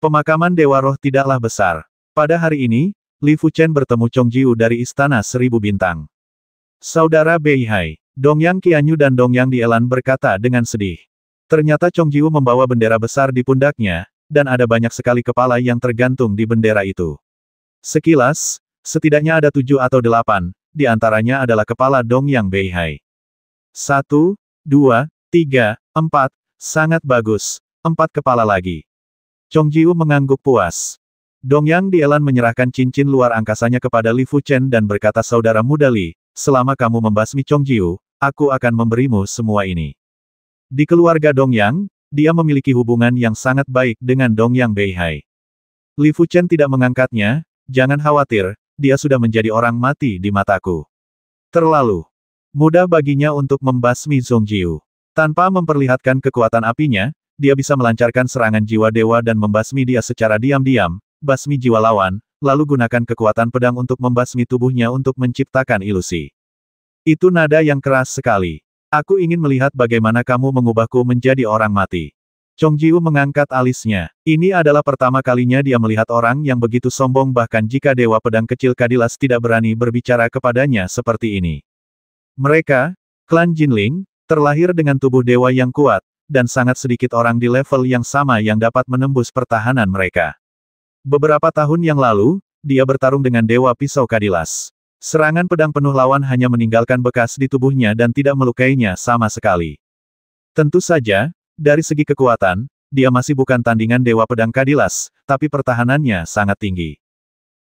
Pemakaman Dewa Roh tidaklah besar. Pada hari ini, Li Fuchen bertemu Chong Jiu dari Istana Seribu Bintang. Saudara Bei Hai, Dongyang Qianyu dan Dongyang Dielan berkata dengan sedih. Ternyata Chong Jiu membawa bendera besar di pundaknya, dan ada banyak sekali kepala yang tergantung di bendera itu. Sekilas, setidaknya ada tujuh atau delapan, di antaranya adalah kepala Dongyang Hai. Satu, dua, tiga, empat, sangat bagus, empat kepala lagi. Chong Jiu mengangguk puas. Dong Yang Dielan menyerahkan cincin luar angkasanya kepada Li Fuchen dan berkata saudara muda Li, selama kamu membasmi Chong Jiu, aku akan memberimu semua ini. Di keluarga Dong Yang, dia memiliki hubungan yang sangat baik dengan Dong Yang Hai. Li Fuchen tidak mengangkatnya, jangan khawatir, dia sudah menjadi orang mati di mataku. Terlalu mudah baginya untuk membasmi Jiu. Tanpa memperlihatkan kekuatan apinya, dia bisa melancarkan serangan jiwa dewa dan membasmi dia secara diam-diam, basmi jiwa lawan, lalu gunakan kekuatan pedang untuk membasmi tubuhnya untuk menciptakan ilusi. Itu nada yang keras sekali. Aku ingin melihat bagaimana kamu mengubahku menjadi orang mati. Chong Jiu mengangkat alisnya. Ini adalah pertama kalinya dia melihat orang yang begitu sombong bahkan jika Dewa Pedang Kecil Kadilas tidak berani berbicara kepadanya seperti ini. Mereka, klan Jinling, terlahir dengan tubuh dewa yang kuat, dan sangat sedikit orang di level yang sama yang dapat menembus pertahanan mereka. Beberapa tahun yang lalu, dia bertarung dengan Dewa Pisau Kadilas. Serangan pedang penuh lawan hanya meninggalkan bekas di tubuhnya dan tidak melukainya sama sekali. Tentu saja, dari segi kekuatan, dia masih bukan tandingan Dewa Pedang Kadilas, tapi pertahanannya sangat tinggi.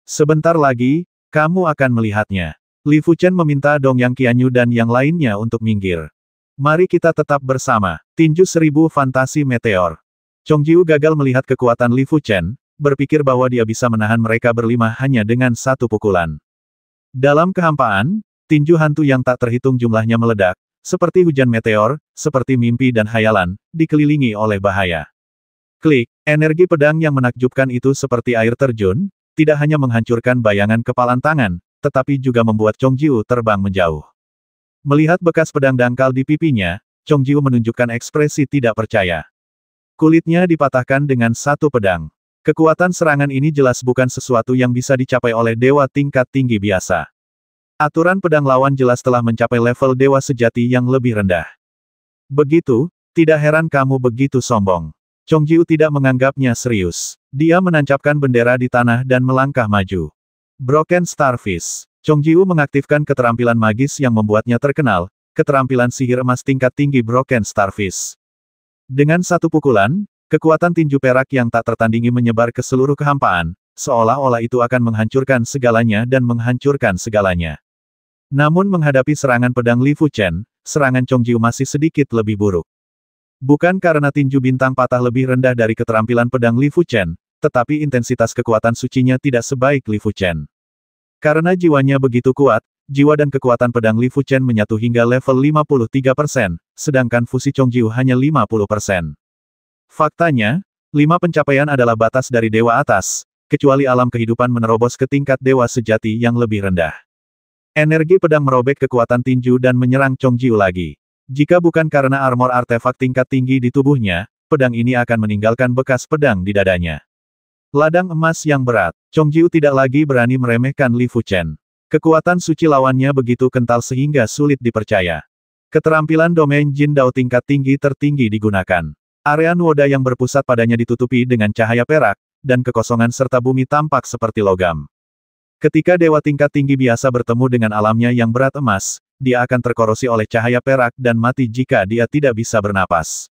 Sebentar lagi, kamu akan melihatnya. Li Fuchen meminta Dong Yang Qianyu dan yang lainnya untuk minggir. Mari kita tetap bersama. Tinju Seribu Fantasi Meteor. Chong Jiu gagal melihat kekuatan Li Fuchen, berpikir bahwa dia bisa menahan mereka berlima hanya dengan satu pukulan. Dalam kehampaan, tinju hantu yang tak terhitung jumlahnya meledak, seperti hujan meteor, seperti mimpi dan hayalan, dikelilingi oleh bahaya. Klik, energi pedang yang menakjubkan itu seperti air terjun, tidak hanya menghancurkan bayangan kepalan tangan, tetapi juga membuat Chong Jiu terbang menjauh. Melihat bekas pedang dangkal di pipinya, Chong Jiu menunjukkan ekspresi tidak percaya. Kulitnya dipatahkan dengan satu pedang. Kekuatan serangan ini jelas bukan sesuatu yang bisa dicapai oleh dewa tingkat tinggi biasa. Aturan pedang lawan jelas telah mencapai level dewa sejati yang lebih rendah. Begitu, tidak heran kamu begitu sombong. Chong Jiu tidak menganggapnya serius. Dia menancapkan bendera di tanah dan melangkah maju. Broken Starfish. Chong Jiu mengaktifkan keterampilan magis yang membuatnya terkenal, keterampilan sihir emas tingkat tinggi Broken Starfish. Dengan satu pukulan, kekuatan tinju perak yang tak tertandingi menyebar ke seluruh kehampaan, seolah-olah itu akan menghancurkan segalanya dan menghancurkan segalanya. Namun menghadapi serangan pedang Li Fuchen, serangan Chong Jiu masih sedikit lebih buruk. Bukan karena tinju bintang patah lebih rendah dari keterampilan pedang Li Fuchen, tetapi intensitas kekuatan sucinya tidak sebaik Li Fuchen. Karena jiwanya begitu kuat, jiwa dan kekuatan pedang Li Fuchen menyatu hingga level 53%, persen, sedangkan fusi Chongjiu hanya 50%. persen. Faktanya, lima pencapaian adalah batas dari dewa atas, kecuali alam kehidupan menerobos ke tingkat dewa sejati yang lebih rendah. Energi pedang merobek kekuatan tinju dan menyerang Chongjiu lagi. Jika bukan karena armor artefak tingkat tinggi di tubuhnya, pedang ini akan meninggalkan bekas pedang di dadanya. Ladang emas yang berat. Chong Jiu tidak lagi berani meremehkan Li Fuchen. Kekuatan suci lawannya begitu kental sehingga sulit dipercaya. Keterampilan domain Jin Dao tingkat tinggi tertinggi digunakan. Area Nuoda yang berpusat padanya ditutupi dengan cahaya perak, dan kekosongan serta bumi tampak seperti logam. Ketika dewa tingkat tinggi biasa bertemu dengan alamnya yang berat emas, dia akan terkorosi oleh cahaya perak dan mati jika dia tidak bisa bernapas.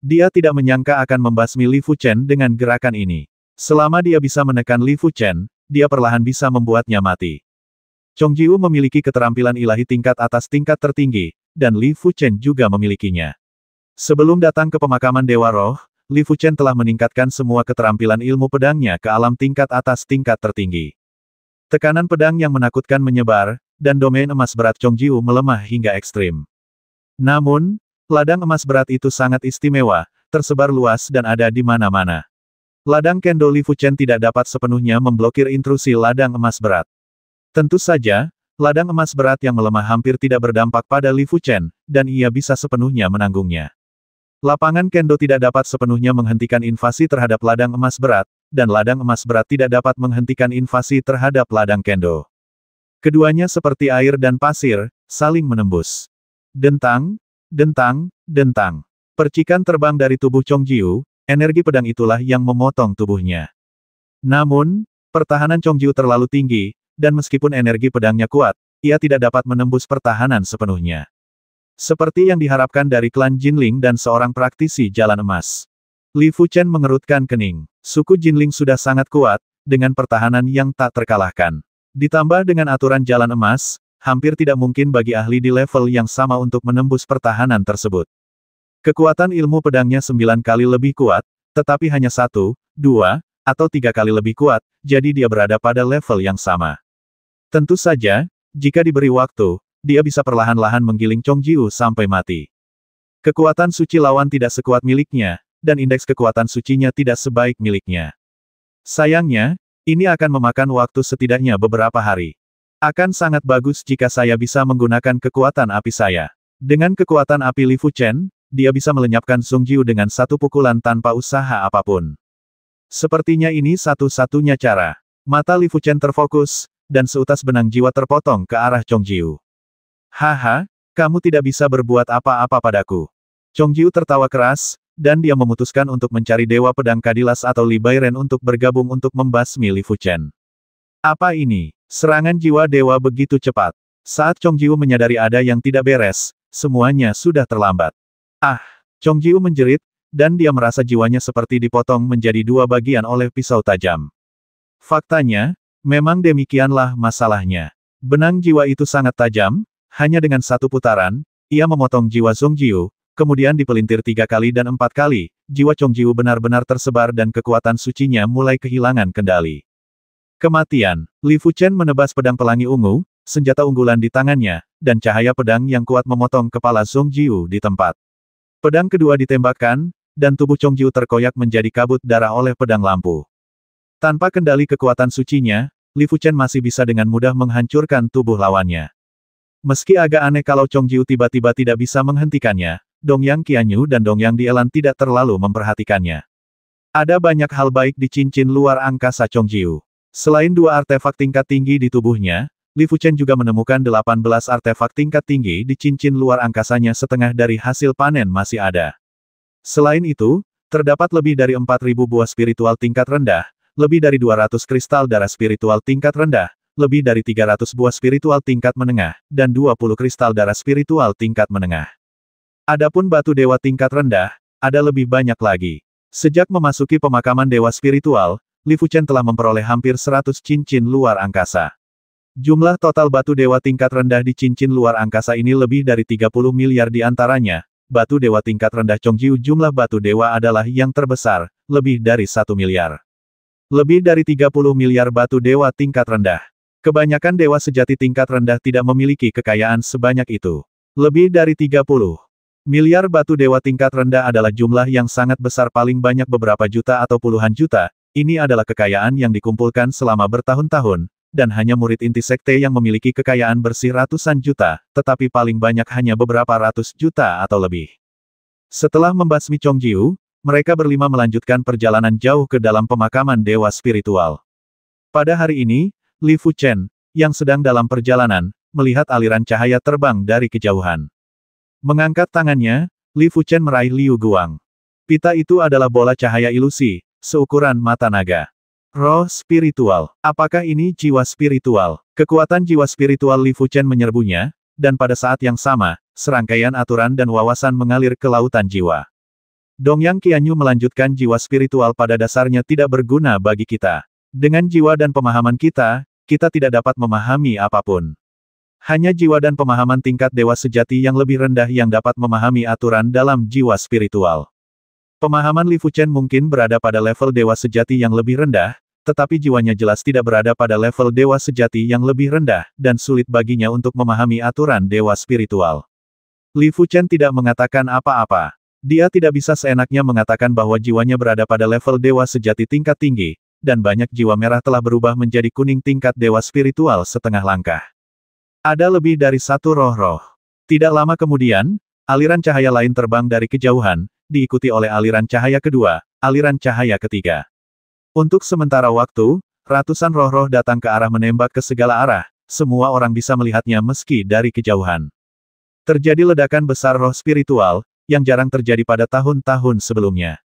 Dia tidak menyangka akan membasmi Li Fuchen dengan gerakan ini. Selama dia bisa menekan Li Fu Chen, dia perlahan bisa membuatnya mati. Chong Jiu memiliki keterampilan ilahi tingkat atas tingkat tertinggi, dan Li Fu Chen juga memilikinya. Sebelum datang ke pemakaman Dewa Roh, Li Fu Chen telah meningkatkan semua keterampilan ilmu pedangnya ke alam tingkat atas tingkat tertinggi. Tekanan pedang yang menakutkan menyebar, dan domain emas berat Chong Jiu melemah hingga ekstrim. Namun, ladang emas berat itu sangat istimewa, tersebar luas dan ada di mana-mana. Ladang Kendo Li Fuchen tidak dapat sepenuhnya memblokir intrusi ladang emas berat. Tentu saja, ladang emas berat yang melemah hampir tidak berdampak pada Li Fuchen, dan ia bisa sepenuhnya menanggungnya. Lapangan Kendo tidak dapat sepenuhnya menghentikan invasi terhadap ladang emas berat, dan ladang emas berat tidak dapat menghentikan invasi terhadap ladang Kendo. Keduanya seperti air dan pasir, saling menembus. Dentang, dentang, dentang. Percikan terbang dari tubuh Chong Jiu, Energi pedang itulah yang memotong tubuhnya. Namun, pertahanan Chongju terlalu tinggi, dan meskipun energi pedangnya kuat, ia tidak dapat menembus pertahanan sepenuhnya. Seperti yang diharapkan dari klan Jinling dan seorang praktisi jalan emas. Li Fuchen mengerutkan kening. Suku Jinling sudah sangat kuat, dengan pertahanan yang tak terkalahkan. Ditambah dengan aturan jalan emas, hampir tidak mungkin bagi ahli di level yang sama untuk menembus pertahanan tersebut. Kekuatan ilmu pedangnya sembilan kali lebih kuat, tetapi hanya satu, dua, atau tiga kali lebih kuat, jadi dia berada pada level yang sama. Tentu saja, jika diberi waktu, dia bisa perlahan-lahan menggiling Chong Jiu sampai mati. Kekuatan suci lawan tidak sekuat miliknya, dan indeks kekuatan sucinya tidak sebaik miliknya. Sayangnya, ini akan memakan waktu setidaknya beberapa hari. Akan sangat bagus jika saya bisa menggunakan kekuatan api saya. Dengan kekuatan api Li Fu Chen, dia bisa melenyapkan Sung Jiu dengan satu pukulan tanpa usaha apapun. Sepertinya ini satu-satunya cara. Mata Li Fuchen terfokus, dan seutas benang jiwa terpotong ke arah Chong Jiu. Haha, kamu tidak bisa berbuat apa-apa padaku. Chong Jiu tertawa keras, dan dia memutuskan untuk mencari Dewa Pedang Kadilas atau Li Bairen untuk bergabung untuk membasmi Li Fuchen. Apa ini? Serangan jiwa dewa begitu cepat. Saat Chong Jiu menyadari ada yang tidak beres, semuanya sudah terlambat. Ah! Chong Jiu menjerit, dan dia merasa jiwanya seperti dipotong menjadi dua bagian oleh pisau tajam. Faktanya, memang demikianlah masalahnya. Benang jiwa itu sangat tajam, hanya dengan satu putaran, ia memotong jiwa Song Jiu, kemudian dipelintir tiga kali dan empat kali, jiwa Chong Jiu benar-benar tersebar dan kekuatan sucinya mulai kehilangan kendali. Kematian, Li Fuchen menebas pedang pelangi ungu, senjata unggulan di tangannya, dan cahaya pedang yang kuat memotong kepala Song Jiu di tempat. Pedang kedua ditembakkan, dan tubuh Chong Jiu terkoyak menjadi kabut darah oleh pedang lampu. Tanpa kendali kekuatan sucinya, Li Fuchen masih bisa dengan mudah menghancurkan tubuh lawannya. Meski agak aneh kalau Chong Jiu tiba-tiba tidak bisa menghentikannya, Dong Yang Qianyu dan Dong Dongyang Dielan tidak terlalu memperhatikannya. Ada banyak hal baik di cincin luar angkasa Chong Jiu. Selain dua artefak tingkat tinggi di tubuhnya, Li Fuchen juga menemukan 18 artefak tingkat tinggi di cincin luar angkasanya setengah dari hasil panen masih ada. Selain itu, terdapat lebih dari 4.000 buah spiritual tingkat rendah, lebih dari 200 kristal darah spiritual tingkat rendah, lebih dari 300 buah spiritual tingkat menengah, dan 20 kristal darah spiritual tingkat menengah. Adapun batu dewa tingkat rendah, ada lebih banyak lagi. Sejak memasuki pemakaman dewa spiritual, Li Fuchen telah memperoleh hampir 100 cincin luar angkasa. Jumlah total batu dewa tingkat rendah di cincin luar angkasa ini lebih dari 30 miliar di antaranya. Batu dewa tingkat rendah Chongjiu jumlah batu dewa adalah yang terbesar, lebih dari 1 miliar. Lebih dari 30 miliar batu dewa tingkat rendah. Kebanyakan dewa sejati tingkat rendah tidak memiliki kekayaan sebanyak itu. Lebih dari 30 miliar batu dewa tingkat rendah adalah jumlah yang sangat besar paling banyak beberapa juta atau puluhan juta, ini adalah kekayaan yang dikumpulkan selama bertahun-tahun, dan hanya murid inti sekte yang memiliki kekayaan bersih ratusan juta, tetapi paling banyak hanya beberapa ratus juta atau lebih. Setelah membasmi Chongjiu, mereka berlima melanjutkan perjalanan jauh ke dalam pemakaman dewa spiritual. Pada hari ini, Li Fuchen, yang sedang dalam perjalanan, melihat aliran cahaya terbang dari kejauhan. Mengangkat tangannya, Li Fuchen meraih Liu Guang. Pita itu adalah bola cahaya ilusi, seukuran mata naga. Roh spiritual. Apakah ini jiwa spiritual? Kekuatan jiwa spiritual Li Fuchen menyerbunya, dan pada saat yang sama, serangkaian aturan dan wawasan mengalir ke lautan jiwa. Dongyang Qianyu melanjutkan jiwa spiritual pada dasarnya tidak berguna bagi kita. Dengan jiwa dan pemahaman kita, kita tidak dapat memahami apapun. Hanya jiwa dan pemahaman tingkat dewa sejati yang lebih rendah yang dapat memahami aturan dalam jiwa spiritual. Pemahaman Li Fuchen mungkin berada pada level dewa sejati yang lebih rendah, tetapi jiwanya jelas tidak berada pada level dewa sejati yang lebih rendah, dan sulit baginya untuk memahami aturan dewa spiritual. Li Fuchen tidak mengatakan apa-apa. Dia tidak bisa seenaknya mengatakan bahwa jiwanya berada pada level dewa sejati tingkat tinggi, dan banyak jiwa merah telah berubah menjadi kuning tingkat dewa spiritual setengah langkah. Ada lebih dari satu roh-roh. Tidak lama kemudian, aliran cahaya lain terbang dari kejauhan, diikuti oleh aliran cahaya kedua, aliran cahaya ketiga. Untuk sementara waktu, ratusan roh-roh datang ke arah menembak ke segala arah, semua orang bisa melihatnya meski dari kejauhan. Terjadi ledakan besar roh spiritual, yang jarang terjadi pada tahun-tahun sebelumnya.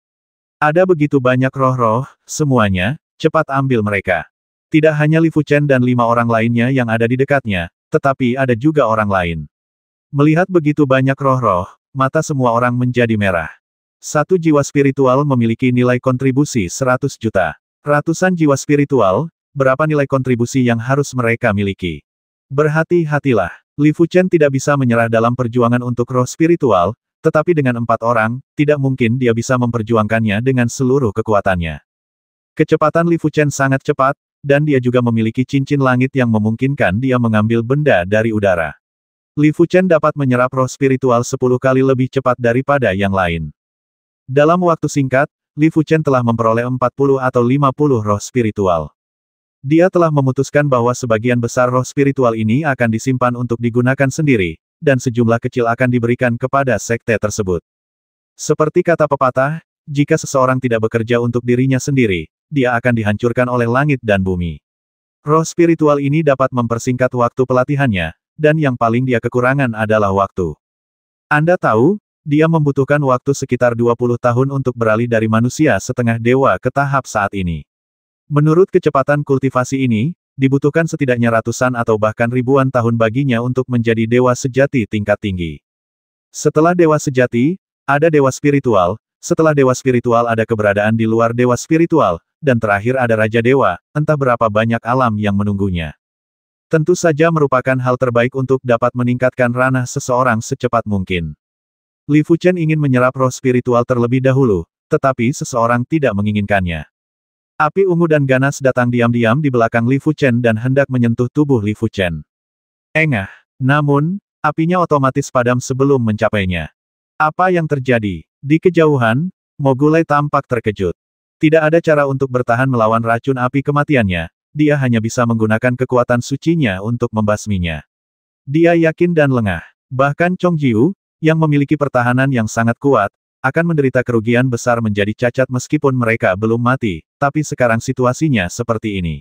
Ada begitu banyak roh-roh, semuanya, cepat ambil mereka. Tidak hanya Li Fuchen dan lima orang lainnya yang ada di dekatnya, tetapi ada juga orang lain. Melihat begitu banyak roh-roh, mata semua orang menjadi merah. Satu jiwa spiritual memiliki nilai kontribusi 100 juta. Ratusan jiwa spiritual, berapa nilai kontribusi yang harus mereka miliki? Berhati-hatilah. Li Fuchen tidak bisa menyerah dalam perjuangan untuk roh spiritual, tetapi dengan empat orang, tidak mungkin dia bisa memperjuangkannya dengan seluruh kekuatannya. Kecepatan Li Fuchen sangat cepat, dan dia juga memiliki cincin langit yang memungkinkan dia mengambil benda dari udara. Li Fuchen dapat menyerap roh spiritual sepuluh kali lebih cepat daripada yang lain. Dalam waktu singkat, Li Fuchen telah memperoleh 40 atau 50 roh spiritual. Dia telah memutuskan bahwa sebagian besar roh spiritual ini akan disimpan untuk digunakan sendiri, dan sejumlah kecil akan diberikan kepada sekte tersebut. Seperti kata pepatah, jika seseorang tidak bekerja untuk dirinya sendiri, dia akan dihancurkan oleh langit dan bumi. Roh spiritual ini dapat mempersingkat waktu pelatihannya, dan yang paling dia kekurangan adalah waktu. Anda tahu, dia membutuhkan waktu sekitar 20 tahun untuk beralih dari manusia setengah dewa ke tahap saat ini. Menurut kecepatan kultivasi ini, dibutuhkan setidaknya ratusan atau bahkan ribuan tahun baginya untuk menjadi dewa sejati tingkat tinggi. Setelah dewa sejati, ada dewa spiritual, setelah dewa spiritual ada keberadaan di luar dewa spiritual, dan terakhir ada raja dewa, entah berapa banyak alam yang menunggunya. Tentu saja merupakan hal terbaik untuk dapat meningkatkan ranah seseorang secepat mungkin. Li Chen ingin menyerap roh spiritual terlebih dahulu, tetapi seseorang tidak menginginkannya. Api ungu dan ganas datang diam-diam di belakang Li Chen dan hendak menyentuh tubuh Li Chen. Engah. Namun, apinya otomatis padam sebelum mencapainya. Apa yang terjadi? Di kejauhan, Mogulai tampak terkejut. Tidak ada cara untuk bertahan melawan racun api kematiannya, dia hanya bisa menggunakan kekuatan sucinya untuk membasminya. Dia yakin dan lengah. Bahkan Chong Jiu, yang memiliki pertahanan yang sangat kuat, akan menderita kerugian besar menjadi cacat meskipun mereka belum mati, tapi sekarang situasinya seperti ini.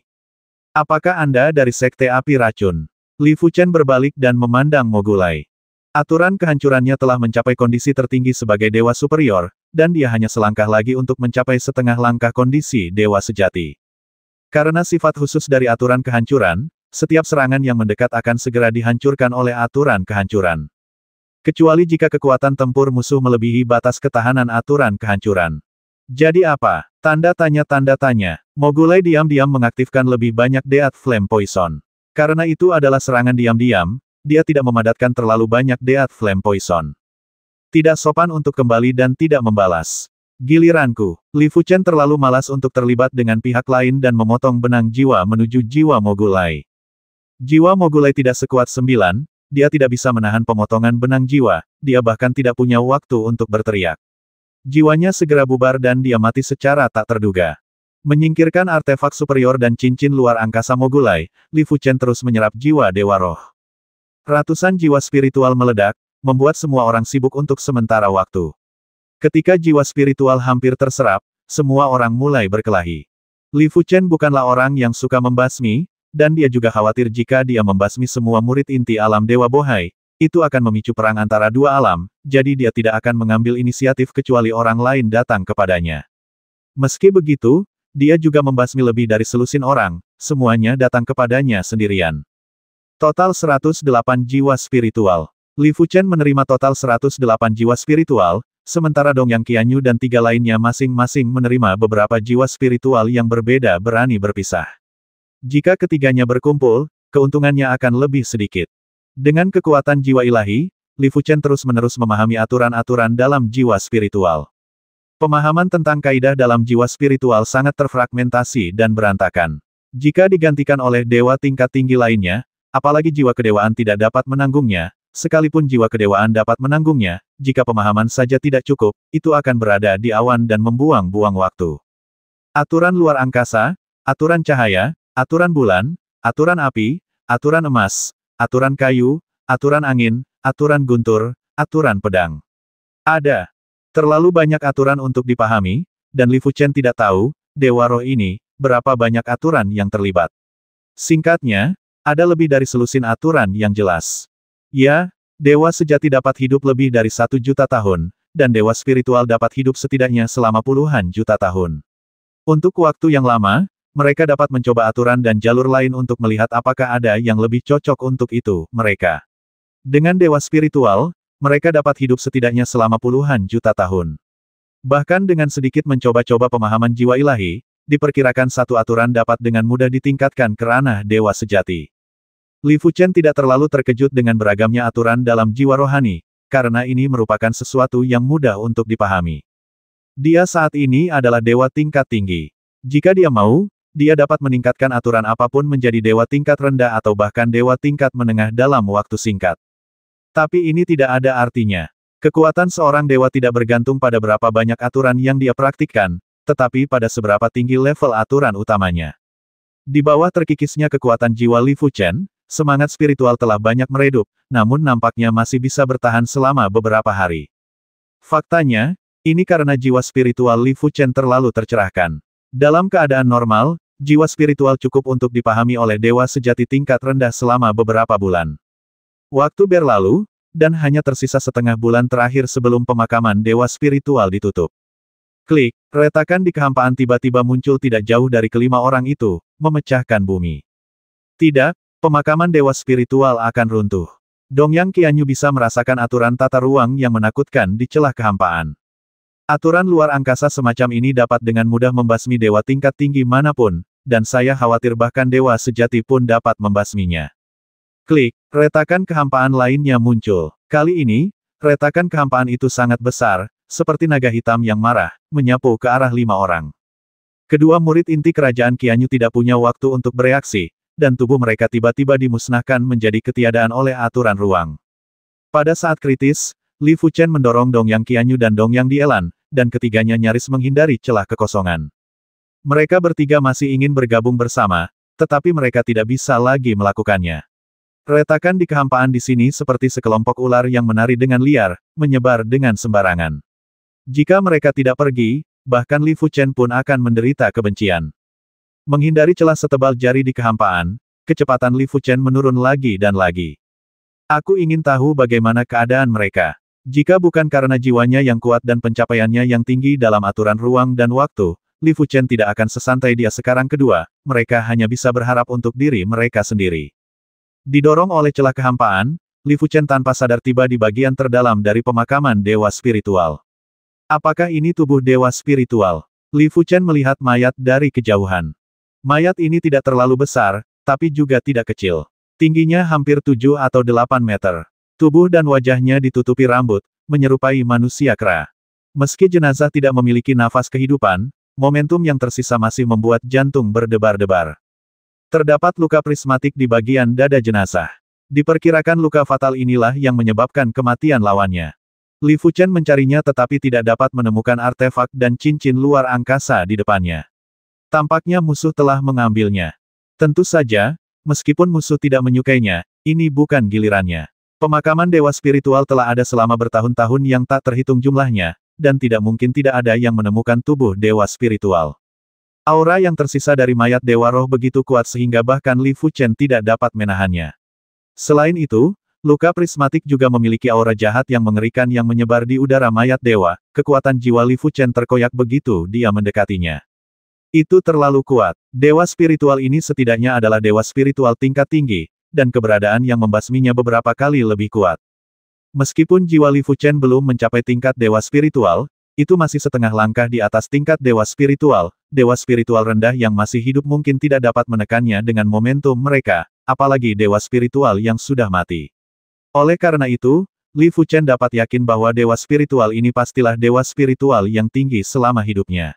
Apakah Anda dari Sekte Api Racun? Li Fuchen berbalik dan memandang Mogulai. Aturan kehancurannya telah mencapai kondisi tertinggi sebagai dewa superior, dan dia hanya selangkah lagi untuk mencapai setengah langkah kondisi dewa sejati. Karena sifat khusus dari aturan kehancuran, setiap serangan yang mendekat akan segera dihancurkan oleh aturan kehancuran. Kecuali jika kekuatan tempur musuh melebihi batas ketahanan aturan kehancuran. Jadi apa? Tanda tanya tanda tanya. Mogulai diam-diam mengaktifkan lebih banyak Deat Flame Poison. Karena itu adalah serangan diam-diam, dia tidak memadatkan terlalu banyak Deat Flame Poison. Tidak sopan untuk kembali dan tidak membalas. Giliranku, Li Fuchen terlalu malas untuk terlibat dengan pihak lain dan memotong benang jiwa menuju jiwa Mogulai. Jiwa Mogulai tidak sekuat sembilan, dia tidak bisa menahan pemotongan benang jiwa, dia bahkan tidak punya waktu untuk berteriak. Jiwanya segera bubar dan dia mati secara tak terduga. Menyingkirkan artefak superior dan cincin luar angkasa Mogulai, Li Fuchen terus menyerap jiwa Dewa Roh. Ratusan jiwa spiritual meledak, membuat semua orang sibuk untuk sementara waktu. Ketika jiwa spiritual hampir terserap, semua orang mulai berkelahi. Li Fuchen bukanlah orang yang suka membasmi, dan dia juga khawatir jika dia membasmi semua murid inti alam Dewa Bohai, itu akan memicu perang antara dua alam, jadi dia tidak akan mengambil inisiatif kecuali orang lain datang kepadanya. Meski begitu, dia juga membasmi lebih dari selusin orang, semuanya datang kepadanya sendirian. Total 108 jiwa spiritual. Li Fuchen menerima total 108 jiwa spiritual, sementara Dong Yang Qianyu dan tiga lainnya masing-masing menerima beberapa jiwa spiritual yang berbeda berani berpisah. Jika ketiganya berkumpul, keuntungannya akan lebih sedikit. Dengan kekuatan jiwa ilahi, Li Fuchen terus-menerus memahami aturan-aturan dalam jiwa spiritual. Pemahaman tentang kaidah dalam jiwa spiritual sangat terfragmentasi dan berantakan. Jika digantikan oleh dewa tingkat tinggi lainnya, apalagi jiwa kedewaan tidak dapat menanggungnya, sekalipun jiwa kedewaan dapat menanggungnya, jika pemahaman saja tidak cukup, itu akan berada di awan dan membuang-buang waktu. Aturan luar angkasa, aturan cahaya, Aturan bulan, aturan api, aturan emas, aturan kayu, aturan angin, aturan guntur, aturan pedang. Ada. Terlalu banyak aturan untuk dipahami, dan Li Fuchen tidak tahu, Dewa Roh ini, berapa banyak aturan yang terlibat. Singkatnya, ada lebih dari selusin aturan yang jelas. Ya, Dewa sejati dapat hidup lebih dari satu juta tahun, dan Dewa spiritual dapat hidup setidaknya selama puluhan juta tahun. Untuk waktu yang lama, mereka dapat mencoba aturan dan jalur lain untuk melihat apakah ada yang lebih cocok untuk itu, mereka. Dengan dewa spiritual, mereka dapat hidup setidaknya selama puluhan juta tahun. Bahkan dengan sedikit mencoba-coba pemahaman jiwa ilahi, diperkirakan satu aturan dapat dengan mudah ditingkatkan ke ranah dewa sejati. Li Fuchen tidak terlalu terkejut dengan beragamnya aturan dalam jiwa rohani, karena ini merupakan sesuatu yang mudah untuk dipahami. Dia saat ini adalah dewa tingkat tinggi. Jika dia mau, dia dapat meningkatkan aturan apapun menjadi dewa tingkat rendah atau bahkan dewa tingkat menengah dalam waktu singkat. Tapi ini tidak ada artinya. Kekuatan seorang dewa tidak bergantung pada berapa banyak aturan yang dia praktikkan, tetapi pada seberapa tinggi level aturan utamanya. Di bawah terkikisnya kekuatan jiwa Li Fuchen, semangat spiritual telah banyak meredup, namun nampaknya masih bisa bertahan selama beberapa hari. Faktanya, ini karena jiwa spiritual Li Fuchen terlalu tercerahkan. Dalam keadaan normal, jiwa spiritual cukup untuk dipahami oleh dewa sejati tingkat rendah selama beberapa bulan. Waktu berlalu, dan hanya tersisa setengah bulan terakhir sebelum pemakaman dewa spiritual ditutup. Klik, retakan di kehampaan tiba-tiba muncul tidak jauh dari kelima orang itu, memecahkan bumi. Tidak, pemakaman dewa spiritual akan runtuh. Dongyang Qianyu bisa merasakan aturan tata ruang yang menakutkan di celah kehampaan. Aturan luar angkasa semacam ini dapat dengan mudah membasmi dewa tingkat tinggi manapun, dan saya khawatir bahkan dewa sejati pun dapat membasminya. Klik, retakan kehampaan lainnya muncul. Kali ini, retakan kehampaan itu sangat besar, seperti naga hitam yang marah, menyapu ke arah lima orang. Kedua murid inti kerajaan Kianyu tidak punya waktu untuk bereaksi, dan tubuh mereka tiba-tiba dimusnahkan menjadi ketiadaan oleh aturan ruang. Pada saat kritis, Li Fuchen mendorong Dong Yang Kianyu dan Dong Dongyang Dielan, dan ketiganya nyaris menghindari celah kekosongan. Mereka bertiga masih ingin bergabung bersama, tetapi mereka tidak bisa lagi melakukannya. Retakan di kehampaan di sini seperti sekelompok ular yang menari dengan liar, menyebar dengan sembarangan. Jika mereka tidak pergi, bahkan Li Fuchen pun akan menderita kebencian. Menghindari celah setebal jari di kehampaan, kecepatan Li Fuchen menurun lagi dan lagi. Aku ingin tahu bagaimana keadaan mereka. Jika bukan karena jiwanya yang kuat dan pencapaiannya yang tinggi dalam aturan ruang dan waktu, Li Fuchen tidak akan sesantai dia sekarang kedua, mereka hanya bisa berharap untuk diri mereka sendiri. Didorong oleh celah kehampaan, Li Fuchen tanpa sadar tiba di bagian terdalam dari pemakaman dewa spiritual. Apakah ini tubuh dewa spiritual? Li Fuchen melihat mayat dari kejauhan. Mayat ini tidak terlalu besar, tapi juga tidak kecil. Tingginya hampir 7 atau 8 meter. Tubuh dan wajahnya ditutupi rambut, menyerupai manusia kera. Meski jenazah tidak memiliki nafas kehidupan, momentum yang tersisa masih membuat jantung berdebar-debar. Terdapat luka prismatik di bagian dada jenazah. Diperkirakan luka fatal inilah yang menyebabkan kematian lawannya. Li Fuchen mencarinya tetapi tidak dapat menemukan artefak dan cincin luar angkasa di depannya. Tampaknya musuh telah mengambilnya. Tentu saja, meskipun musuh tidak menyukainya, ini bukan gilirannya. Pemakaman dewa spiritual telah ada selama bertahun-tahun yang tak terhitung jumlahnya, dan tidak mungkin tidak ada yang menemukan tubuh dewa spiritual. Aura yang tersisa dari mayat dewa roh begitu kuat sehingga bahkan Li Fuchen tidak dapat menahannya. Selain itu, luka prismatik juga memiliki aura jahat yang mengerikan yang menyebar di udara mayat dewa, kekuatan jiwa Li Fuchen terkoyak begitu dia mendekatinya. Itu terlalu kuat. Dewa spiritual ini setidaknya adalah dewa spiritual tingkat tinggi, dan keberadaan yang membasminya beberapa kali lebih kuat. Meskipun jiwa Li Fuchen belum mencapai tingkat dewa spiritual, itu masih setengah langkah di atas tingkat dewa spiritual, dewa spiritual rendah yang masih hidup mungkin tidak dapat menekannya dengan momentum mereka, apalagi dewa spiritual yang sudah mati. Oleh karena itu, Li Fuchen dapat yakin bahwa dewa spiritual ini pastilah dewa spiritual yang tinggi selama hidupnya.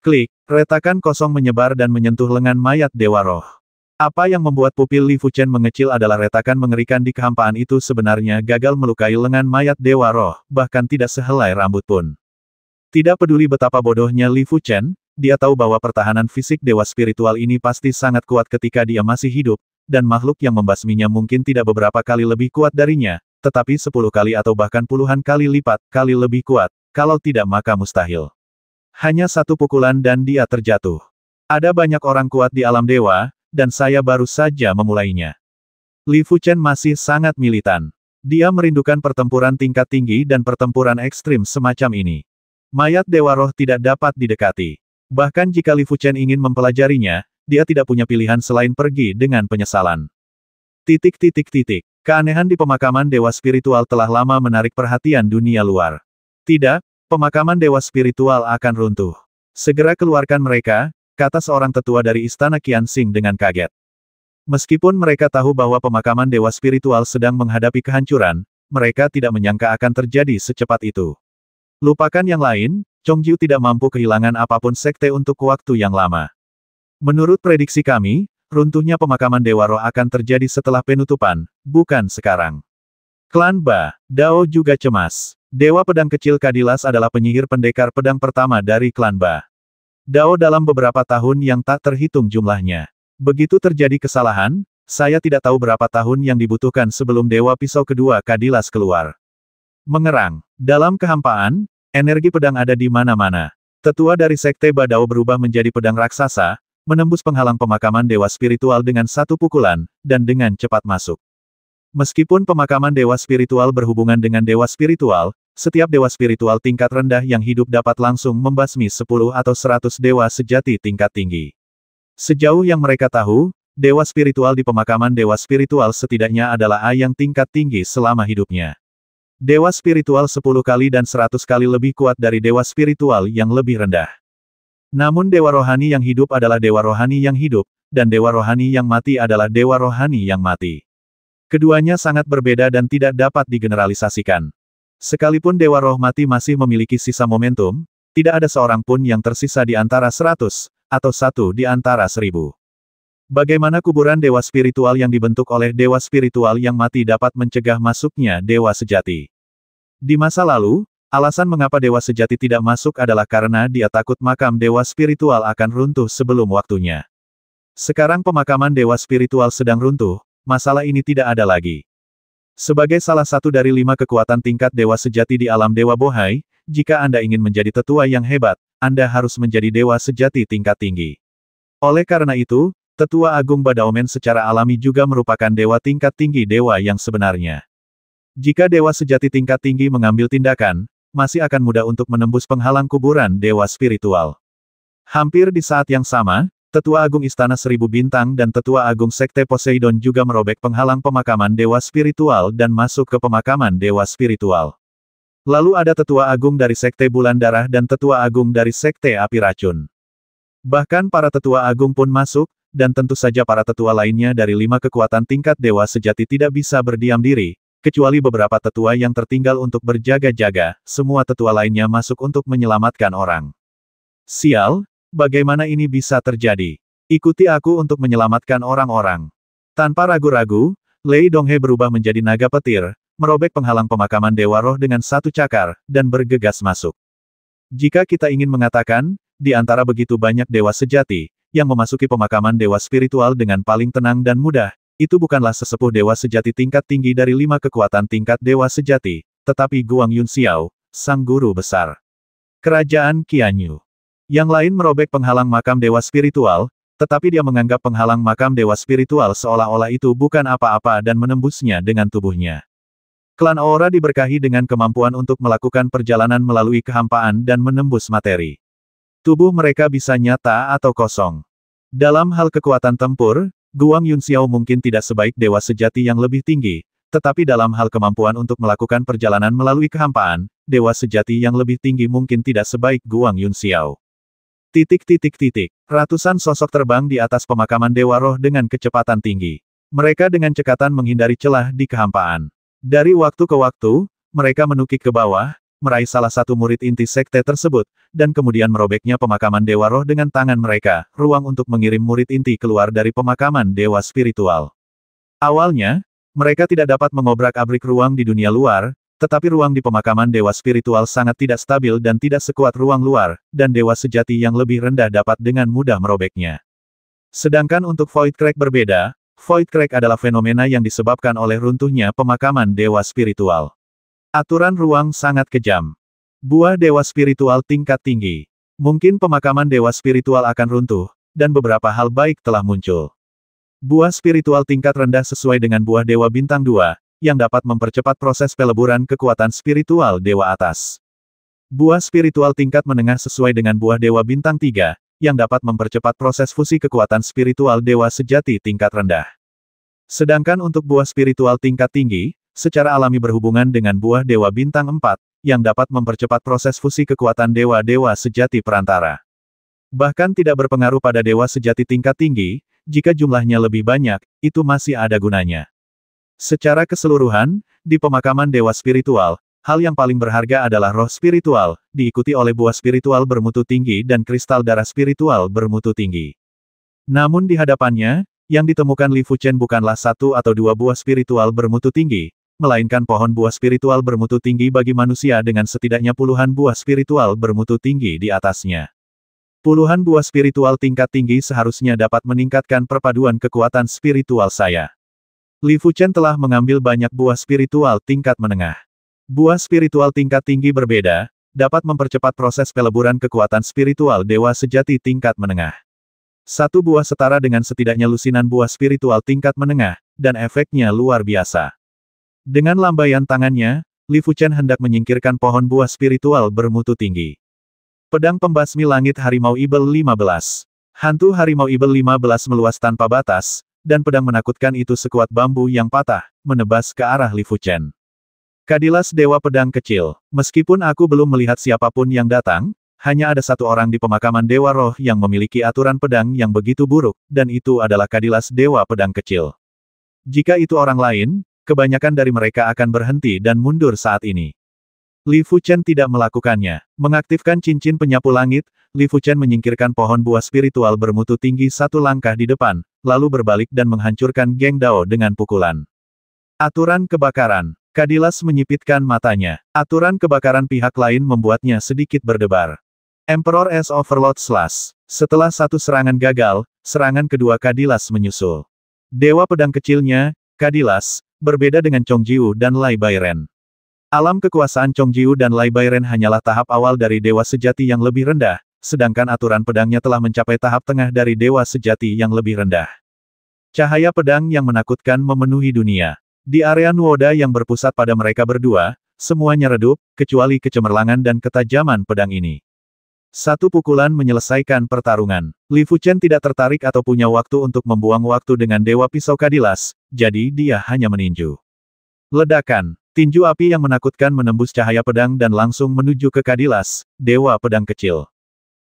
Klik, retakan kosong menyebar dan menyentuh lengan mayat dewa roh. Apa yang membuat pupil Li Fuchen mengecil adalah retakan mengerikan di kehampaan itu sebenarnya gagal melukai lengan mayat Dewa Roh, bahkan tidak sehelai rambut pun. Tidak peduli betapa bodohnya Li Fuchen, dia tahu bahwa pertahanan fisik Dewa Spiritual ini pasti sangat kuat ketika dia masih hidup, dan makhluk yang membasminya mungkin tidak beberapa kali lebih kuat darinya, tetapi sepuluh kali atau bahkan puluhan kali lipat, kali lebih kuat, kalau tidak maka mustahil. Hanya satu pukulan dan dia terjatuh. Ada banyak orang kuat di alam dewa, dan saya baru saja memulainya. Li Fuchen masih sangat militan. Dia merindukan pertempuran tingkat tinggi dan pertempuran ekstrim semacam ini. Mayat Dewa Roh tidak dapat didekati. Bahkan jika Li Fuchen ingin mempelajarinya, dia tidak punya pilihan selain pergi dengan penyesalan. Titik titik titik. Keanehan di pemakaman Dewa Spiritual telah lama menarik perhatian dunia luar. Tidak, pemakaman Dewa Spiritual akan runtuh. Segera keluarkan mereka, kata seorang tetua dari Istana Qian Xing dengan kaget. Meskipun mereka tahu bahwa pemakaman Dewa Spiritual sedang menghadapi kehancuran, mereka tidak menyangka akan terjadi secepat itu. Lupakan yang lain, Chong Yu tidak mampu kehilangan apapun sekte untuk waktu yang lama. Menurut prediksi kami, runtuhnya pemakaman Dewa Roh akan terjadi setelah penutupan, bukan sekarang. Klan Ba, Dao juga cemas. Dewa Pedang Kecil Kadilas adalah penyihir pendekar pedang pertama dari klan Ba. Dao dalam beberapa tahun yang tak terhitung jumlahnya. Begitu terjadi kesalahan, saya tidak tahu berapa tahun yang dibutuhkan sebelum Dewa Pisau Kedua Kadilas keluar. Mengerang. Dalam kehampaan, energi pedang ada di mana-mana. Tetua dari Sekte Badao berubah menjadi pedang raksasa, menembus penghalang pemakaman Dewa Spiritual dengan satu pukulan, dan dengan cepat masuk. Meskipun pemakaman Dewa Spiritual berhubungan dengan Dewa Spiritual, setiap dewa spiritual tingkat rendah yang hidup dapat langsung membasmi 10 atau 100 dewa sejati tingkat tinggi. Sejauh yang mereka tahu, dewa spiritual di pemakaman dewa spiritual setidaknya adalah A yang tingkat tinggi selama hidupnya. Dewa spiritual 10 kali dan 100 kali lebih kuat dari dewa spiritual yang lebih rendah. Namun dewa rohani yang hidup adalah dewa rohani yang hidup, dan dewa rohani yang mati adalah dewa rohani yang mati. Keduanya sangat berbeda dan tidak dapat digeneralisasikan. Sekalipun Dewa Roh Mati masih memiliki sisa momentum, tidak ada seorang pun yang tersisa di antara seratus, atau satu di antara seribu. Bagaimana kuburan dewa spiritual yang dibentuk oleh dewa spiritual yang mati dapat mencegah masuknya dewa sejati? Di masa lalu, alasan mengapa dewa sejati tidak masuk adalah karena dia takut makam dewa spiritual akan runtuh sebelum waktunya. Sekarang pemakaman dewa spiritual sedang runtuh, masalah ini tidak ada lagi. Sebagai salah satu dari lima kekuatan tingkat dewa sejati di alam Dewa Bohai, jika Anda ingin menjadi tetua yang hebat, Anda harus menjadi dewa sejati tingkat tinggi. Oleh karena itu, tetua agung Badaomen secara alami juga merupakan dewa tingkat tinggi dewa yang sebenarnya. Jika dewa sejati tingkat tinggi mengambil tindakan, masih akan mudah untuk menembus penghalang kuburan dewa spiritual. Hampir di saat yang sama, Tetua Agung Istana Seribu Bintang dan Tetua Agung Sekte Poseidon juga merobek penghalang pemakaman Dewa Spiritual dan masuk ke pemakaman Dewa Spiritual. Lalu ada Tetua Agung dari Sekte Bulan Darah dan Tetua Agung dari Sekte Api Racun. Bahkan para Tetua Agung pun masuk, dan tentu saja para tetua lainnya dari lima kekuatan tingkat dewa sejati tidak bisa berdiam diri, kecuali beberapa tetua yang tertinggal untuk berjaga-jaga, semua tetua lainnya masuk untuk menyelamatkan orang. Sial, Bagaimana ini bisa terjadi? Ikuti aku untuk menyelamatkan orang-orang. Tanpa ragu-ragu, Lei Donghe berubah menjadi naga petir, merobek penghalang pemakaman Dewa Roh dengan satu cakar, dan bergegas masuk. Jika kita ingin mengatakan, di antara begitu banyak dewa sejati, yang memasuki pemakaman dewa spiritual dengan paling tenang dan mudah, itu bukanlah sesepuh dewa sejati tingkat tinggi dari lima kekuatan tingkat dewa sejati, tetapi Guang Yun Xiao, sang guru besar. Kerajaan Qianyu yang lain merobek penghalang makam dewa spiritual, tetapi dia menganggap penghalang makam dewa spiritual seolah-olah itu bukan apa-apa dan menembusnya dengan tubuhnya. Klan Aura diberkahi dengan kemampuan untuk melakukan perjalanan melalui kehampaan dan menembus materi. Tubuh mereka bisa nyata atau kosong. Dalam hal kekuatan tempur, Guang Yunxiao mungkin tidak sebaik dewa sejati yang lebih tinggi, tetapi dalam hal kemampuan untuk melakukan perjalanan melalui kehampaan, dewa sejati yang lebih tinggi mungkin tidak sebaik Guang Yunxiao. Titik titik titik. Ratusan sosok terbang di atas pemakaman Dewa Roh dengan kecepatan tinggi. Mereka dengan cekatan menghindari celah di kehampaan. Dari waktu ke waktu, mereka menukik ke bawah, meraih salah satu murid inti sekte tersebut, dan kemudian merobeknya pemakaman Dewa Roh dengan tangan mereka, ruang untuk mengirim murid inti keluar dari pemakaman Dewa Spiritual. Awalnya, mereka tidak dapat mengobrak-abrik ruang di dunia luar, tetapi ruang di pemakaman dewa spiritual sangat tidak stabil dan tidak sekuat ruang luar, dan dewa sejati yang lebih rendah dapat dengan mudah merobeknya. Sedangkan untuk Void Crack berbeda, Void Crack adalah fenomena yang disebabkan oleh runtuhnya pemakaman dewa spiritual. Aturan ruang sangat kejam. Buah dewa spiritual tingkat tinggi. Mungkin pemakaman dewa spiritual akan runtuh, dan beberapa hal baik telah muncul. Buah spiritual tingkat rendah sesuai dengan buah dewa bintang 2, yang dapat mempercepat proses peleburan kekuatan spiritual dewa atas. Buah spiritual tingkat menengah sesuai dengan buah dewa bintang tiga, yang dapat mempercepat proses fusi kekuatan spiritual dewa sejati tingkat rendah. Sedangkan untuk buah spiritual tingkat tinggi, secara alami berhubungan dengan buah dewa bintang empat, yang dapat mempercepat proses fusi kekuatan dewa-dewa sejati perantara. Bahkan tidak berpengaruh pada dewa sejati tingkat tinggi, jika jumlahnya lebih banyak, itu masih ada gunanya. Secara keseluruhan, di pemakaman dewa spiritual, hal yang paling berharga adalah roh spiritual, diikuti oleh buah spiritual bermutu tinggi dan kristal darah spiritual bermutu tinggi. Namun di hadapannya, yang ditemukan Li Fuchen bukanlah satu atau dua buah spiritual bermutu tinggi, melainkan pohon buah spiritual bermutu tinggi bagi manusia dengan setidaknya puluhan buah spiritual bermutu tinggi di atasnya. Puluhan buah spiritual tingkat tinggi seharusnya dapat meningkatkan perpaduan kekuatan spiritual saya. Li Fuchen telah mengambil banyak buah spiritual tingkat menengah. Buah spiritual tingkat tinggi berbeda, dapat mempercepat proses peleburan kekuatan spiritual dewa sejati tingkat menengah. Satu buah setara dengan setidaknya lusinan buah spiritual tingkat menengah, dan efeknya luar biasa. Dengan lambaian tangannya, Li Fuchen hendak menyingkirkan pohon buah spiritual bermutu tinggi. Pedang pembasmi langit harimau Ibel 15. Hantu harimau Ibel 15 meluas tanpa batas, dan pedang menakutkan itu sekuat bambu yang patah, menebas ke arah Li Fuchen. Kadilas Dewa Pedang Kecil, meskipun aku belum melihat siapapun yang datang, hanya ada satu orang di pemakaman Dewa Roh yang memiliki aturan pedang yang begitu buruk, dan itu adalah Kadilas Dewa Pedang Kecil. Jika itu orang lain, kebanyakan dari mereka akan berhenti dan mundur saat ini. Li Fuchen tidak melakukannya. Mengaktifkan cincin penyapu langit, Li Fuchen menyingkirkan pohon buah spiritual bermutu tinggi satu langkah di depan, lalu berbalik dan menghancurkan geng Dao dengan pukulan. Aturan kebakaran. Kadilas menyipitkan matanya. Aturan kebakaran pihak lain membuatnya sedikit berdebar. Emperor S. Overlord Slash. Setelah satu serangan gagal, serangan kedua Kadilas menyusul. Dewa pedang kecilnya, Kadilas, berbeda dengan Chong Jiu dan Lai Bairen. Alam kekuasaan Chong Jiu dan Lai Bairen hanyalah tahap awal dari dewa sejati yang lebih rendah, sedangkan aturan pedangnya telah mencapai tahap tengah dari dewa sejati yang lebih rendah. Cahaya pedang yang menakutkan memenuhi dunia. Di area Nuoda yang berpusat pada mereka berdua, semuanya redup, kecuali kecemerlangan dan ketajaman pedang ini. Satu pukulan menyelesaikan pertarungan. Li Fuchen tidak tertarik atau punya waktu untuk membuang waktu dengan Dewa Pisau Kadilas, jadi dia hanya meninju. Ledakan. Tinju api yang menakutkan menembus cahaya pedang dan langsung menuju ke Kadilas, Dewa Pedang Kecil.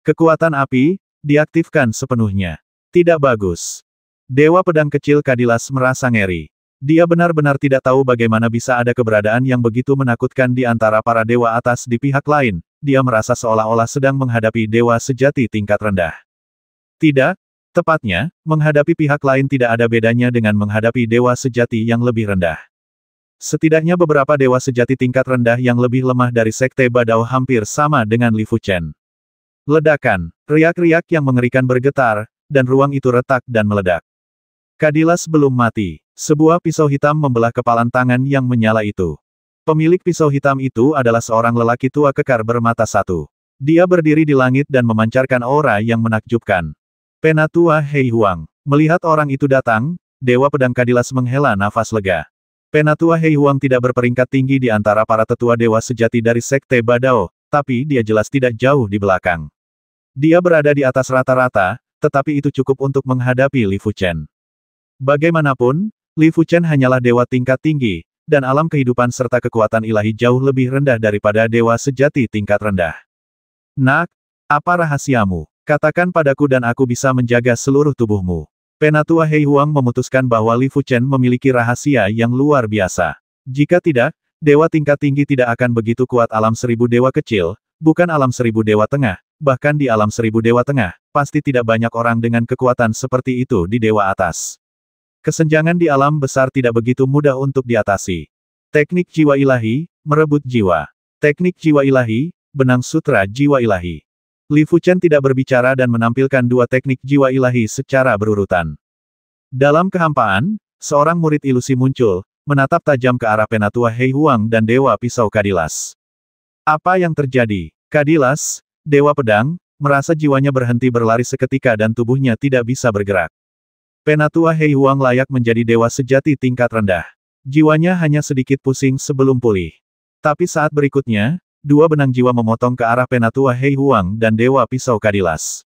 Kekuatan api, diaktifkan sepenuhnya. Tidak bagus. Dewa Pedang Kecil Kadilas merasa ngeri. Dia benar-benar tidak tahu bagaimana bisa ada keberadaan yang begitu menakutkan di antara para dewa atas di pihak lain, dia merasa seolah-olah sedang menghadapi dewa sejati tingkat rendah. Tidak, tepatnya, menghadapi pihak lain tidak ada bedanya dengan menghadapi dewa sejati yang lebih rendah. Setidaknya beberapa dewa sejati tingkat rendah yang lebih lemah dari Sekte Badao hampir sama dengan Li Fuchen. Ledakan, riak-riak yang mengerikan bergetar, dan ruang itu retak dan meledak. Kadilas belum mati. Sebuah pisau hitam membelah kepalan tangan yang menyala itu. Pemilik pisau hitam itu adalah seorang lelaki tua kekar bermata satu. Dia berdiri di langit dan memancarkan aura yang menakjubkan. Penatua Hei Huang. Melihat orang itu datang, Dewa Pedang Kadilas menghela nafas lega. Penatua Hei Huang tidak berperingkat tinggi di antara para tetua dewa sejati dari Sekte Badao, tapi dia jelas tidak jauh di belakang. Dia berada di atas rata-rata, tetapi itu cukup untuk menghadapi Li Fuchen. Bagaimanapun, Li Fuchen hanyalah dewa tingkat tinggi, dan alam kehidupan serta kekuatan ilahi jauh lebih rendah daripada dewa sejati tingkat rendah. Nak, apa rahasiamu? Katakan padaku dan aku bisa menjaga seluruh tubuhmu. Penatua Hei Huang memutuskan bahwa Li Fuchen memiliki rahasia yang luar biasa. Jika tidak, dewa tingkat tinggi tidak akan begitu kuat alam seribu dewa kecil, bukan alam seribu dewa tengah, bahkan di alam seribu dewa tengah, pasti tidak banyak orang dengan kekuatan seperti itu di dewa atas. Kesenjangan di alam besar tidak begitu mudah untuk diatasi. Teknik jiwa ilahi, merebut jiwa. Teknik jiwa ilahi, benang sutra jiwa ilahi. Li Fuchen tidak berbicara dan menampilkan dua teknik jiwa ilahi secara berurutan. Dalam kehampaan, seorang murid ilusi muncul, menatap tajam ke arah penatua Hei Huang dan Dewa Pisau Kadilas. Apa yang terjadi? Kadilas, Dewa Pedang, merasa jiwanya berhenti berlari seketika dan tubuhnya tidak bisa bergerak. Penatua Hei Huang layak menjadi dewa sejati tingkat rendah. Jiwanya hanya sedikit pusing sebelum pulih. Tapi saat berikutnya, dua benang jiwa memotong ke arah Penatua Hei Huang dan Dewa Pisau Kadilas.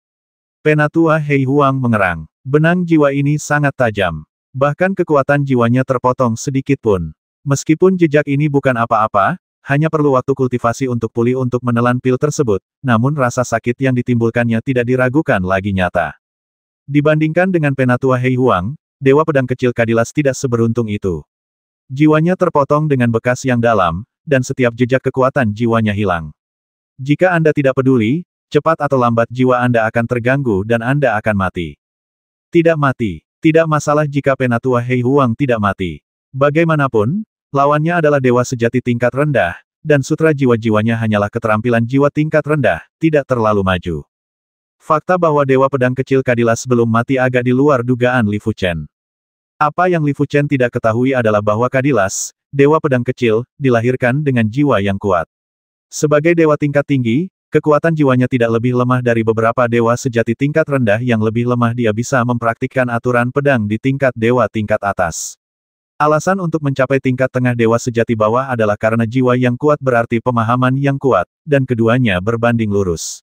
Penatua Hei Huang mengerang. Benang jiwa ini sangat tajam. Bahkan kekuatan jiwanya terpotong sedikit pun. Meskipun jejak ini bukan apa-apa, hanya perlu waktu kultivasi untuk pulih untuk menelan pil tersebut, namun rasa sakit yang ditimbulkannya tidak diragukan lagi nyata. Dibandingkan dengan Penatua Hei Huang, Dewa Pedang Kecil Kadilas tidak seberuntung itu. Jiwanya terpotong dengan bekas yang dalam, dan setiap jejak kekuatan jiwanya hilang. Jika Anda tidak peduli, cepat atau lambat jiwa Anda akan terganggu dan Anda akan mati. Tidak mati. Tidak masalah jika Penatua Hei Huang tidak mati. Bagaimanapun, lawannya adalah dewa sejati tingkat rendah, dan sutra jiwa-jiwanya hanyalah keterampilan jiwa tingkat rendah, tidak terlalu maju. Fakta bahwa dewa pedang kecil Kadilas belum mati agak di luar dugaan Li Fuchen. Apa yang Li Fuchen tidak ketahui adalah bahwa Kadilas, Dewa Pedang Kecil, dilahirkan dengan jiwa yang kuat. Sebagai dewa tingkat tinggi, kekuatan jiwanya tidak lebih lemah dari beberapa dewa sejati tingkat rendah yang lebih lemah dia bisa mempraktikkan aturan pedang di tingkat dewa tingkat atas. Alasan untuk mencapai tingkat tengah dewa sejati bawah adalah karena jiwa yang kuat berarti pemahaman yang kuat, dan keduanya berbanding lurus.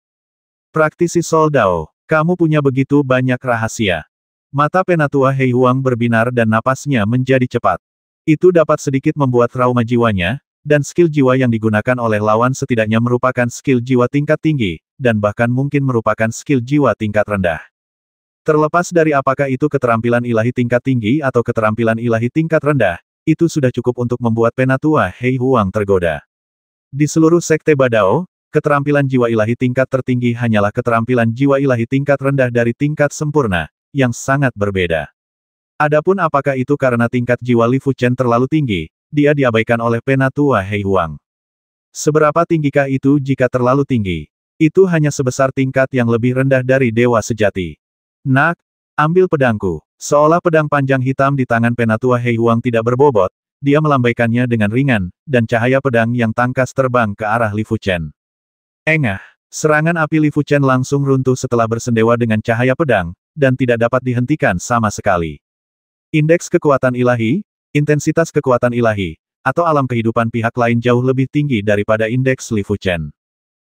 Praktisi Soldao, kamu punya begitu banyak rahasia. Mata penatua Hei Huang berbinar dan napasnya menjadi cepat. Itu dapat sedikit membuat trauma jiwanya, dan skill jiwa yang digunakan oleh lawan setidaknya merupakan skill jiwa tingkat tinggi, dan bahkan mungkin merupakan skill jiwa tingkat rendah. Terlepas dari apakah itu keterampilan ilahi tingkat tinggi atau keterampilan ilahi tingkat rendah, itu sudah cukup untuk membuat penatua Hei Huang tergoda. Di seluruh sekte Badao, keterampilan jiwa ilahi tingkat tertinggi hanyalah keterampilan jiwa ilahi tingkat rendah dari tingkat sempurna, yang sangat berbeda. Adapun apakah itu karena tingkat jiwa Li Fuchen terlalu tinggi, dia diabaikan oleh penatua Hei Huang. Seberapa tinggikah itu jika terlalu tinggi? Itu hanya sebesar tingkat yang lebih rendah dari dewa sejati. Nak, ambil pedangku. Seolah pedang panjang hitam di tangan penatua Hei Huang tidak berbobot, dia melambaikannya dengan ringan, dan cahaya pedang yang tangkas terbang ke arah Li Fuchen. Engah, serangan api Li Fuchen langsung runtuh setelah bersendewa dengan cahaya pedang, dan tidak dapat dihentikan sama sekali. Indeks kekuatan ilahi, intensitas kekuatan ilahi, atau alam kehidupan pihak lain jauh lebih tinggi daripada indeks Li Fuchen.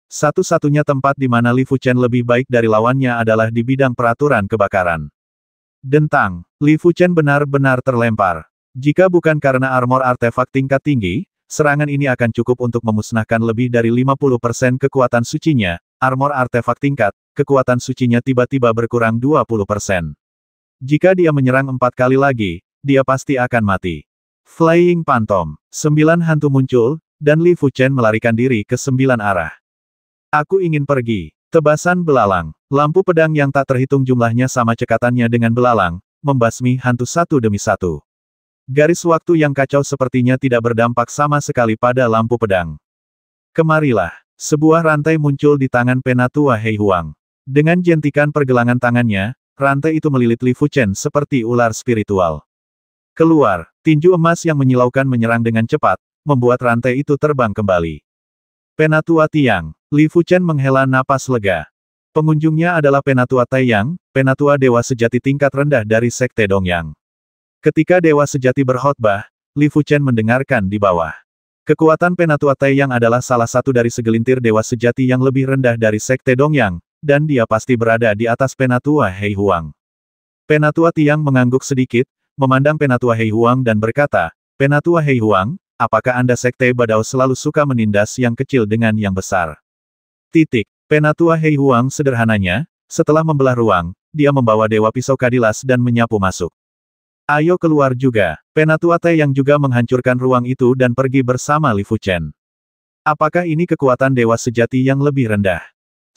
Satu-satunya tempat di mana Li Fuchen lebih baik dari lawannya adalah di bidang peraturan kebakaran. Dentang, Li Fuchen benar-benar terlempar. Jika bukan karena armor artefak tingkat tinggi, serangan ini akan cukup untuk memusnahkan lebih dari 50% kekuatan sucinya, armor artefak tingkat, kekuatan sucinya tiba-tiba berkurang 20%. Jika dia menyerang empat kali lagi, dia pasti akan mati. Flying Phantom. Sembilan hantu muncul, dan Li Fuchen melarikan diri ke sembilan arah. Aku ingin pergi. Tebasan belalang. Lampu pedang yang tak terhitung jumlahnya sama cekatannya dengan belalang, membasmi hantu satu demi satu. Garis waktu yang kacau sepertinya tidak berdampak sama sekali pada lampu pedang. Kemarilah. Sebuah rantai muncul di tangan penatua Hei Huang. Dengan jentikan pergelangan tangannya, rantai itu melilit Li Fuchen seperti ular spiritual. Keluar, tinju emas yang menyilaukan menyerang dengan cepat, membuat rantai itu terbang kembali. Penatua Tiang, Li Fuchen menghela napas lega. Pengunjungnya adalah Penatua Taiyang, Penatua Dewa Sejati tingkat rendah dari Sekte Dongyang. Ketika Dewa Sejati berkhotbah, Li Fuchen mendengarkan di bawah. Kekuatan Penatua Taiyang adalah salah satu dari segelintir Dewa Sejati yang lebih rendah dari Sekte Dongyang, dan dia pasti berada di atas Penatua Hei Huang. Penatua Tiang mengangguk sedikit, memandang Penatua Hei Huang dan berkata, Penatua Hei Huang, apakah Anda Sekte Badao selalu suka menindas yang kecil dengan yang besar? Titik. Penatua Hei Huang sederhananya, setelah membelah ruang, dia membawa Dewa Pisau Kadilas dan menyapu masuk. Ayo keluar juga. Penatua Te yang juga menghancurkan ruang itu dan pergi bersama Li Fuchen. Apakah ini kekuatan dewa sejati yang lebih rendah?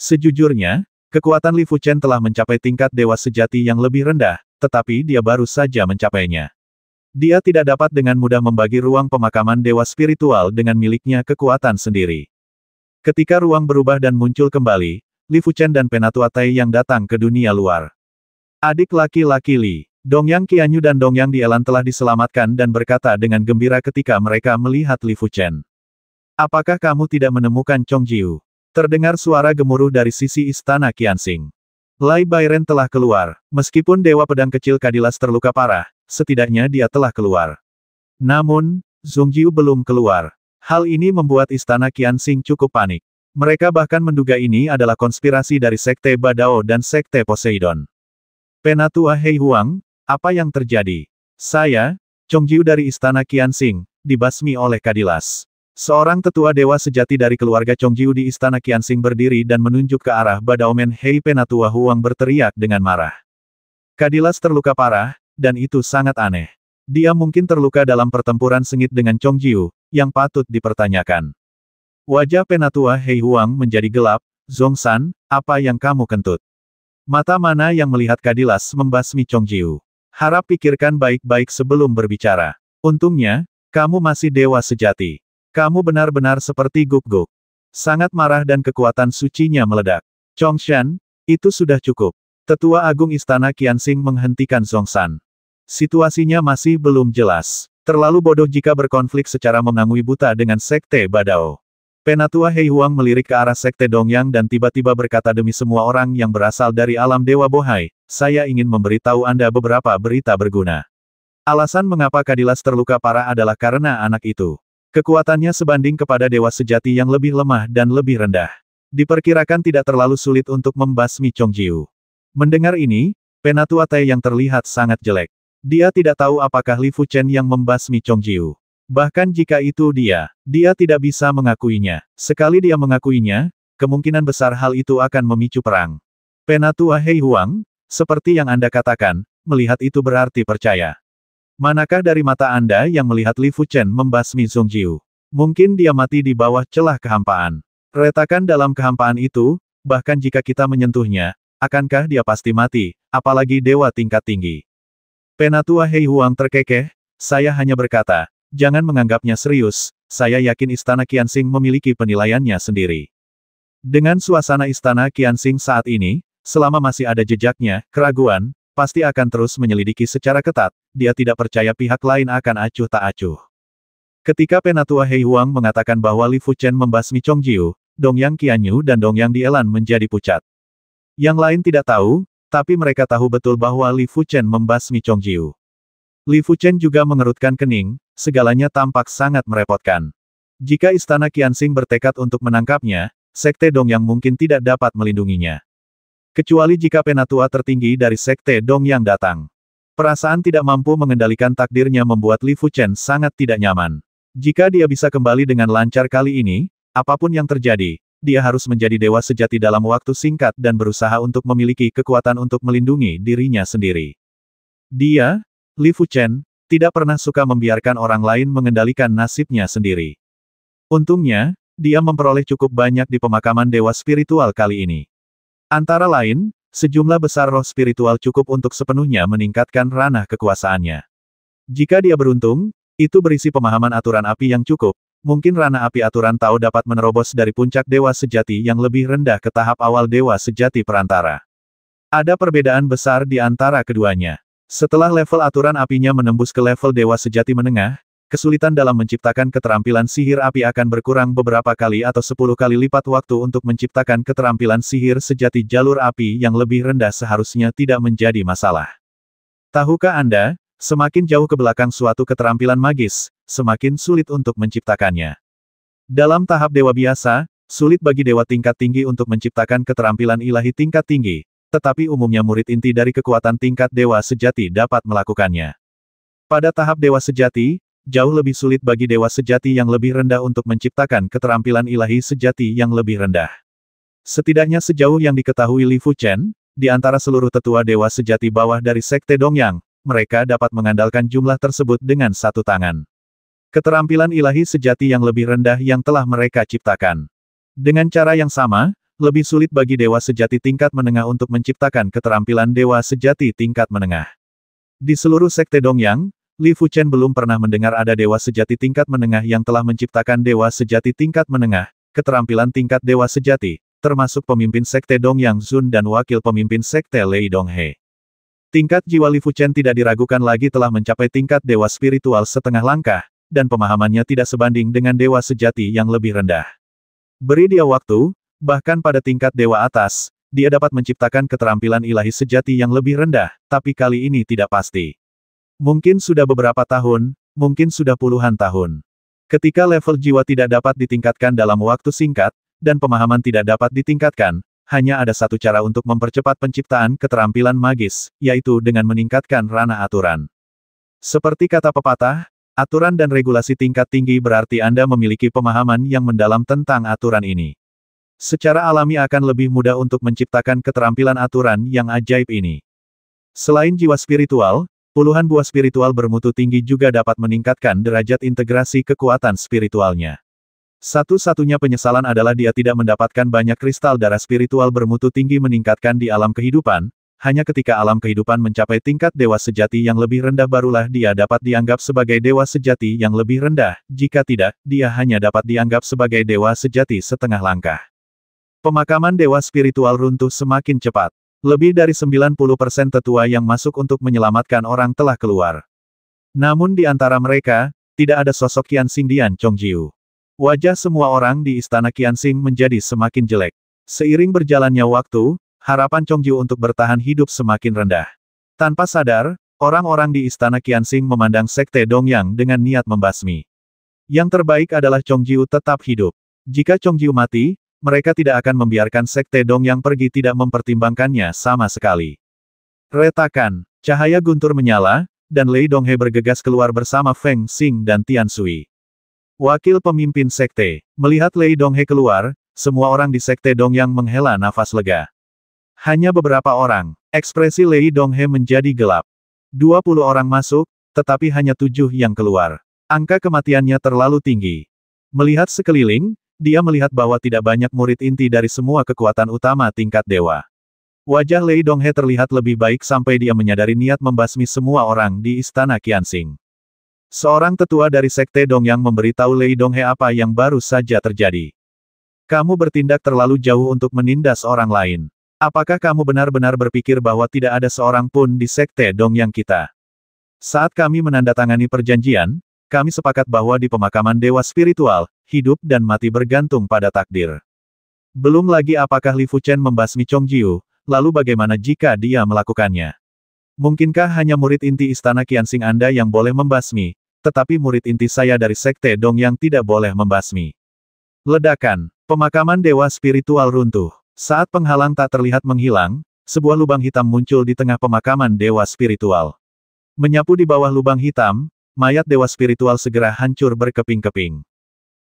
Sejujurnya, kekuatan Li Fuchen telah mencapai tingkat dewa sejati yang lebih rendah, tetapi dia baru saja mencapainya. Dia tidak dapat dengan mudah membagi ruang pemakaman dewa spiritual dengan miliknya kekuatan sendiri. Ketika ruang berubah dan muncul kembali, Li Fuchen dan Penatua Tai yang datang ke dunia luar. Adik laki-laki Li, Dongyang Qianyu dan Dongyang Dielan telah diselamatkan dan berkata dengan gembira ketika mereka melihat Li Fuchen. Apakah kamu tidak menemukan Chong Jiu? Terdengar suara gemuruh dari sisi istana Qianxing. Lai Bairen telah keluar. Meskipun Dewa Pedang Kecil Kadilas terluka parah, setidaknya dia telah keluar. Namun, Zhongjiu belum keluar. Hal ini membuat istana Qianxing cukup panik. Mereka bahkan menduga ini adalah konspirasi dari Sekte Badao dan Sekte Poseidon. Penatua Hei Huang, apa yang terjadi? Saya, Chongjiu dari istana Qianxing, dibasmi oleh Kadilas. Seorang tetua dewa sejati dari keluarga Chongjiu di Istana Qianxing berdiri dan menunjuk ke arah Badaomen Hei Penatua Huang berteriak dengan marah. Kadilas terluka parah, dan itu sangat aneh. Dia mungkin terluka dalam pertempuran sengit dengan Chongjiu, yang patut dipertanyakan. Wajah Penatua Hei Huang menjadi gelap, Zongsan, apa yang kamu kentut? Mata mana yang melihat Kadilas membasmi Chongjiu? Harap pikirkan baik-baik sebelum berbicara. Untungnya, kamu masih dewa sejati. Kamu benar-benar seperti guk-guk. Sangat marah dan kekuatan sucinya meledak. Chongshan, itu sudah cukup. Tetua Agung Istana Qianxing menghentikan Songshan. Situasinya masih belum jelas. Terlalu bodoh jika berkonflik secara mengangui buta dengan Sekte Badao. Penatua Hei Huang melirik ke arah Sekte Dongyang dan tiba-tiba berkata demi semua orang yang berasal dari alam Dewa Bohai, saya ingin memberitahu Anda beberapa berita berguna. Alasan mengapa Kadilas terluka parah adalah karena anak itu. Kekuatannya sebanding kepada dewa sejati yang lebih lemah dan lebih rendah. Diperkirakan tidak terlalu sulit untuk membasmi Chongjiu. Mendengar ini, Penatua Tai yang terlihat sangat jelek. Dia tidak tahu apakah Li Fuchen yang membasmi Chongjiu. Bahkan jika itu dia, dia tidak bisa mengakuinya. Sekali dia mengakuinya, kemungkinan besar hal itu akan memicu perang. Penatua Hei Huang, seperti yang Anda katakan, melihat itu berarti percaya. Manakah dari mata Anda yang melihat Li Fuchen membasmi Zhong Jiu? Mungkin dia mati di bawah celah kehampaan. Retakan dalam kehampaan itu, bahkan jika kita menyentuhnya, akankah dia pasti mati, apalagi dewa tingkat tinggi? Penatua Hei Huang terkekeh, saya hanya berkata, jangan menganggapnya serius, saya yakin istana Qianxing memiliki penilaiannya sendiri. Dengan suasana istana Qianxing saat ini, selama masih ada jejaknya, keraguan, pasti akan terus menyelidiki secara ketat, dia tidak percaya pihak lain akan acuh tak acuh. Ketika Penatua Hei Huang mengatakan bahwa Li Fuchen membasmi Chong Jiu, Dongyang Qianyu dan Dongyang Dielan menjadi pucat. Yang lain tidak tahu, tapi mereka tahu betul bahwa Li Fuchen membasmi Chong Jiu. Li Fuchen juga mengerutkan kening, segalanya tampak sangat merepotkan. Jika Istana Qianxing bertekad untuk menangkapnya, Sekte Dongyang mungkin tidak dapat melindunginya. Kecuali jika penatua tertinggi dari Sekte Dong yang datang. Perasaan tidak mampu mengendalikan takdirnya membuat Li Chen sangat tidak nyaman. Jika dia bisa kembali dengan lancar kali ini, apapun yang terjadi, dia harus menjadi dewa sejati dalam waktu singkat dan berusaha untuk memiliki kekuatan untuk melindungi dirinya sendiri. Dia, Li Chen, tidak pernah suka membiarkan orang lain mengendalikan nasibnya sendiri. Untungnya, dia memperoleh cukup banyak di pemakaman dewa spiritual kali ini. Antara lain, sejumlah besar roh spiritual cukup untuk sepenuhnya meningkatkan ranah kekuasaannya. Jika dia beruntung, itu berisi pemahaman aturan api yang cukup, mungkin ranah api aturan Tao dapat menerobos dari puncak dewa sejati yang lebih rendah ke tahap awal dewa sejati perantara. Ada perbedaan besar di antara keduanya. Setelah level aturan apinya menembus ke level dewa sejati menengah, kesulitan dalam menciptakan keterampilan sihir api akan berkurang beberapa kali atau sepuluh kali lipat waktu untuk menciptakan keterampilan sihir sejati jalur api yang lebih rendah seharusnya tidak menjadi masalah. Tahukah Anda, semakin jauh ke belakang suatu keterampilan magis, semakin sulit untuk menciptakannya. Dalam tahap dewa biasa, sulit bagi dewa tingkat tinggi untuk menciptakan keterampilan ilahi tingkat tinggi, tetapi umumnya murid inti dari kekuatan tingkat dewa sejati dapat melakukannya. Pada tahap dewa sejati, Jauh lebih sulit bagi dewa sejati yang lebih rendah untuk menciptakan keterampilan ilahi sejati yang lebih rendah. Setidaknya sejauh yang diketahui Li Fuchen, di antara seluruh tetua dewa sejati bawah dari Sekte Dongyang, mereka dapat mengandalkan jumlah tersebut dengan satu tangan. Keterampilan ilahi sejati yang lebih rendah yang telah mereka ciptakan. Dengan cara yang sama, lebih sulit bagi dewa sejati tingkat menengah untuk menciptakan keterampilan dewa sejati tingkat menengah. Di seluruh sekte Dongyang, Li Fuchen belum pernah mendengar ada dewa sejati tingkat menengah yang telah menciptakan dewa sejati tingkat menengah, keterampilan tingkat dewa sejati, termasuk pemimpin sekte Dong Yang Zun dan wakil pemimpin sekte Lei Dong He. Tingkat jiwa Li Fuchen tidak diragukan lagi telah mencapai tingkat dewa spiritual setengah langkah, dan pemahamannya tidak sebanding dengan dewa sejati yang lebih rendah. Beri dia waktu, bahkan pada tingkat dewa atas, dia dapat menciptakan keterampilan ilahi sejati yang lebih rendah, tapi kali ini tidak pasti. Mungkin sudah beberapa tahun, mungkin sudah puluhan tahun. Ketika level jiwa tidak dapat ditingkatkan dalam waktu singkat, dan pemahaman tidak dapat ditingkatkan, hanya ada satu cara untuk mempercepat penciptaan keterampilan magis, yaitu dengan meningkatkan ranah aturan. Seperti kata pepatah, aturan dan regulasi tingkat tinggi berarti Anda memiliki pemahaman yang mendalam tentang aturan ini. Secara alami akan lebih mudah untuk menciptakan keterampilan aturan yang ajaib ini. Selain jiwa spiritual, Puluhan buah spiritual bermutu tinggi juga dapat meningkatkan derajat integrasi kekuatan spiritualnya. Satu-satunya penyesalan adalah dia tidak mendapatkan banyak kristal darah spiritual bermutu tinggi meningkatkan di alam kehidupan, hanya ketika alam kehidupan mencapai tingkat dewa sejati yang lebih rendah barulah dia dapat dianggap sebagai dewa sejati yang lebih rendah, jika tidak, dia hanya dapat dianggap sebagai dewa sejati setengah langkah. Pemakaman dewa spiritual runtuh semakin cepat. Lebih dari 90 persen tetua yang masuk untuk menyelamatkan orang telah keluar. Namun di antara mereka, tidak ada sosok Qian Xing Dian Jiu. Wajah semua orang di istana Qian Xing menjadi semakin jelek. Seiring berjalannya waktu, harapan Jiu untuk bertahan hidup semakin rendah. Tanpa sadar, orang-orang di istana Qian Xing memandang sekte Dongyang dengan niat membasmi. Yang terbaik adalah Jiu tetap hidup. Jika Jiu mati, mereka tidak akan membiarkan Sekte Dong yang pergi tidak mempertimbangkannya sama sekali. Retakan, cahaya guntur menyala, dan Lei Donghe bergegas keluar bersama Feng Xing dan Tian Sui. Wakil pemimpin Sekte, melihat Lei Donghe keluar, semua orang di Sekte Dong yang menghela nafas lega. Hanya beberapa orang, ekspresi Lei Donghe menjadi gelap. 20 orang masuk, tetapi hanya tujuh yang keluar. Angka kematiannya terlalu tinggi. Melihat sekeliling, dia melihat bahwa tidak banyak murid inti dari semua kekuatan utama tingkat dewa. Wajah Lei Donghe terlihat lebih baik sampai dia menyadari niat membasmi semua orang di istana Qianxing. Seorang tetua dari sekte Dong yang memberitahu Lei Donghe apa yang baru saja terjadi. Kamu bertindak terlalu jauh untuk menindas orang lain. Apakah kamu benar-benar berpikir bahwa tidak ada seorang pun di sekte Dong yang kita? Saat kami menandatangani perjanjian, kami sepakat bahwa di pemakaman dewa spiritual, hidup dan mati bergantung pada takdir. Belum lagi apakah Li Fuchen membasmi Chong Jiu, lalu bagaimana jika dia melakukannya? Mungkinkah hanya murid inti istana Qiansing Anda yang boleh membasmi, tetapi murid inti saya dari Sekte Dong yang tidak boleh membasmi? Ledakan, pemakaman dewa spiritual runtuh. Saat penghalang tak terlihat menghilang, sebuah lubang hitam muncul di tengah pemakaman dewa spiritual. Menyapu di bawah lubang hitam, mayat dewa spiritual segera hancur berkeping-keping.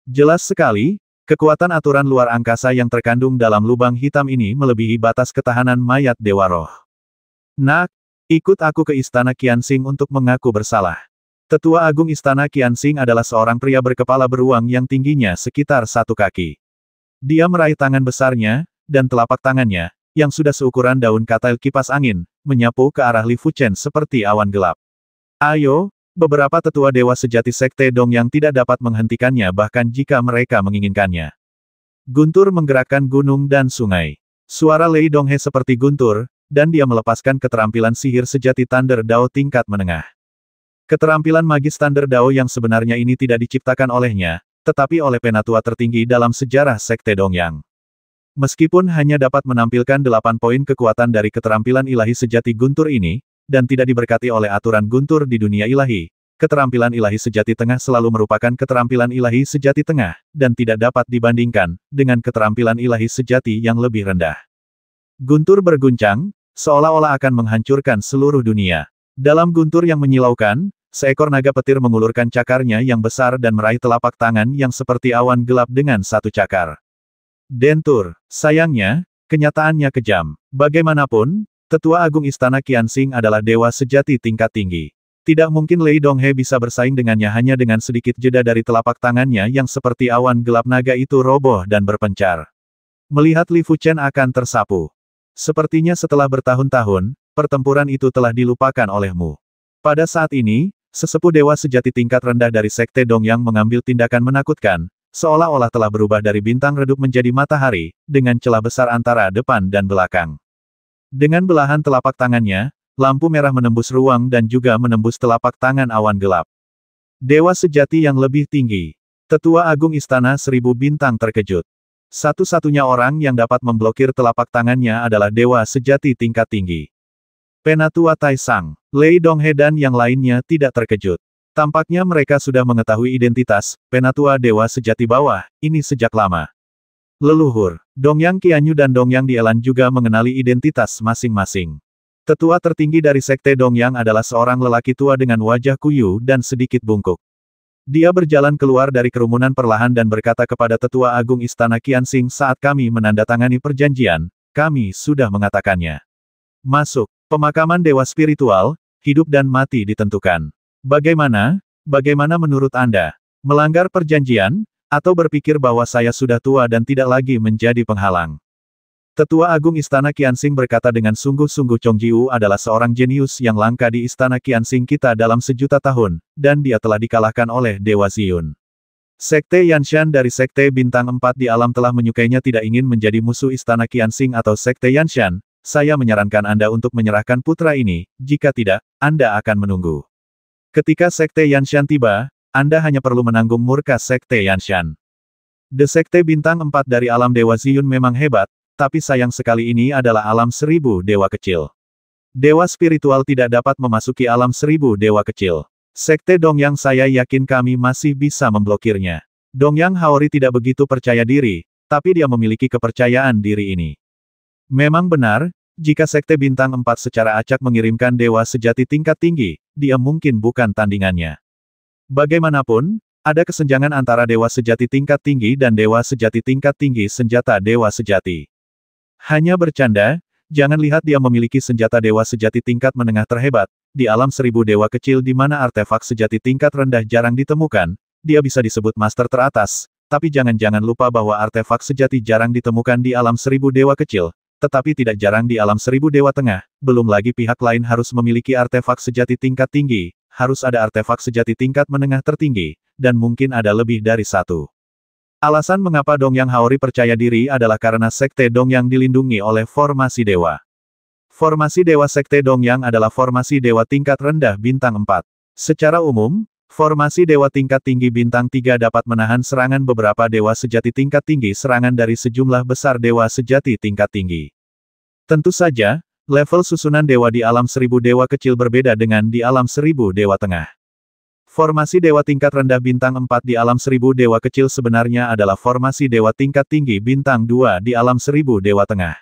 Jelas sekali, kekuatan aturan luar angkasa yang terkandung dalam lubang hitam ini melebihi batas ketahanan mayat dewa roh. Nak, ikut aku ke istana Kiansing untuk mengaku bersalah. Tetua Agung Istana Kiansing adalah seorang pria berkepala beruang yang tingginya sekitar satu kaki. Dia meraih tangan besarnya, dan telapak tangannya, yang sudah seukuran daun katail kipas angin, menyapu ke arah Li Fuchen seperti awan gelap. Ayo, Beberapa tetua dewa sejati sekte Dong yang tidak dapat menghentikannya bahkan jika mereka menginginkannya. Guntur menggerakkan gunung dan sungai. Suara Lei Donghe seperti guntur, dan dia melepaskan keterampilan sihir sejati Thunder Dao tingkat menengah. Keterampilan magis Thunder Dao yang sebenarnya ini tidak diciptakan olehnya, tetapi oleh penatua tertinggi dalam sejarah sekte Dong yang. Meskipun hanya dapat menampilkan delapan poin kekuatan dari keterampilan ilahi sejati Guntur ini, dan tidak diberkati oleh aturan guntur di dunia ilahi, keterampilan ilahi sejati tengah selalu merupakan keterampilan ilahi sejati tengah, dan tidak dapat dibandingkan dengan keterampilan ilahi sejati yang lebih rendah. Guntur berguncang, seolah-olah akan menghancurkan seluruh dunia. Dalam guntur yang menyilaukan, seekor naga petir mengulurkan cakarnya yang besar dan meraih telapak tangan yang seperti awan gelap dengan satu cakar. Dentur, sayangnya, kenyataannya kejam. Bagaimanapun, Tetua Agung Istana Sing adalah dewa sejati tingkat tinggi. Tidak mungkin Lei Donghe bisa bersaing dengannya hanya dengan sedikit jeda dari telapak tangannya yang seperti awan gelap naga itu roboh dan berpencar. Melihat Li Fuchen akan tersapu. Sepertinya setelah bertahun-tahun, pertempuran itu telah dilupakan olehmu. Pada saat ini, sesepuh dewa sejati tingkat rendah dari Sekte Dongyang mengambil tindakan menakutkan, seolah-olah telah berubah dari bintang redup menjadi matahari, dengan celah besar antara depan dan belakang. Dengan belahan telapak tangannya, lampu merah menembus ruang dan juga menembus telapak tangan awan gelap. Dewa sejati yang lebih tinggi. Tetua Agung Istana Seribu Bintang terkejut. Satu-satunya orang yang dapat memblokir telapak tangannya adalah Dewa sejati tingkat tinggi. Penatua Taisang, Lei Donghe dan yang lainnya tidak terkejut. Tampaknya mereka sudah mengetahui identitas Penatua Dewa Sejati Bawah, ini sejak lama. Leluhur, Dongyang Qianyu dan Dongyang Dielan juga mengenali identitas masing-masing. Tetua tertinggi dari Sekte Dongyang adalah seorang lelaki tua dengan wajah kuyu dan sedikit bungkuk. Dia berjalan keluar dari kerumunan perlahan dan berkata kepada Tetua Agung Istana Qiansing saat kami menandatangani perjanjian, kami sudah mengatakannya. Masuk, pemakaman dewa spiritual, hidup dan mati ditentukan. Bagaimana? Bagaimana menurut Anda? Melanggar perjanjian, atau berpikir bahwa saya sudah tua dan tidak lagi menjadi penghalang. Tetua Agung Istana Qianxing berkata dengan sungguh-sungguh Chong Jiu adalah seorang jenius yang langka di Istana Qianxing kita dalam sejuta tahun, dan dia telah dikalahkan oleh Dewa Ziyun. Sekte Yanshan dari Sekte Bintang 4 di alam telah menyukainya tidak ingin menjadi musuh Istana Qianxing atau Sekte Yanshan, saya menyarankan Anda untuk menyerahkan putra ini, jika tidak, Anda akan menunggu. Ketika Sekte Yanshan tiba, anda hanya perlu menanggung murka Sekte Yanshan. The Sekte Bintang empat dari alam Dewa Ziyun memang hebat, tapi sayang sekali ini adalah alam seribu dewa kecil. Dewa spiritual tidak dapat memasuki alam seribu dewa kecil. Sekte Dongyang saya yakin kami masih bisa memblokirnya. Dongyang Haori tidak begitu percaya diri, tapi dia memiliki kepercayaan diri ini. Memang benar, jika Sekte Bintang empat secara acak mengirimkan dewa sejati tingkat tinggi, dia mungkin bukan tandingannya. Bagaimanapun, ada kesenjangan antara dewa sejati tingkat tinggi dan dewa sejati tingkat tinggi senjata dewa sejati. Hanya bercanda, jangan lihat dia memiliki senjata dewa sejati tingkat menengah terhebat, di alam seribu dewa kecil di mana artefak sejati tingkat rendah jarang ditemukan, dia bisa disebut master teratas, tapi jangan-jangan lupa bahwa artefak sejati jarang ditemukan di alam seribu dewa kecil, tetapi tidak jarang di alam seribu dewa tengah, belum lagi pihak lain harus memiliki artefak sejati tingkat tinggi, harus ada artefak sejati tingkat menengah tertinggi, dan mungkin ada lebih dari satu. Alasan mengapa Dongyang Haori percaya diri adalah karena Sekte Dongyang dilindungi oleh formasi dewa. Formasi dewa Sekte Dongyang adalah formasi dewa tingkat rendah bintang 4. Secara umum, formasi dewa tingkat tinggi bintang 3 dapat menahan serangan beberapa dewa sejati tingkat tinggi serangan dari sejumlah besar dewa sejati tingkat tinggi. Tentu saja, Level susunan dewa di alam seribu dewa kecil berbeda dengan di alam seribu dewa tengah. Formasi dewa tingkat rendah bintang 4 di alam seribu dewa kecil sebenarnya adalah formasi dewa tingkat tinggi bintang 2 di alam seribu dewa tengah.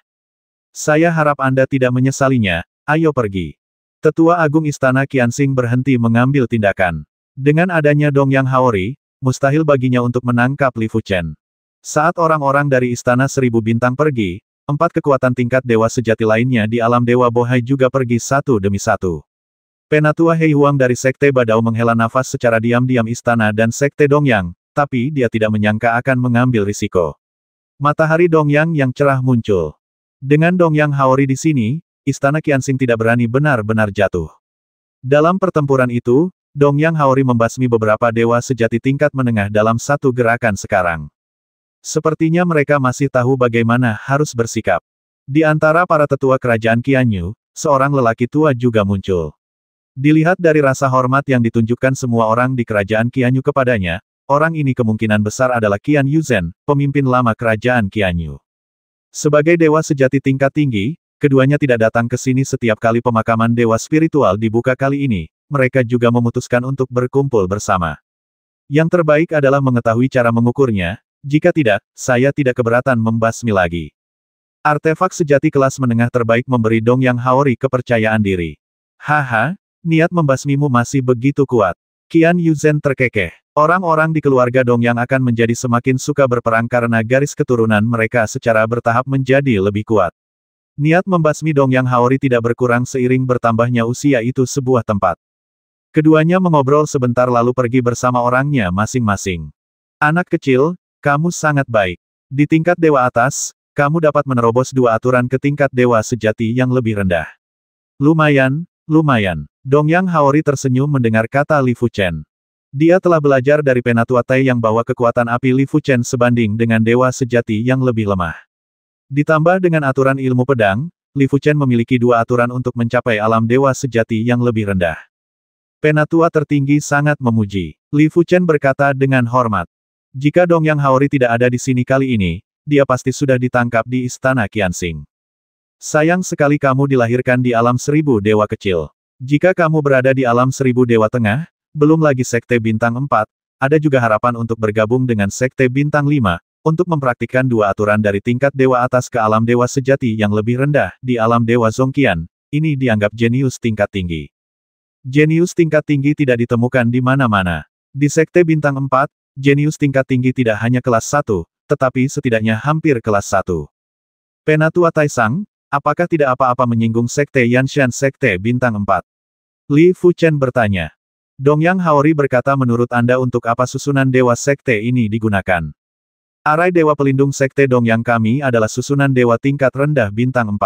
Saya harap Anda tidak menyesalinya, ayo pergi. Tetua Agung Istana Qiansing berhenti mengambil tindakan. Dengan adanya Dongyang Haori, mustahil baginya untuk menangkap Li Fuchen. Saat orang-orang dari Istana Seribu Bintang pergi, Empat kekuatan tingkat dewa sejati lainnya di alam dewa Bohai juga pergi satu demi satu. Penatua Hei Huang dari Sekte Badao menghela nafas secara diam-diam istana dan Sekte Dongyang, tapi dia tidak menyangka akan mengambil risiko. Matahari Dongyang yang cerah muncul. Dengan Dongyang Haori di sini, istana Qianxing tidak berani benar-benar jatuh. Dalam pertempuran itu, Dongyang Haori membasmi beberapa dewa sejati tingkat menengah dalam satu gerakan sekarang. Sepertinya mereka masih tahu bagaimana harus bersikap. Di antara para tetua kerajaan Qianyu, seorang lelaki tua juga muncul. Dilihat dari rasa hormat yang ditunjukkan semua orang di kerajaan Qianyu kepadanya, orang ini kemungkinan besar adalah Qian Yuzen, pemimpin lama kerajaan Qianyu. Sebagai dewa sejati tingkat tinggi, keduanya tidak datang ke sini setiap kali pemakaman dewa spiritual dibuka kali ini, mereka juga memutuskan untuk berkumpul bersama. Yang terbaik adalah mengetahui cara mengukurnya, jika tidak, saya tidak keberatan membasmi lagi. Artefak sejati kelas menengah terbaik memberi Dong Yang Haori kepercayaan diri. Haha, niat membasmimu masih begitu kuat. Kian Yuzen terkekeh. Orang-orang di keluarga Dong Yang akan menjadi semakin suka berperang karena garis keturunan mereka secara bertahap menjadi lebih kuat. Niat membasmi Dong Yang Haori tidak berkurang seiring bertambahnya usia itu sebuah tempat. Keduanya mengobrol sebentar lalu pergi bersama orangnya masing-masing. Anak kecil, kamu sangat baik. Di tingkat dewa atas, kamu dapat menerobos dua aturan ke tingkat dewa sejati yang lebih rendah. Lumayan, lumayan. Dongyang Haori tersenyum mendengar kata Li Fuchen. Dia telah belajar dari Penatua Tai yang bawa kekuatan api Li Fuchen sebanding dengan dewa sejati yang lebih lemah. Ditambah dengan aturan ilmu pedang, Li Fuchen memiliki dua aturan untuk mencapai alam dewa sejati yang lebih rendah. Penatua tertinggi sangat memuji. Li Fuchen berkata dengan hormat. Jika Dong Yang Haori tidak ada di sini kali ini, dia pasti sudah ditangkap di Istana Qianxing. Sayang sekali kamu dilahirkan di alam seribu dewa kecil. Jika kamu berada di alam seribu dewa tengah, belum lagi Sekte Bintang 4, ada juga harapan untuk bergabung dengan Sekte Bintang 5, untuk mempraktikkan dua aturan dari tingkat dewa atas ke alam dewa sejati yang lebih rendah di alam dewa Zongkian, ini dianggap jenius tingkat tinggi. Jenius tingkat tinggi tidak ditemukan di mana-mana. Di Sekte Bintang 4, jenius tingkat tinggi tidak hanya kelas 1, tetapi setidaknya hampir kelas 1. Penatua Taisang, apakah tidak apa-apa menyinggung Sekte Yanshan Sekte Bintang 4? Li Fuchen bertanya. Dongyang Haori berkata menurut Anda untuk apa susunan Dewa Sekte ini digunakan? Arai Dewa Pelindung Sekte Dongyang kami adalah susunan Dewa tingkat rendah bintang 4.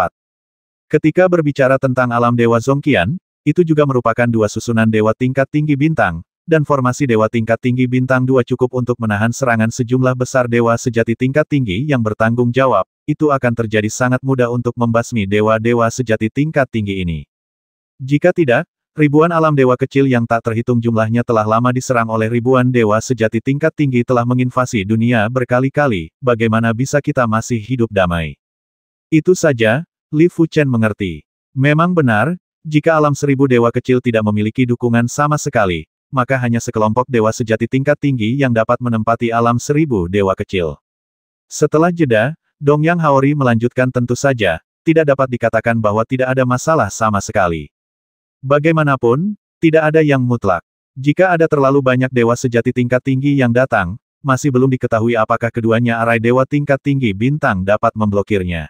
Ketika berbicara tentang alam Dewa Zongkian, itu juga merupakan dua susunan dewa tingkat tinggi bintang, dan formasi dewa tingkat tinggi bintang dua cukup untuk menahan serangan sejumlah besar dewa sejati tingkat tinggi yang bertanggung jawab, itu akan terjadi sangat mudah untuk membasmi dewa-dewa sejati tingkat tinggi ini. Jika tidak, ribuan alam dewa kecil yang tak terhitung jumlahnya telah lama diserang oleh ribuan dewa sejati tingkat tinggi telah menginvasi dunia berkali-kali, bagaimana bisa kita masih hidup damai? Itu saja, Li Fuchen mengerti. Memang benar, jika alam seribu dewa kecil tidak memiliki dukungan sama sekali, maka hanya sekelompok dewa sejati tingkat tinggi yang dapat menempati alam seribu dewa kecil. Setelah jeda, Dongyang Haori melanjutkan tentu saja, tidak dapat dikatakan bahwa tidak ada masalah sama sekali. Bagaimanapun, tidak ada yang mutlak. Jika ada terlalu banyak dewa sejati tingkat tinggi yang datang, masih belum diketahui apakah keduanya arai dewa tingkat tinggi bintang dapat memblokirnya.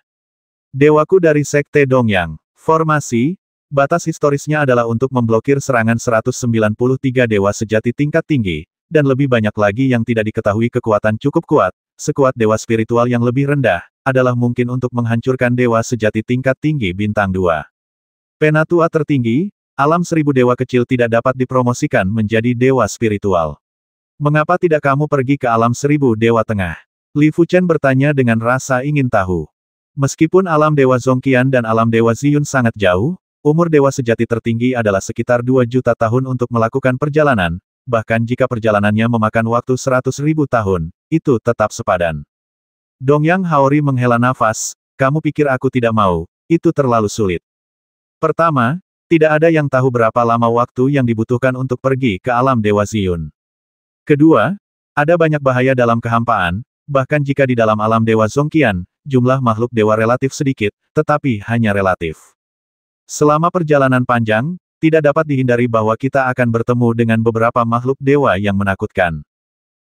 Dewaku dari Sekte Dongyang. Formasi, Batas historisnya adalah untuk memblokir serangan 193 dewa sejati tingkat tinggi, dan lebih banyak lagi yang tidak diketahui kekuatan cukup kuat, sekuat dewa spiritual yang lebih rendah, adalah mungkin untuk menghancurkan dewa sejati tingkat tinggi bintang 2. Penatua tertinggi, alam seribu dewa kecil tidak dapat dipromosikan menjadi dewa spiritual. Mengapa tidak kamu pergi ke alam seribu dewa tengah? Li Fuchen bertanya dengan rasa ingin tahu. Meskipun alam dewa Zongqian dan alam dewa Ziyun sangat jauh, Umur dewa sejati tertinggi adalah sekitar 2 juta tahun untuk melakukan perjalanan, bahkan jika perjalanannya memakan waktu 100 ribu tahun, itu tetap sepadan. Dongyang Haori menghela nafas, kamu pikir aku tidak mau, itu terlalu sulit. Pertama, tidak ada yang tahu berapa lama waktu yang dibutuhkan untuk pergi ke alam Dewa Ziyun. Kedua, ada banyak bahaya dalam kehampaan, bahkan jika di dalam alam Dewa Zongkian, jumlah makhluk dewa relatif sedikit, tetapi hanya relatif. Selama perjalanan panjang, tidak dapat dihindari bahwa kita akan bertemu dengan beberapa makhluk dewa yang menakutkan.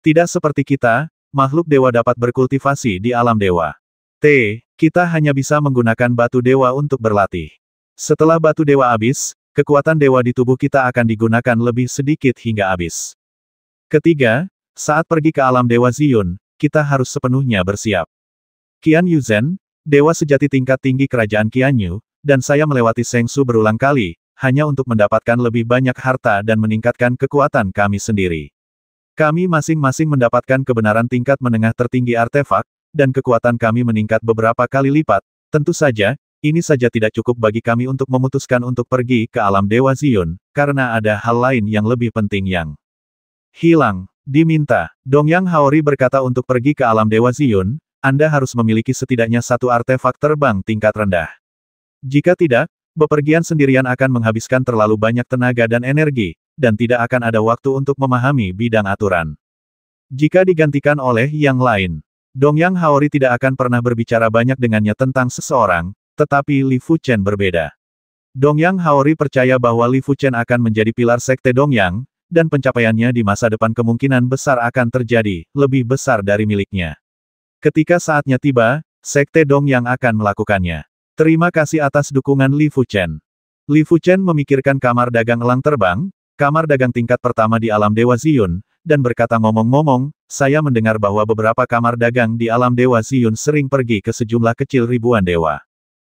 Tidak seperti kita, makhluk dewa dapat berkultivasi di alam dewa. T. Kita hanya bisa menggunakan batu dewa untuk berlatih. Setelah batu dewa habis, kekuatan dewa di tubuh kita akan digunakan lebih sedikit hingga habis. Ketiga, saat pergi ke alam dewa Ziyun, kita harus sepenuhnya bersiap. Qian Yuzen, dewa sejati tingkat tinggi kerajaan Qianyu, dan saya melewati Sengsu berulang kali, hanya untuk mendapatkan lebih banyak harta dan meningkatkan kekuatan kami sendiri. Kami masing-masing mendapatkan kebenaran tingkat menengah tertinggi artefak, dan kekuatan kami meningkat beberapa kali lipat, tentu saja, ini saja tidak cukup bagi kami untuk memutuskan untuk pergi ke alam Dewa Ziyun, karena ada hal lain yang lebih penting yang hilang. Diminta, Dongyang Haori berkata untuk pergi ke alam Dewa Ziyun, Anda harus memiliki setidaknya satu artefak terbang tingkat rendah. Jika tidak, bepergian sendirian akan menghabiskan terlalu banyak tenaga dan energi, dan tidak akan ada waktu untuk memahami bidang aturan. Jika digantikan oleh yang lain, Dongyang Haori tidak akan pernah berbicara banyak dengannya tentang seseorang, tetapi Li Fuchen berbeda. Dongyang Haori percaya bahwa Li Fuchen akan menjadi pilar sekte Dongyang, dan pencapaiannya di masa depan kemungkinan besar akan terjadi, lebih besar dari miliknya. Ketika saatnya tiba, sekte Dongyang akan melakukannya. Terima kasih atas dukungan Li Fuchen. Li Fuchen memikirkan kamar dagang elang terbang, kamar dagang tingkat pertama di alam Dewa Ziyun, dan berkata ngomong-ngomong, saya mendengar bahwa beberapa kamar dagang di alam Dewa Ziyun sering pergi ke sejumlah kecil ribuan dewa.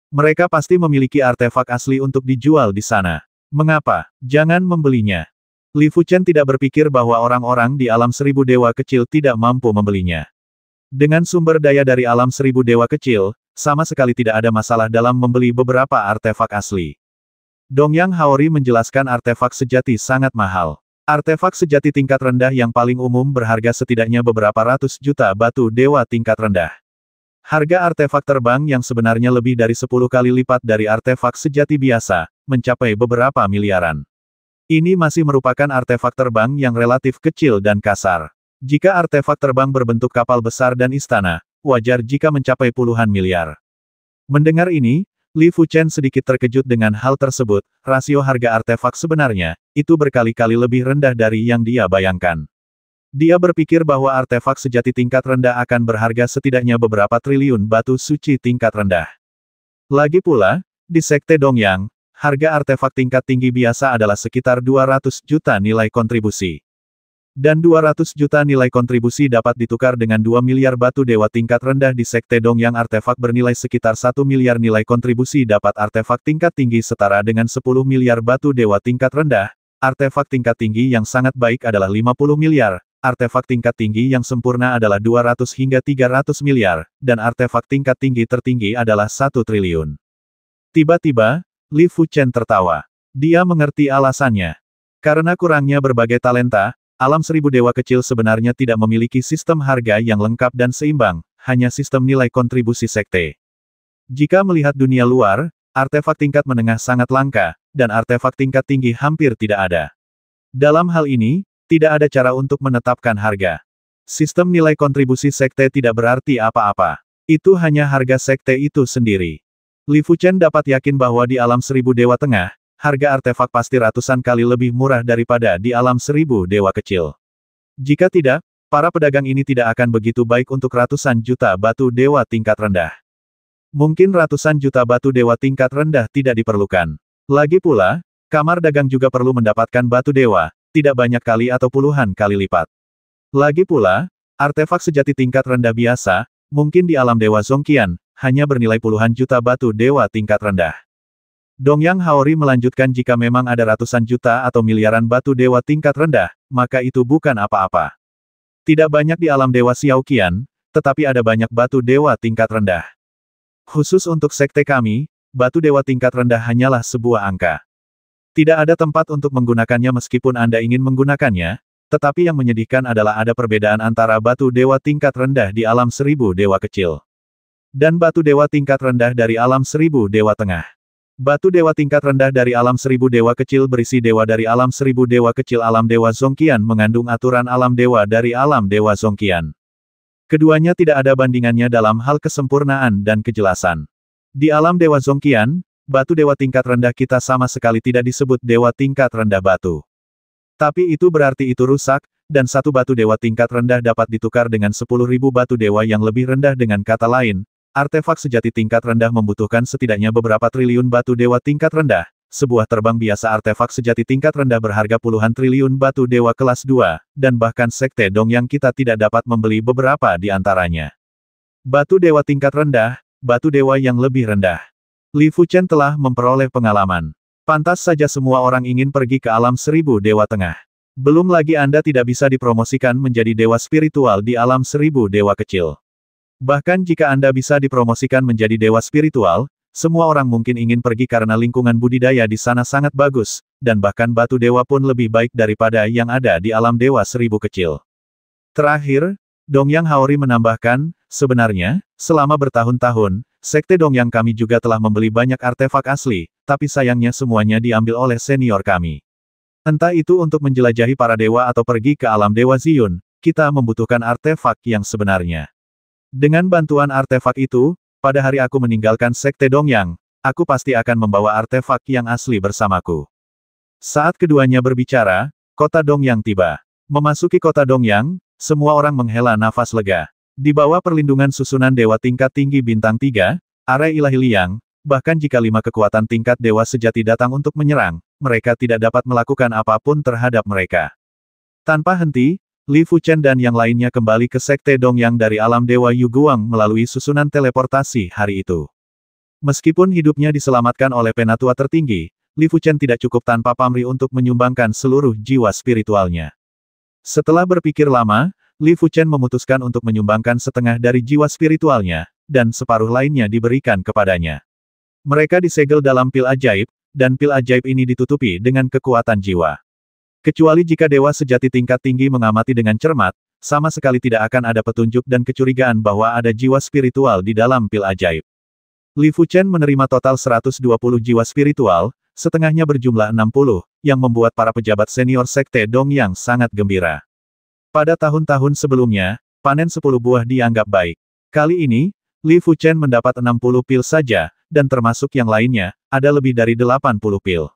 Mereka pasti memiliki artefak asli untuk dijual di sana. Mengapa? Jangan membelinya. Li Fuchen tidak berpikir bahwa orang-orang di alam seribu dewa kecil tidak mampu membelinya. Dengan sumber daya dari alam seribu dewa kecil, sama sekali tidak ada masalah dalam membeli beberapa artefak asli. Dongyang Haori menjelaskan artefak sejati sangat mahal. Artefak sejati tingkat rendah yang paling umum berharga setidaknya beberapa ratus juta batu dewa tingkat rendah. Harga artefak terbang yang sebenarnya lebih dari 10 kali lipat dari artefak sejati biasa, mencapai beberapa miliaran. Ini masih merupakan artefak terbang yang relatif kecil dan kasar. Jika artefak terbang berbentuk kapal besar dan istana, wajar jika mencapai puluhan miliar. Mendengar ini, Li Fuchen sedikit terkejut dengan hal tersebut, rasio harga artefak sebenarnya, itu berkali-kali lebih rendah dari yang dia bayangkan. Dia berpikir bahwa artefak sejati tingkat rendah akan berharga setidaknya beberapa triliun batu suci tingkat rendah. Lagi pula, di Sekte Dongyang, harga artefak tingkat tinggi biasa adalah sekitar 200 juta nilai kontribusi. Dan 200 juta nilai kontribusi dapat ditukar dengan 2 miliar batu dewa tingkat rendah di Sekte Dong yang artefak bernilai sekitar 1 miliar nilai kontribusi dapat artefak tingkat tinggi setara dengan 10 miliar batu dewa tingkat rendah. Artefak tingkat tinggi yang sangat baik adalah 50 miliar. Artefak tingkat tinggi yang sempurna adalah 200 hingga 300 miliar, dan artefak tingkat tinggi tertinggi adalah 1 triliun. Tiba-tiba, Li Fuchen tertawa. Dia mengerti alasannya. Karena kurangnya berbagai talenta, Alam seribu dewa kecil sebenarnya tidak memiliki sistem harga yang lengkap dan seimbang, hanya sistem nilai kontribusi sekte. Jika melihat dunia luar, artefak tingkat menengah sangat langka, dan artefak tingkat tinggi hampir tidak ada. Dalam hal ini, tidak ada cara untuk menetapkan harga. Sistem nilai kontribusi sekte tidak berarti apa-apa. Itu hanya harga sekte itu sendiri. Li Fuchen dapat yakin bahwa di alam seribu dewa tengah, harga artefak pasti ratusan kali lebih murah daripada di alam seribu dewa kecil. Jika tidak, para pedagang ini tidak akan begitu baik untuk ratusan juta batu dewa tingkat rendah. Mungkin ratusan juta batu dewa tingkat rendah tidak diperlukan. Lagi pula, kamar dagang juga perlu mendapatkan batu dewa, tidak banyak kali atau puluhan kali lipat. Lagi pula, artefak sejati tingkat rendah biasa, mungkin di alam dewa Zongkian, hanya bernilai puluhan juta batu dewa tingkat rendah. Dongyang Haori melanjutkan jika memang ada ratusan juta atau miliaran batu dewa tingkat rendah, maka itu bukan apa-apa. Tidak banyak di alam dewa Xiaoqian, tetapi ada banyak batu dewa tingkat rendah. Khusus untuk sekte kami, batu dewa tingkat rendah hanyalah sebuah angka. Tidak ada tempat untuk menggunakannya meskipun Anda ingin menggunakannya, tetapi yang menyedihkan adalah ada perbedaan antara batu dewa tingkat rendah di alam seribu dewa kecil. Dan batu dewa tingkat rendah dari alam seribu dewa tengah. Batu dewa tingkat rendah dari alam seribu dewa kecil berisi dewa dari alam seribu dewa kecil alam dewa Zongkian mengandung aturan alam dewa dari alam dewa Zongkian. Keduanya tidak ada bandingannya dalam hal kesempurnaan dan kejelasan. Di alam dewa Zongkian, batu dewa tingkat rendah kita sama sekali tidak disebut dewa tingkat rendah batu. Tapi itu berarti itu rusak, dan satu batu dewa tingkat rendah dapat ditukar dengan sepuluh batu dewa yang lebih rendah dengan kata lain, Artefak sejati tingkat rendah membutuhkan setidaknya beberapa triliun batu dewa tingkat rendah. Sebuah terbang biasa artefak sejati tingkat rendah berharga puluhan triliun batu dewa kelas 2, dan bahkan sekte dong yang kita tidak dapat membeli beberapa di antaranya. Batu dewa tingkat rendah, batu dewa yang lebih rendah. Li Fuchen telah memperoleh pengalaman. Pantas saja semua orang ingin pergi ke alam seribu dewa tengah. Belum lagi Anda tidak bisa dipromosikan menjadi dewa spiritual di alam seribu dewa kecil. Bahkan jika Anda bisa dipromosikan menjadi dewa spiritual, semua orang mungkin ingin pergi karena lingkungan budidaya di sana sangat bagus, dan bahkan batu dewa pun lebih baik daripada yang ada di alam dewa seribu kecil. Terakhir, Dongyang Haori menambahkan, sebenarnya, selama bertahun-tahun, sekte Dongyang kami juga telah membeli banyak artefak asli, tapi sayangnya semuanya diambil oleh senior kami. Entah itu untuk menjelajahi para dewa atau pergi ke alam dewa Ziyun, kita membutuhkan artefak yang sebenarnya. Dengan bantuan artefak itu, pada hari aku meninggalkan Sekte Dongyang, aku pasti akan membawa artefak yang asli bersamaku. Saat keduanya berbicara, kota Dongyang tiba. Memasuki kota Dongyang, semua orang menghela nafas lega. Di bawah perlindungan susunan dewa tingkat tinggi bintang 3, Arai Ilahi Liang, bahkan jika lima kekuatan tingkat dewa sejati datang untuk menyerang, mereka tidak dapat melakukan apapun terhadap mereka. Tanpa henti, Li Fuchen dan yang lainnya kembali ke Sekte Dongyang dari alam Dewa Yu Guang melalui susunan teleportasi hari itu. Meskipun hidupnya diselamatkan oleh penatua tertinggi, Li Fuchen tidak cukup tanpa pamri untuk menyumbangkan seluruh jiwa spiritualnya. Setelah berpikir lama, Li Fuchen memutuskan untuk menyumbangkan setengah dari jiwa spiritualnya, dan separuh lainnya diberikan kepadanya. Mereka disegel dalam pil ajaib, dan pil ajaib ini ditutupi dengan kekuatan jiwa. Kecuali jika dewa sejati tingkat tinggi mengamati dengan cermat, sama sekali tidak akan ada petunjuk dan kecurigaan bahwa ada jiwa spiritual di dalam pil ajaib. Li Fuchen menerima total 120 jiwa spiritual, setengahnya berjumlah 60, yang membuat para pejabat senior Sekte Dong yang sangat gembira. Pada tahun-tahun sebelumnya, panen 10 buah dianggap baik. Kali ini, Li Fuchen mendapat 60 pil saja, dan termasuk yang lainnya, ada lebih dari 80 pil.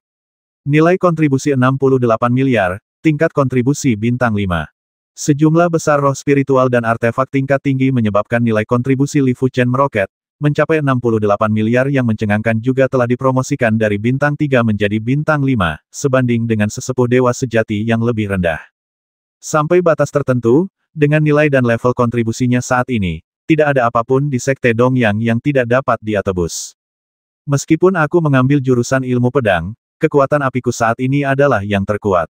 Nilai kontribusi 68 miliar, tingkat kontribusi bintang 5. Sejumlah besar roh spiritual dan artefak tingkat tinggi menyebabkan nilai kontribusi Li Fuchen meroket, mencapai 68 miliar yang mencengangkan juga telah dipromosikan dari bintang 3 menjadi bintang 5, sebanding dengan sesepuh dewa sejati yang lebih rendah. Sampai batas tertentu, dengan nilai dan level kontribusinya saat ini, tidak ada apapun di Sekte Dongyang yang tidak dapat dia Meskipun aku mengambil jurusan ilmu pedang, Kekuatan apiku saat ini adalah yang terkuat.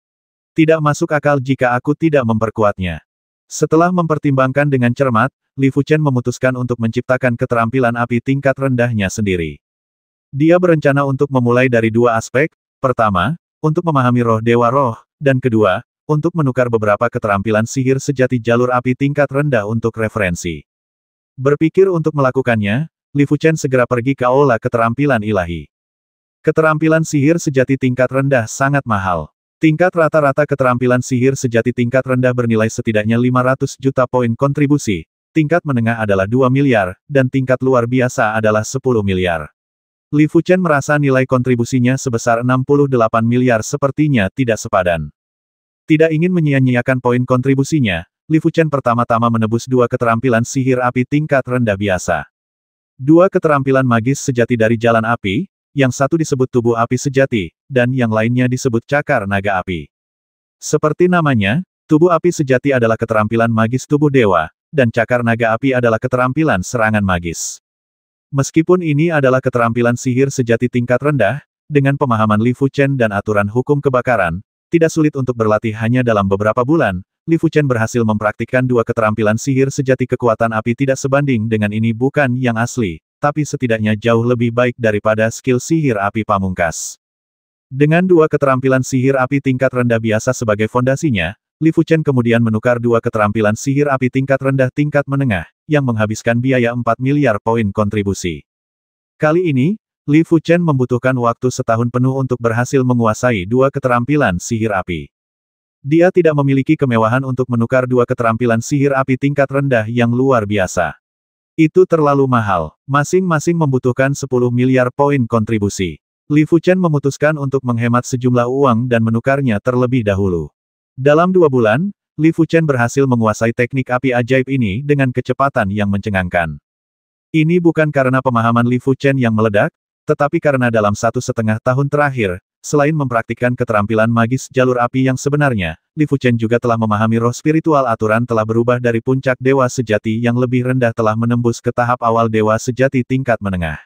Tidak masuk akal jika aku tidak memperkuatnya. Setelah mempertimbangkan dengan cermat, Li Fuchen memutuskan untuk menciptakan keterampilan api tingkat rendahnya sendiri. Dia berencana untuk memulai dari dua aspek, pertama, untuk memahami roh dewa roh, dan kedua, untuk menukar beberapa keterampilan sihir sejati jalur api tingkat rendah untuk referensi. Berpikir untuk melakukannya, Li Fuchen segera pergi ke aula keterampilan ilahi. Keterampilan sihir sejati tingkat rendah sangat mahal. Tingkat rata-rata keterampilan sihir sejati tingkat rendah bernilai setidaknya 500 juta poin kontribusi, tingkat menengah adalah 2 miliar, dan tingkat luar biasa adalah 10 miliar. Li Fuchen merasa nilai kontribusinya sebesar 68 miliar sepertinya tidak sepadan. Tidak ingin menyia-nyiakan poin kontribusinya, Li Fuchen pertama-tama menebus dua keterampilan sihir api tingkat rendah biasa. Dua keterampilan magis sejati dari jalan api, yang satu disebut tubuh api sejati, dan yang lainnya disebut cakar naga api. Seperti namanya, tubuh api sejati adalah keterampilan magis tubuh dewa, dan cakar naga api adalah keterampilan serangan magis. Meskipun ini adalah keterampilan sihir sejati tingkat rendah, dengan pemahaman Li Fuchen dan aturan hukum kebakaran, tidak sulit untuk berlatih hanya dalam beberapa bulan, Li Fuchen berhasil mempraktikkan dua keterampilan sihir sejati kekuatan api tidak sebanding dengan ini bukan yang asli, tapi setidaknya jauh lebih baik daripada skill sihir api pamungkas. Dengan dua keterampilan sihir api tingkat rendah biasa sebagai fondasinya, Li Fuchen kemudian menukar dua keterampilan sihir api tingkat rendah tingkat menengah, yang menghabiskan biaya 4 miliar poin kontribusi. Kali ini, Li Fuchen membutuhkan waktu setahun penuh untuk berhasil menguasai dua keterampilan sihir api. Dia tidak memiliki kemewahan untuk menukar dua keterampilan sihir api tingkat rendah yang luar biasa. Itu terlalu mahal. Masing-masing membutuhkan 10 miliar poin kontribusi. Li Fuchen memutuskan untuk menghemat sejumlah uang dan menukarnya terlebih dahulu. Dalam dua bulan, Li Fuchen berhasil menguasai teknik api ajaib ini dengan kecepatan yang mencengangkan. Ini bukan karena pemahaman Li Fuchen yang meledak, tetapi karena dalam satu setengah tahun terakhir, Selain mempraktikkan keterampilan magis jalur api yang sebenarnya, Li Fuchen juga telah memahami roh spiritual aturan telah berubah dari puncak dewa sejati yang lebih rendah telah menembus ke tahap awal dewa sejati tingkat menengah.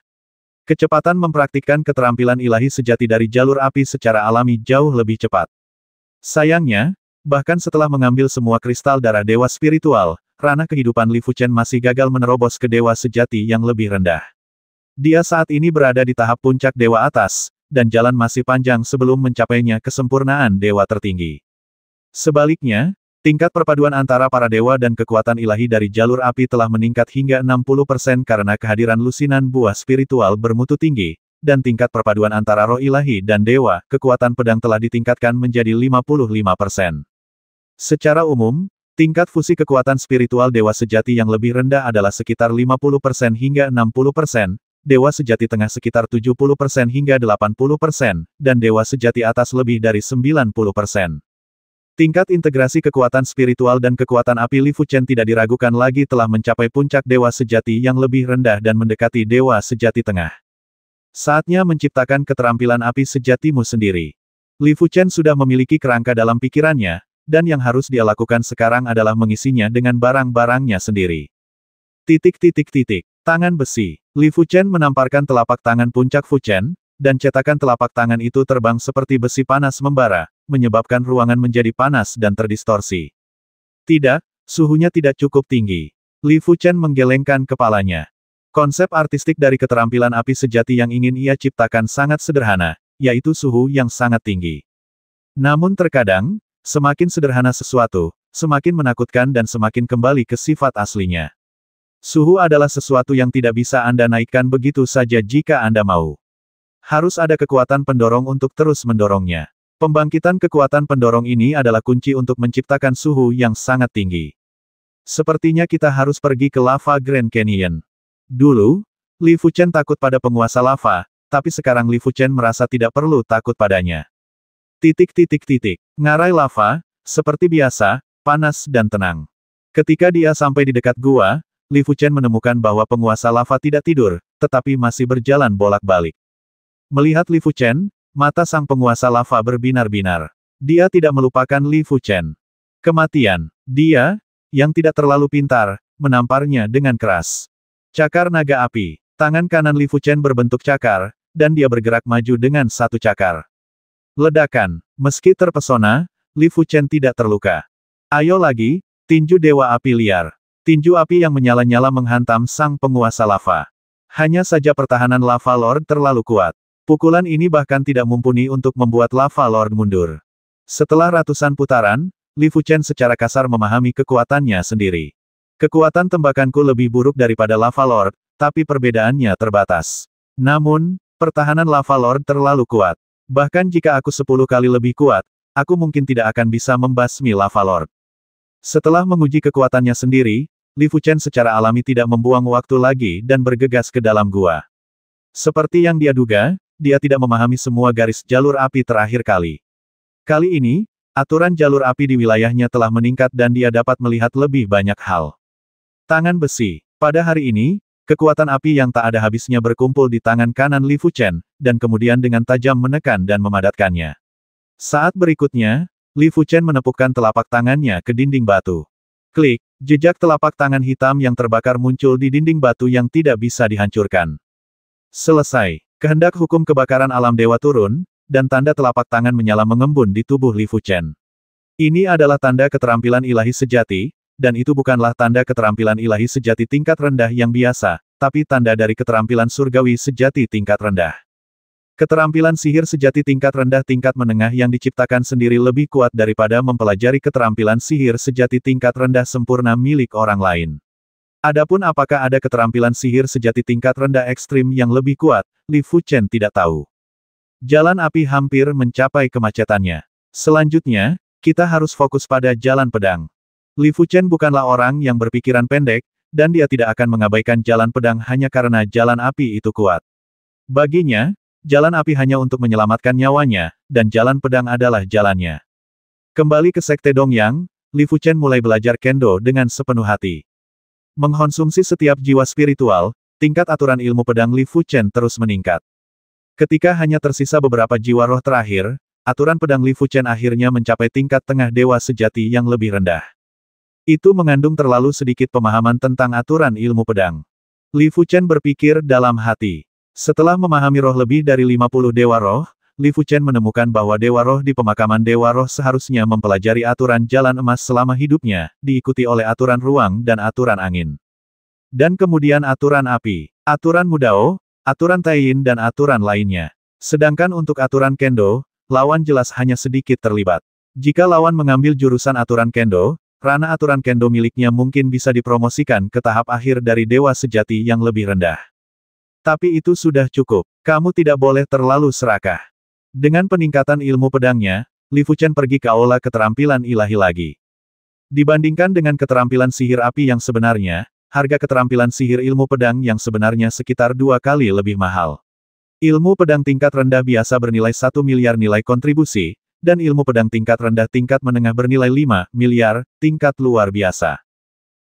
Kecepatan mempraktikkan keterampilan ilahi sejati dari jalur api secara alami jauh lebih cepat. Sayangnya, bahkan setelah mengambil semua kristal darah dewa spiritual, ranah kehidupan Li Fuchen masih gagal menerobos ke dewa sejati yang lebih rendah. Dia saat ini berada di tahap puncak dewa atas, dan jalan masih panjang sebelum mencapainya kesempurnaan dewa tertinggi. Sebaliknya, tingkat perpaduan antara para dewa dan kekuatan ilahi dari jalur api telah meningkat hingga 60% karena kehadiran lusinan buah spiritual bermutu tinggi, dan tingkat perpaduan antara roh ilahi dan dewa, kekuatan pedang telah ditingkatkan menjadi 55%. Secara umum, tingkat fusi kekuatan spiritual dewa sejati yang lebih rendah adalah sekitar 50% hingga 60%, Dewa Sejati Tengah sekitar 70% hingga 80%, dan Dewa Sejati Atas lebih dari 90%. Tingkat integrasi kekuatan spiritual dan kekuatan api Li Fuchen tidak diragukan lagi telah mencapai puncak Dewa Sejati yang lebih rendah dan mendekati Dewa Sejati Tengah. Saatnya menciptakan keterampilan api sejatimu sendiri. Li Fuchen sudah memiliki kerangka dalam pikirannya, dan yang harus dia lakukan sekarang adalah mengisinya dengan barang-barangnya sendiri. Titik titik titik. Tangan besi. Li Fuchen menamparkan telapak tangan puncak Fuchen, dan cetakan telapak tangan itu terbang seperti besi panas membara, menyebabkan ruangan menjadi panas dan terdistorsi. Tidak, suhunya tidak cukup tinggi. Li Fuchen menggelengkan kepalanya. Konsep artistik dari keterampilan api sejati yang ingin ia ciptakan sangat sederhana, yaitu suhu yang sangat tinggi. Namun terkadang, semakin sederhana sesuatu, semakin menakutkan dan semakin kembali ke sifat aslinya. Suhu adalah sesuatu yang tidak bisa Anda naikkan begitu saja jika Anda mau. Harus ada kekuatan pendorong untuk terus mendorongnya. Pembangkitan kekuatan pendorong ini adalah kunci untuk menciptakan suhu yang sangat tinggi. Sepertinya kita harus pergi ke lava Grand Canyon. Dulu, Li Fuchen takut pada penguasa lava, tapi sekarang Li Fuchen merasa tidak perlu takut padanya. Titik-titik-titik, ngarai lava, seperti biasa, panas dan tenang. Ketika dia sampai di dekat gua, Li Fuchen menemukan bahwa penguasa lava tidak tidur, tetapi masih berjalan bolak-balik. Melihat Li Fuchen, mata sang penguasa lava berbinar-binar. Dia tidak melupakan Li Fuchen. Kematian. Dia, yang tidak terlalu pintar, menamparnya dengan keras. Cakar naga api. Tangan kanan Li Fuchen berbentuk cakar, dan dia bergerak maju dengan satu cakar. Ledakan. Meski terpesona, Li Fuchen tidak terluka. Ayo lagi, tinju dewa api liar. Tinju api yang menyala-nyala menghantam sang penguasa lava. Hanya saja pertahanan Lava Lord terlalu kuat. Pukulan ini bahkan tidak mumpuni untuk membuat Lava Lord mundur. Setelah ratusan putaran, Li Fuchen secara kasar memahami kekuatannya sendiri. Kekuatan tembakanku lebih buruk daripada Lava Lord, tapi perbedaannya terbatas. Namun, pertahanan Lava Lord terlalu kuat. Bahkan jika aku sepuluh kali lebih kuat, aku mungkin tidak akan bisa membasmi Lava Lord. Setelah menguji kekuatannya sendiri, Li Fuchen secara alami tidak membuang waktu lagi dan bergegas ke dalam gua. Seperti yang dia duga, dia tidak memahami semua garis jalur api terakhir kali. Kali ini, aturan jalur api di wilayahnya telah meningkat dan dia dapat melihat lebih banyak hal. Tangan besi. Pada hari ini, kekuatan api yang tak ada habisnya berkumpul di tangan kanan Li Fuchen, dan kemudian dengan tajam menekan dan memadatkannya. Saat berikutnya, Li Fuchen menepukkan telapak tangannya ke dinding batu. Klik. Jejak telapak tangan hitam yang terbakar muncul di dinding batu yang tidak bisa dihancurkan. Selesai. Kehendak hukum kebakaran alam dewa turun, dan tanda telapak tangan menyala mengembun di tubuh Li Fuchen. Ini adalah tanda keterampilan ilahi sejati, dan itu bukanlah tanda keterampilan ilahi sejati tingkat rendah yang biasa, tapi tanda dari keterampilan surgawi sejati tingkat rendah. Keterampilan sihir sejati tingkat rendah tingkat menengah yang diciptakan sendiri lebih kuat daripada mempelajari keterampilan sihir sejati tingkat rendah sempurna milik orang lain. Adapun apakah ada keterampilan sihir sejati tingkat rendah ekstrim yang lebih kuat, Li Fuchen tidak tahu. Jalan api hampir mencapai kemacetannya. Selanjutnya, kita harus fokus pada jalan pedang. Li Fuchen bukanlah orang yang berpikiran pendek, dan dia tidak akan mengabaikan jalan pedang hanya karena jalan api itu kuat. Baginya, Jalan api hanya untuk menyelamatkan nyawanya, dan jalan pedang adalah jalannya. Kembali ke Sekte Dongyang, Li Fuchen mulai belajar kendo dengan sepenuh hati. Mengkonsumsi setiap jiwa spiritual, tingkat aturan ilmu pedang Li Fuchen terus meningkat. Ketika hanya tersisa beberapa jiwa roh terakhir, aturan pedang Li Fuchen akhirnya mencapai tingkat tengah dewa sejati yang lebih rendah. Itu mengandung terlalu sedikit pemahaman tentang aturan ilmu pedang. Li Fuchen berpikir dalam hati. Setelah memahami roh lebih dari 50 dewa roh, Li Fuchen menemukan bahwa dewa roh di pemakaman dewa roh seharusnya mempelajari aturan jalan emas selama hidupnya, diikuti oleh aturan ruang dan aturan angin. Dan kemudian aturan api, aturan mudao, aturan taiyin dan aturan lainnya. Sedangkan untuk aturan kendo, lawan jelas hanya sedikit terlibat. Jika lawan mengambil jurusan aturan kendo, rana aturan kendo miliknya mungkin bisa dipromosikan ke tahap akhir dari dewa sejati yang lebih rendah. Tapi itu sudah cukup. Kamu tidak boleh terlalu serakah. Dengan peningkatan ilmu pedangnya, Li Fuchen pergi ke aula keterampilan ilahi lagi. Dibandingkan dengan keterampilan sihir api yang sebenarnya, harga keterampilan sihir ilmu pedang yang sebenarnya sekitar dua kali lebih mahal. Ilmu pedang tingkat rendah biasa bernilai satu miliar nilai kontribusi, dan ilmu pedang tingkat rendah tingkat menengah bernilai 5 miliar, tingkat luar biasa.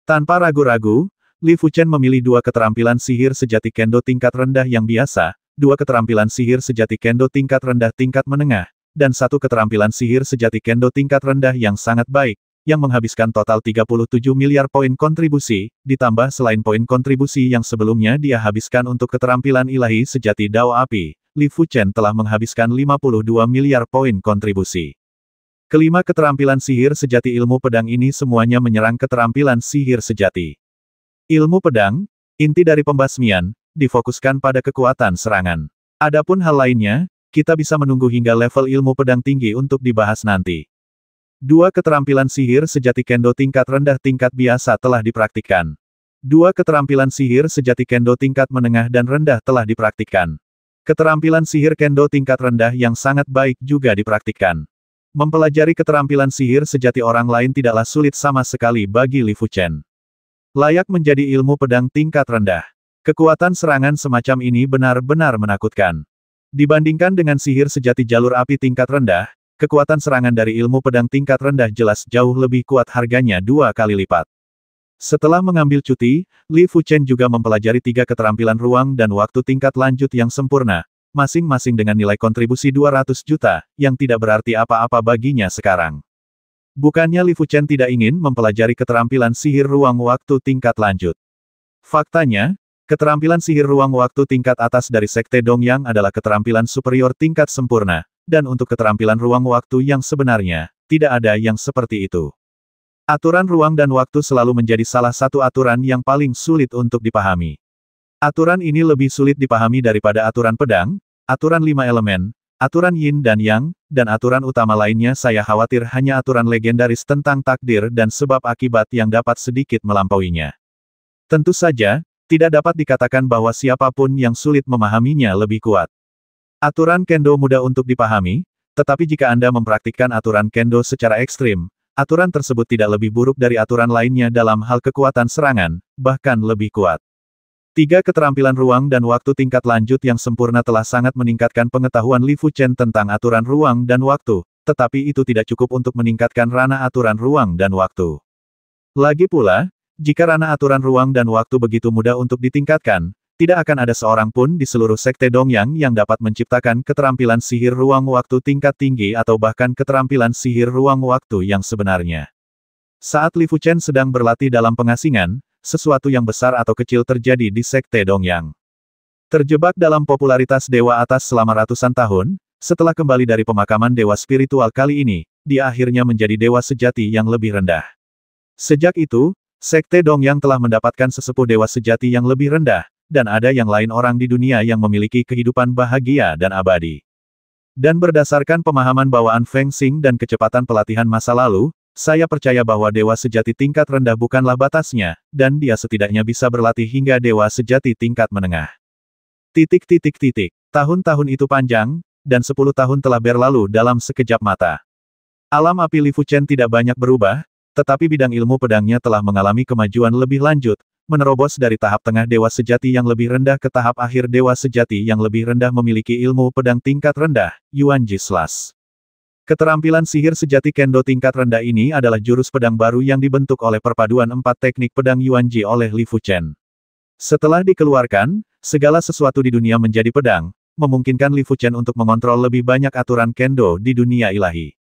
Tanpa ragu-ragu, Li Fuchen memilih dua keterampilan sihir sejati kendo tingkat rendah yang biasa, dua keterampilan sihir sejati kendo tingkat rendah tingkat menengah, dan satu keterampilan sihir sejati kendo tingkat rendah yang sangat baik, yang menghabiskan total 37 miliar poin kontribusi, ditambah selain poin kontribusi yang sebelumnya dia habiskan untuk keterampilan ilahi sejati Dao Api, Li Fuchen telah menghabiskan 52 miliar poin kontribusi. Kelima keterampilan sihir sejati ilmu pedang ini semuanya menyerang keterampilan sihir sejati. Ilmu pedang, inti dari pembasmian, difokuskan pada kekuatan serangan. Adapun hal lainnya, kita bisa menunggu hingga level ilmu pedang tinggi untuk dibahas nanti. Dua keterampilan sihir sejati kendo tingkat rendah tingkat biasa telah dipraktikkan. Dua keterampilan sihir sejati kendo tingkat menengah dan rendah telah dipraktikkan. Keterampilan sihir kendo tingkat rendah yang sangat baik juga dipraktikkan. Mempelajari keterampilan sihir sejati orang lain tidaklah sulit sama sekali bagi Li Fuchen. Layak menjadi ilmu pedang tingkat rendah. Kekuatan serangan semacam ini benar-benar menakutkan. Dibandingkan dengan sihir sejati jalur api tingkat rendah, kekuatan serangan dari ilmu pedang tingkat rendah jelas jauh lebih kuat harganya dua kali lipat. Setelah mengambil cuti, Li Fuchen juga mempelajari tiga keterampilan ruang dan waktu tingkat lanjut yang sempurna, masing-masing dengan nilai kontribusi 200 juta, yang tidak berarti apa-apa baginya sekarang. Bukannya Li Fuchen tidak ingin mempelajari keterampilan sihir ruang waktu tingkat lanjut. Faktanya, keterampilan sihir ruang waktu tingkat atas dari Sekte Dongyang adalah keterampilan superior tingkat sempurna, dan untuk keterampilan ruang waktu yang sebenarnya, tidak ada yang seperti itu. Aturan ruang dan waktu selalu menjadi salah satu aturan yang paling sulit untuk dipahami. Aturan ini lebih sulit dipahami daripada aturan pedang, aturan lima elemen, Aturan yin dan yang, dan aturan utama lainnya saya khawatir hanya aturan legendaris tentang takdir dan sebab akibat yang dapat sedikit melampauinya. Tentu saja, tidak dapat dikatakan bahwa siapapun yang sulit memahaminya lebih kuat. Aturan kendo mudah untuk dipahami, tetapi jika Anda mempraktikkan aturan kendo secara ekstrim, aturan tersebut tidak lebih buruk dari aturan lainnya dalam hal kekuatan serangan, bahkan lebih kuat. Tiga keterampilan ruang dan waktu tingkat lanjut yang sempurna telah sangat meningkatkan pengetahuan Li Fu Chen tentang aturan ruang dan waktu, tetapi itu tidak cukup untuk meningkatkan ranah aturan ruang dan waktu. Lagi pula, jika ranah aturan ruang dan waktu begitu mudah untuk ditingkatkan, tidak akan ada seorang pun di seluruh sekte Dongyang yang dapat menciptakan keterampilan sihir ruang waktu tingkat tinggi atau bahkan keterampilan sihir ruang waktu yang sebenarnya. Saat Li Fu Chen sedang berlatih dalam pengasingan, sesuatu yang besar atau kecil terjadi di Sekte Dongyang. Terjebak dalam popularitas dewa atas selama ratusan tahun, setelah kembali dari pemakaman dewa spiritual kali ini, dia akhirnya menjadi dewa sejati yang lebih rendah. Sejak itu, Sekte Dongyang telah mendapatkan sesepuh dewa sejati yang lebih rendah, dan ada yang lain orang di dunia yang memiliki kehidupan bahagia dan abadi. Dan berdasarkan pemahaman bawaan Feng Xing dan kecepatan pelatihan masa lalu, saya percaya bahwa dewa sejati tingkat rendah bukanlah batasnya, dan dia setidaknya bisa berlatih hingga dewa sejati tingkat menengah. Titik titik titik. Tahun-tahun itu panjang, dan sepuluh tahun telah berlalu dalam sekejap mata. Alam api Li Fuchen tidak banyak berubah, tetapi bidang ilmu pedangnya telah mengalami kemajuan lebih lanjut, menerobos dari tahap tengah dewa sejati yang lebih rendah ke tahap akhir dewa sejati yang lebih rendah memiliki ilmu pedang tingkat rendah, Yuan Jislas. Keterampilan sihir sejati kendo tingkat rendah ini adalah jurus pedang baru yang dibentuk oleh perpaduan empat teknik pedang Yuanji oleh Li Fuchen. Setelah dikeluarkan, segala sesuatu di dunia menjadi pedang, memungkinkan Li Fuchen untuk mengontrol lebih banyak aturan kendo di dunia ilahi.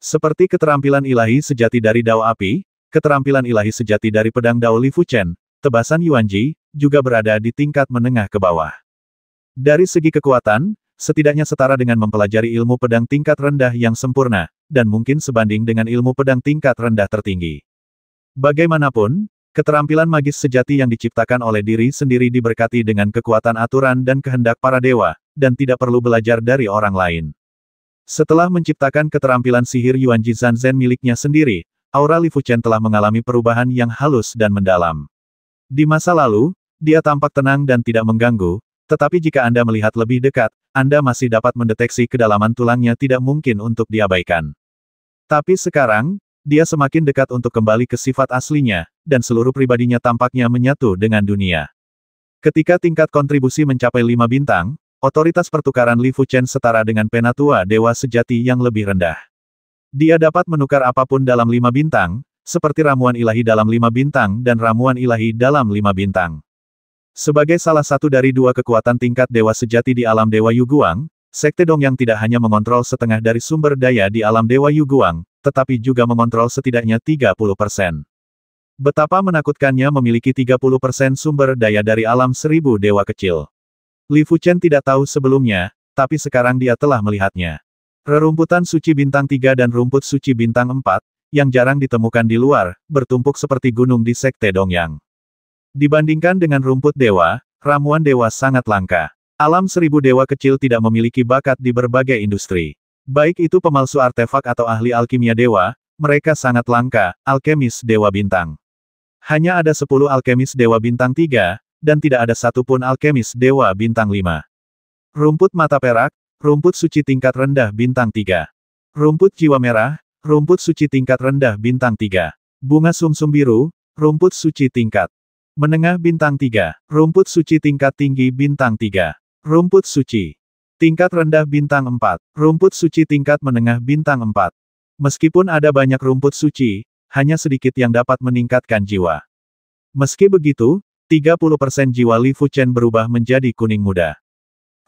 Seperti keterampilan ilahi sejati dari Dao Api, keterampilan ilahi sejati dari pedang Dao Li Fuchen, tebasan Yuanji, juga berada di tingkat menengah ke bawah. Dari segi kekuatan, setidaknya setara dengan mempelajari ilmu pedang tingkat rendah yang sempurna, dan mungkin sebanding dengan ilmu pedang tingkat rendah tertinggi. Bagaimanapun, keterampilan magis sejati yang diciptakan oleh diri sendiri diberkati dengan kekuatan aturan dan kehendak para dewa, dan tidak perlu belajar dari orang lain. Setelah menciptakan keterampilan sihir Yuan Jizan Zen miliknya sendiri, aura Li Fuchen telah mengalami perubahan yang halus dan mendalam. Di masa lalu, dia tampak tenang dan tidak mengganggu, tetapi jika Anda melihat lebih dekat, anda masih dapat mendeteksi kedalaman tulangnya tidak mungkin untuk diabaikan. Tapi sekarang, dia semakin dekat untuk kembali ke sifat aslinya, dan seluruh pribadinya tampaknya menyatu dengan dunia. Ketika tingkat kontribusi mencapai lima bintang, otoritas pertukaran Li Chen setara dengan penatua dewa sejati yang lebih rendah. Dia dapat menukar apapun dalam lima bintang, seperti ramuan ilahi dalam lima bintang dan ramuan ilahi dalam lima bintang. Sebagai salah satu dari dua kekuatan tingkat dewa sejati di alam Dewa Yuguang, Sekte Dongyang tidak hanya mengontrol setengah dari sumber daya di alam Dewa Yuguang, tetapi juga mengontrol setidaknya 30 persen. Betapa menakutkannya memiliki 30 persen sumber daya dari alam seribu dewa kecil. Li Fuchen tidak tahu sebelumnya, tapi sekarang dia telah melihatnya. Rerumputan suci bintang 3 dan rumput suci bintang 4, yang jarang ditemukan di luar, bertumpuk seperti gunung di Sekte Dongyang. Dibandingkan dengan rumput dewa, ramuan dewa sangat langka. Alam seribu dewa kecil tidak memiliki bakat di berbagai industri. Baik itu pemalsu artefak atau ahli alkimia dewa, mereka sangat langka, alkemis dewa bintang. Hanya ada sepuluh alkemis dewa bintang tiga, dan tidak ada satupun alkemis dewa bintang lima. Rumput mata perak, rumput suci tingkat rendah bintang tiga. Rumput jiwa merah, rumput suci tingkat rendah bintang tiga. Bunga sumsum -sum biru, rumput suci tingkat Menengah bintang 3, rumput suci tingkat tinggi bintang 3, rumput suci. Tingkat rendah bintang 4, rumput suci tingkat menengah bintang 4. Meskipun ada banyak rumput suci, hanya sedikit yang dapat meningkatkan jiwa. Meski begitu, 30% jiwa Li Fu Chen berubah menjadi kuning muda.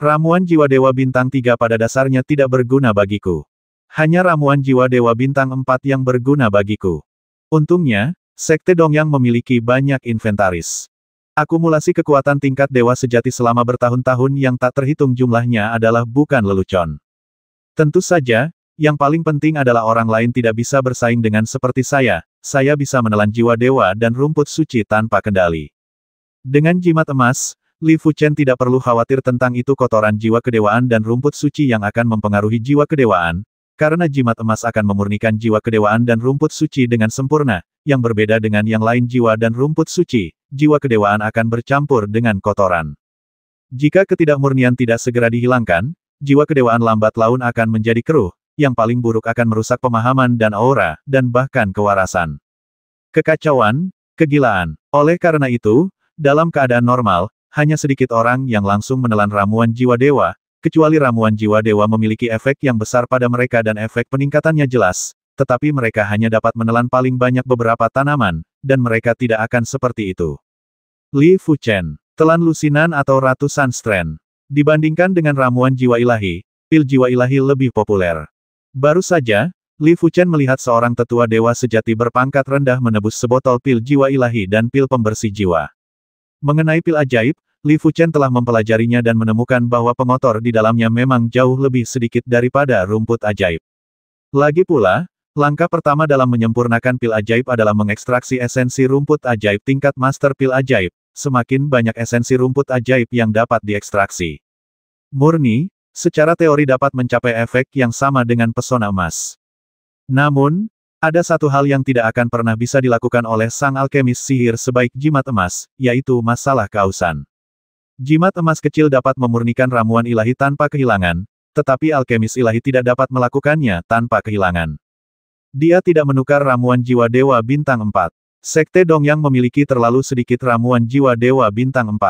Ramuan jiwa Dewa Bintang 3 pada dasarnya tidak berguna bagiku. Hanya ramuan jiwa Dewa Bintang 4 yang berguna bagiku. Untungnya, Sekte Dongyang memiliki banyak inventaris. Akumulasi kekuatan tingkat dewa sejati selama bertahun-tahun yang tak terhitung jumlahnya adalah bukan lelucon. Tentu saja, yang paling penting adalah orang lain tidak bisa bersaing dengan seperti saya, saya bisa menelan jiwa dewa dan rumput suci tanpa kendali. Dengan jimat emas, Li Fuchen tidak perlu khawatir tentang itu kotoran jiwa kedewaan dan rumput suci yang akan mempengaruhi jiwa kedewaan, karena jimat emas akan memurnikan jiwa kedewaan dan rumput suci dengan sempurna, yang berbeda dengan yang lain jiwa dan rumput suci, jiwa kedewaan akan bercampur dengan kotoran. Jika ketidakmurnian tidak segera dihilangkan, jiwa kedewaan lambat laun akan menjadi keruh, yang paling buruk akan merusak pemahaman dan aura, dan bahkan kewarasan. Kekacauan, kegilaan. Oleh karena itu, dalam keadaan normal, hanya sedikit orang yang langsung menelan ramuan jiwa dewa, kecuali ramuan jiwa dewa memiliki efek yang besar pada mereka dan efek peningkatannya jelas, tetapi mereka hanya dapat menelan paling banyak beberapa tanaman, dan mereka tidak akan seperti itu. Li Fuchen, telan lusinan atau ratusan strand. Dibandingkan dengan ramuan jiwa ilahi, pil jiwa ilahi lebih populer. Baru saja, Li Fuchen melihat seorang tetua dewa sejati berpangkat rendah menebus sebotol pil jiwa ilahi dan pil pembersih jiwa. Mengenai pil ajaib, Li Fuchen telah mempelajarinya dan menemukan bahwa pengotor di dalamnya memang jauh lebih sedikit daripada rumput ajaib. Lagi pula, Langkah pertama dalam menyempurnakan pil ajaib adalah mengekstraksi esensi rumput ajaib tingkat master pil ajaib. Semakin banyak esensi rumput ajaib yang dapat diekstraksi. Murni, secara teori dapat mencapai efek yang sama dengan pesona emas. Namun, ada satu hal yang tidak akan pernah bisa dilakukan oleh sang alkemis sihir sebaik jimat emas, yaitu masalah kausan. Jimat emas kecil dapat memurnikan ramuan ilahi tanpa kehilangan, tetapi alkemis ilahi tidak dapat melakukannya tanpa kehilangan. Dia tidak menukar ramuan jiwa Dewa Bintang 4. Sekte Dongyang memiliki terlalu sedikit ramuan jiwa Dewa Bintang 4.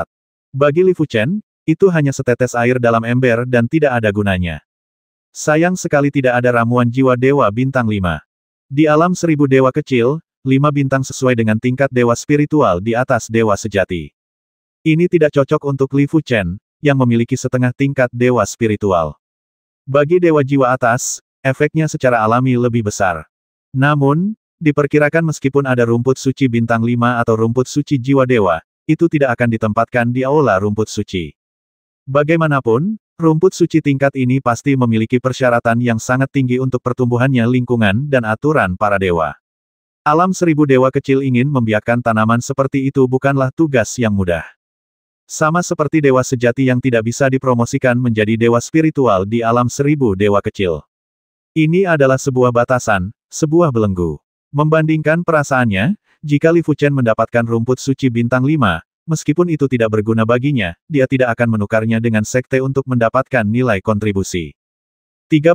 Bagi Li Chen, itu hanya setetes air dalam ember dan tidak ada gunanya. Sayang sekali tidak ada ramuan jiwa Dewa Bintang 5. Di alam seribu dewa kecil, lima bintang sesuai dengan tingkat dewa spiritual di atas dewa sejati. Ini tidak cocok untuk Li Chen, yang memiliki setengah tingkat dewa spiritual. Bagi dewa jiwa atas, efeknya secara alami lebih besar. Namun, diperkirakan meskipun ada rumput suci bintang lima atau rumput suci jiwa dewa, itu tidak akan ditempatkan di aula rumput suci. Bagaimanapun, rumput suci tingkat ini pasti memiliki persyaratan yang sangat tinggi untuk pertumbuhannya lingkungan dan aturan para dewa. Alam seribu dewa kecil ingin membiarkan tanaman seperti itu bukanlah tugas yang mudah. Sama seperti dewa sejati yang tidak bisa dipromosikan menjadi dewa spiritual di alam seribu dewa kecil. Ini adalah sebuah batasan, sebuah belenggu. Membandingkan perasaannya, jika Li Fuchen mendapatkan rumput suci bintang 5, meskipun itu tidak berguna baginya, dia tidak akan menukarnya dengan sekte untuk mendapatkan nilai kontribusi. 30%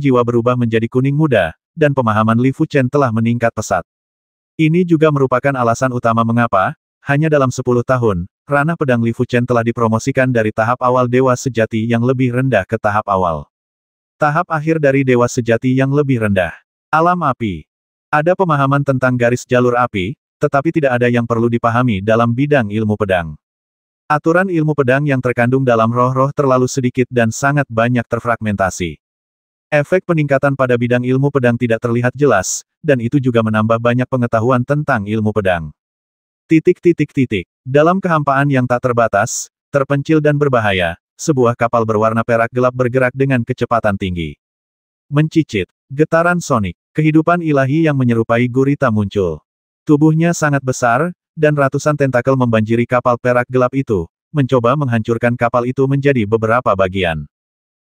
jiwa berubah menjadi kuning muda, dan pemahaman Li Fuchen telah meningkat pesat. Ini juga merupakan alasan utama mengapa, hanya dalam 10 tahun, ranah pedang Li Fuchen telah dipromosikan dari tahap awal Dewa Sejati yang lebih rendah ke tahap awal. Tahap akhir dari Dewa Sejati yang lebih rendah. Alam api. Ada pemahaman tentang garis jalur api, tetapi tidak ada yang perlu dipahami dalam bidang ilmu pedang. Aturan ilmu pedang yang terkandung dalam roh-roh terlalu sedikit dan sangat banyak terfragmentasi. Efek peningkatan pada bidang ilmu pedang tidak terlihat jelas, dan itu juga menambah banyak pengetahuan tentang ilmu pedang. Titik-titik-titik. Dalam kehampaan yang tak terbatas, terpencil dan berbahaya, sebuah kapal berwarna perak gelap bergerak dengan kecepatan tinggi. Mencicit. Getaran sonik. Kehidupan ilahi yang menyerupai gurita muncul. Tubuhnya sangat besar, dan ratusan tentakel membanjiri kapal perak gelap itu, mencoba menghancurkan kapal itu menjadi beberapa bagian.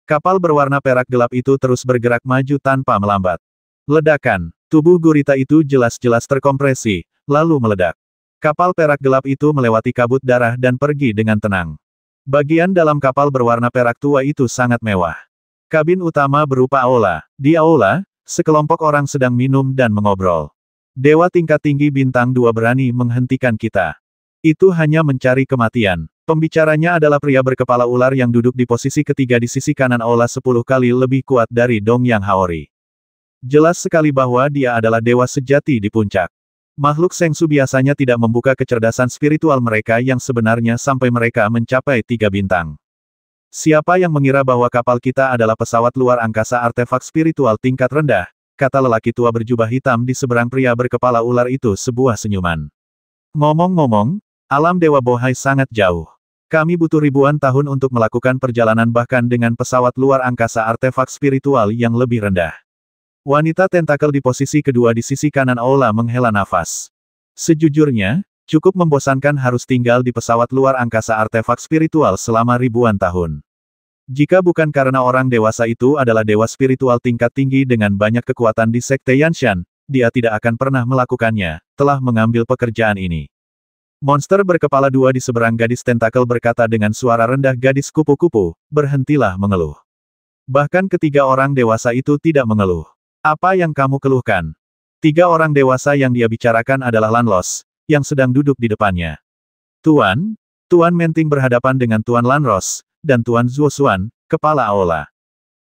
Kapal berwarna perak gelap itu terus bergerak maju tanpa melambat. Ledakan, tubuh gurita itu jelas-jelas terkompresi, lalu meledak. Kapal perak gelap itu melewati kabut darah dan pergi dengan tenang. Bagian dalam kapal berwarna perak tua itu sangat mewah. Kabin utama berupa aula. Di aula, Sekelompok orang sedang minum dan mengobrol. Dewa tingkat tinggi bintang dua berani menghentikan kita. Itu hanya mencari kematian. Pembicaranya adalah pria berkepala ular yang duduk di posisi ketiga di sisi kanan Ola sepuluh kali lebih kuat dari Dong Yang Haori. Jelas sekali bahwa dia adalah dewa sejati di puncak. Makhluk Sengsu biasanya tidak membuka kecerdasan spiritual mereka yang sebenarnya sampai mereka mencapai tiga bintang. Siapa yang mengira bahwa kapal kita adalah pesawat luar angkasa artefak spiritual tingkat rendah, kata lelaki tua berjubah hitam di seberang pria berkepala ular itu sebuah senyuman. Ngomong-ngomong, alam Dewa Bohai sangat jauh. Kami butuh ribuan tahun untuk melakukan perjalanan bahkan dengan pesawat luar angkasa artefak spiritual yang lebih rendah. Wanita tentakel di posisi kedua di sisi kanan Aula menghela nafas. Sejujurnya, Cukup membosankan harus tinggal di pesawat luar angkasa artefak spiritual selama ribuan tahun. Jika bukan karena orang dewasa itu adalah dewa spiritual tingkat tinggi dengan banyak kekuatan di Sekte Yanshan, dia tidak akan pernah melakukannya, telah mengambil pekerjaan ini. Monster berkepala dua di seberang gadis tentakel berkata dengan suara rendah gadis kupu-kupu, berhentilah mengeluh. Bahkan ketiga orang dewasa itu tidak mengeluh. Apa yang kamu keluhkan? Tiga orang dewasa yang dia bicarakan adalah Lanlos, yang sedang duduk di depannya. Tuan, Tuan Menting berhadapan dengan Tuan Lanros, dan Tuan Zuosuan, Kepala Aula.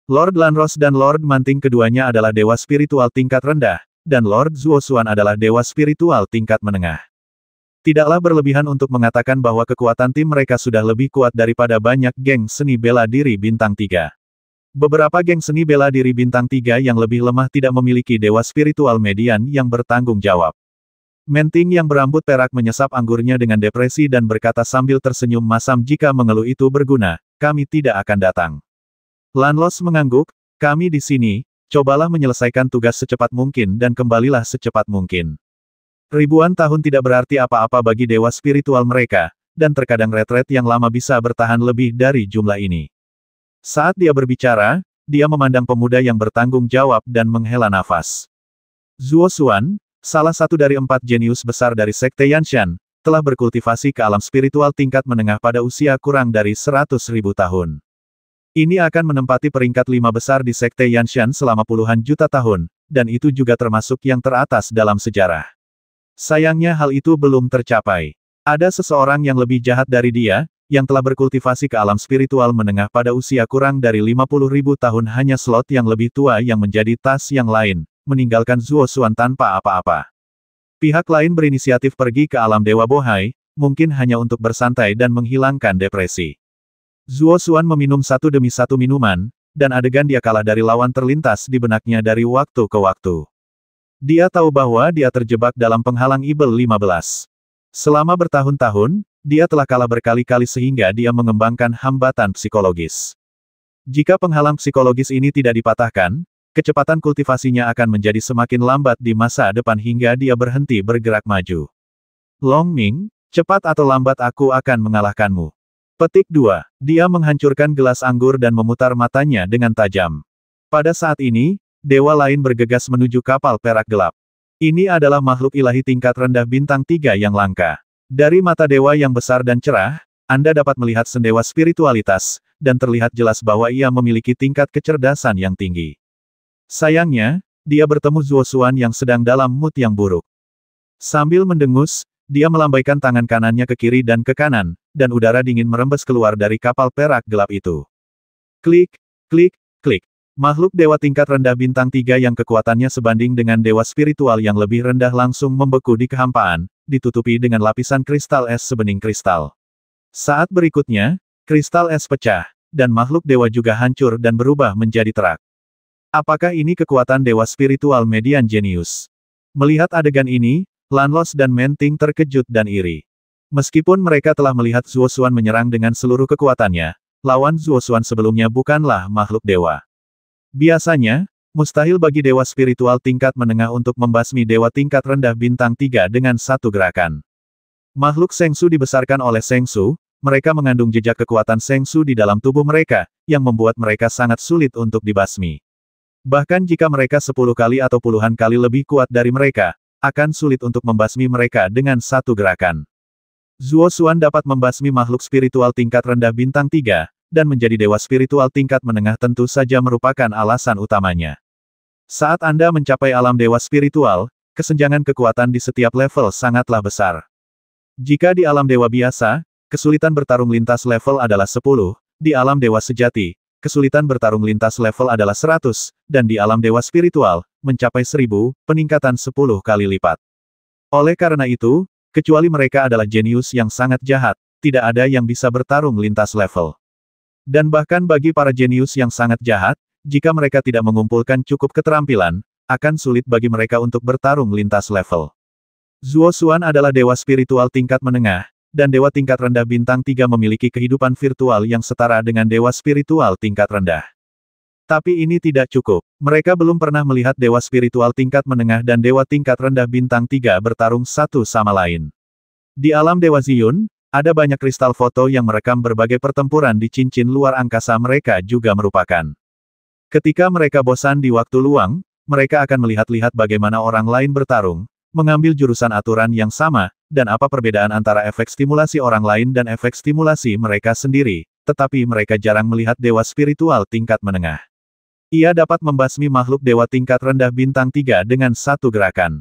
Lord Lanros dan Lord Manting keduanya adalah dewa spiritual tingkat rendah, dan Lord Zuosuan adalah dewa spiritual tingkat menengah. Tidaklah berlebihan untuk mengatakan bahwa kekuatan tim mereka sudah lebih kuat daripada banyak geng seni bela diri bintang tiga. Beberapa geng seni bela diri bintang tiga yang lebih lemah tidak memiliki dewa spiritual median yang bertanggung jawab. Menting yang berambut perak menyesap anggurnya dengan depresi dan berkata sambil tersenyum masam jika mengeluh itu berguna, kami tidak akan datang. Lanlos mengangguk, kami di sini, cobalah menyelesaikan tugas secepat mungkin dan kembalilah secepat mungkin. Ribuan tahun tidak berarti apa-apa bagi dewa spiritual mereka, dan terkadang retret yang lama bisa bertahan lebih dari jumlah ini. Saat dia berbicara, dia memandang pemuda yang bertanggung jawab dan menghela nafas. Zuo Xuan, salah satu dari empat jenius besar dari Sekte Yanshan, telah berkultivasi ke alam spiritual tingkat menengah pada usia kurang dari 100.000 tahun. Ini akan menempati peringkat lima besar di Sekte Yanshan selama puluhan juta tahun, dan itu juga termasuk yang teratas dalam sejarah. Sayangnya hal itu belum tercapai. Ada seseorang yang lebih jahat dari dia, yang telah berkultivasi ke alam spiritual menengah pada usia kurang dari ribu tahun hanya slot yang lebih tua yang menjadi tas yang lain, meninggalkan Zuo Xuan tanpa apa-apa. Pihak lain berinisiatif pergi ke alam Dewa Bohai, mungkin hanya untuk bersantai dan menghilangkan depresi. Zuo Xuan meminum satu demi satu minuman, dan adegan dia kalah dari lawan terlintas di benaknya dari waktu ke waktu. Dia tahu bahwa dia terjebak dalam penghalang Ibel 15. Selama bertahun-tahun, dia telah kalah berkali-kali sehingga dia mengembangkan hambatan psikologis. Jika penghalang psikologis ini tidak dipatahkan, Kecepatan kultivasinya akan menjadi semakin lambat di masa depan hingga dia berhenti bergerak maju. Long Ming, cepat atau lambat aku akan mengalahkanmu. Petik 2. Dia menghancurkan gelas anggur dan memutar matanya dengan tajam. Pada saat ini, dewa lain bergegas menuju kapal perak gelap. Ini adalah makhluk ilahi tingkat rendah bintang tiga yang langka. Dari mata dewa yang besar dan cerah, Anda dapat melihat sendewa spiritualitas, dan terlihat jelas bahwa ia memiliki tingkat kecerdasan yang tinggi. Sayangnya, dia bertemu Xuan yang sedang dalam mood yang buruk. Sambil mendengus, dia melambaikan tangan kanannya ke kiri dan ke kanan, dan udara dingin merembes keluar dari kapal perak gelap itu. Klik, klik, klik. Makhluk dewa tingkat rendah bintang tiga yang kekuatannya sebanding dengan dewa spiritual yang lebih rendah langsung membeku di kehampaan, ditutupi dengan lapisan kristal es sebening kristal. Saat berikutnya, kristal es pecah, dan makhluk dewa juga hancur dan berubah menjadi terak. Apakah ini kekuatan dewa spiritual median genius? Melihat adegan ini, Lanlos dan Menting terkejut dan iri. Meskipun mereka telah melihat Zuosuan menyerang dengan seluruh kekuatannya, lawan Zuosuan sebelumnya bukanlah makhluk dewa. Biasanya, mustahil bagi dewa spiritual tingkat menengah untuk membasmi dewa tingkat rendah bintang tiga dengan satu gerakan. Makhluk Sengsu dibesarkan oleh Sengsu, mereka mengandung jejak kekuatan Sengsu di dalam tubuh mereka, yang membuat mereka sangat sulit untuk dibasmi. Bahkan jika mereka sepuluh kali atau puluhan kali lebih kuat dari mereka, akan sulit untuk membasmi mereka dengan satu gerakan. Zuo Xuan dapat membasmi makhluk spiritual tingkat rendah bintang tiga, dan menjadi dewa spiritual tingkat menengah tentu saja merupakan alasan utamanya. Saat Anda mencapai alam dewa spiritual, kesenjangan kekuatan di setiap level sangatlah besar. Jika di alam dewa biasa, kesulitan bertarung lintas level adalah 10, di alam dewa sejati, kesulitan bertarung lintas level adalah 100, dan di alam dewa spiritual, mencapai 1000, peningkatan 10 kali lipat. Oleh karena itu, kecuali mereka adalah jenius yang sangat jahat, tidak ada yang bisa bertarung lintas level. Dan bahkan bagi para jenius yang sangat jahat, jika mereka tidak mengumpulkan cukup keterampilan, akan sulit bagi mereka untuk bertarung lintas level. Zuo Xuan adalah dewa spiritual tingkat menengah, dan dewa tingkat rendah bintang tiga memiliki kehidupan virtual yang setara dengan dewa spiritual tingkat rendah. Tapi ini tidak cukup. Mereka belum pernah melihat dewa spiritual tingkat menengah dan dewa tingkat rendah bintang tiga bertarung satu sama lain. Di alam Dewa Ziyun, ada banyak kristal foto yang merekam berbagai pertempuran di cincin luar angkasa mereka juga merupakan. Ketika mereka bosan di waktu luang, mereka akan melihat-lihat bagaimana orang lain bertarung, mengambil jurusan aturan yang sama, dan apa perbedaan antara efek stimulasi orang lain dan efek stimulasi mereka sendiri, tetapi mereka jarang melihat dewa spiritual tingkat menengah. Ia dapat membasmi makhluk dewa tingkat rendah bintang tiga dengan satu gerakan.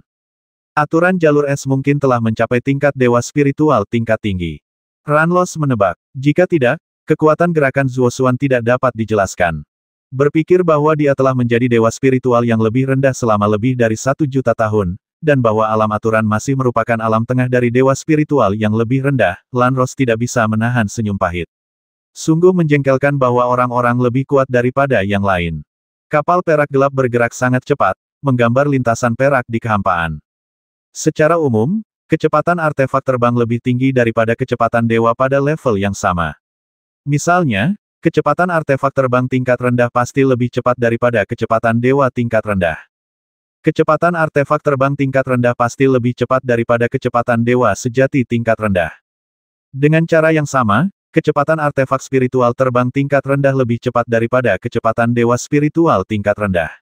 Aturan jalur es mungkin telah mencapai tingkat dewa spiritual tingkat tinggi. Ranlos menebak, jika tidak, kekuatan gerakan Zuosuan tidak dapat dijelaskan. Berpikir bahwa dia telah menjadi dewa spiritual yang lebih rendah selama lebih dari satu juta tahun, dan bahwa alam aturan masih merupakan alam tengah dari dewa spiritual yang lebih rendah, Lanros tidak bisa menahan senyum pahit. Sungguh menjengkelkan bahwa orang-orang lebih kuat daripada yang lain. Kapal perak gelap bergerak sangat cepat, menggambar lintasan perak di kehampaan. Secara umum, kecepatan artefak terbang lebih tinggi daripada kecepatan dewa pada level yang sama. Misalnya, kecepatan artefak terbang tingkat rendah pasti lebih cepat daripada kecepatan dewa tingkat rendah. Kecepatan artefak terbang tingkat rendah pasti lebih cepat daripada kecepatan dewa sejati tingkat rendah. Dengan cara yang sama, kecepatan artefak spiritual terbang tingkat rendah lebih cepat daripada kecepatan dewa spiritual tingkat rendah.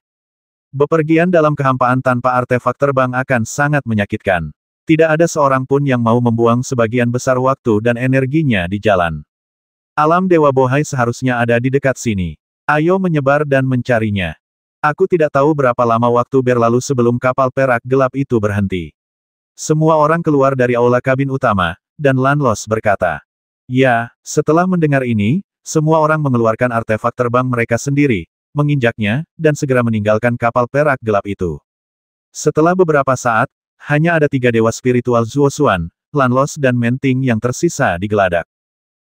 Bepergian dalam kehampaan tanpa artefak terbang akan sangat menyakitkan. Tidak ada seorang pun yang mau membuang sebagian besar waktu dan energinya di jalan. Alam Dewa Bohai seharusnya ada di dekat sini. Ayo menyebar dan mencarinya. Aku tidak tahu berapa lama waktu berlalu sebelum kapal perak gelap itu berhenti. Semua orang keluar dari aula kabin utama, dan Lanlos berkata, Ya, setelah mendengar ini, semua orang mengeluarkan artefak terbang mereka sendiri, menginjaknya, dan segera meninggalkan kapal perak gelap itu. Setelah beberapa saat, hanya ada tiga dewa spiritual Zuosuan, Lanlos dan Menting yang tersisa di geladak.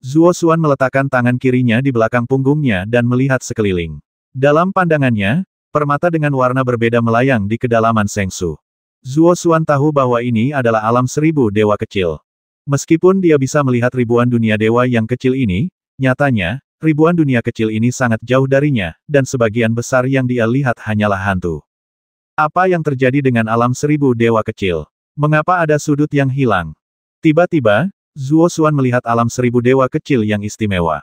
Zuosuan meletakkan tangan kirinya di belakang punggungnya dan melihat sekeliling. Dalam pandangannya, Permata dengan warna berbeda melayang di kedalaman Sengsu. Zuo Xuan tahu bahwa ini adalah alam seribu dewa kecil. Meskipun dia bisa melihat ribuan dunia dewa yang kecil ini, nyatanya, ribuan dunia kecil ini sangat jauh darinya, dan sebagian besar yang dia lihat hanyalah hantu. Apa yang terjadi dengan alam seribu dewa kecil? Mengapa ada sudut yang hilang? Tiba-tiba, Zuo Xuan melihat alam seribu dewa kecil yang istimewa.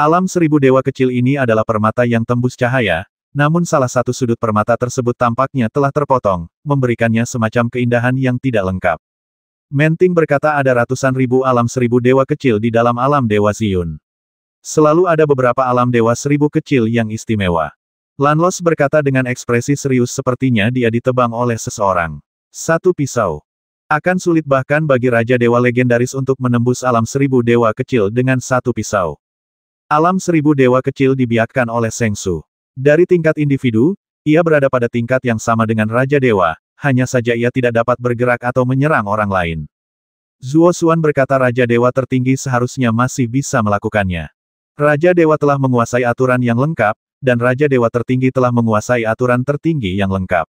Alam seribu dewa kecil ini adalah permata yang tembus cahaya, namun salah satu sudut permata tersebut tampaknya telah terpotong, memberikannya semacam keindahan yang tidak lengkap. Menting berkata ada ratusan ribu alam seribu dewa kecil di dalam alam dewa Ziyun. Selalu ada beberapa alam dewa seribu kecil yang istimewa. Lanlos berkata dengan ekspresi serius sepertinya dia ditebang oleh seseorang. Satu pisau. Akan sulit bahkan bagi Raja Dewa Legendaris untuk menembus alam seribu dewa kecil dengan satu pisau. Alam seribu dewa kecil dibiarkan oleh Seng Sengsu. Dari tingkat individu, ia berada pada tingkat yang sama dengan Raja Dewa, hanya saja ia tidak dapat bergerak atau menyerang orang lain. Zuo Xuan berkata Raja Dewa tertinggi seharusnya masih bisa melakukannya. Raja Dewa telah menguasai aturan yang lengkap, dan Raja Dewa tertinggi telah menguasai aturan tertinggi yang lengkap.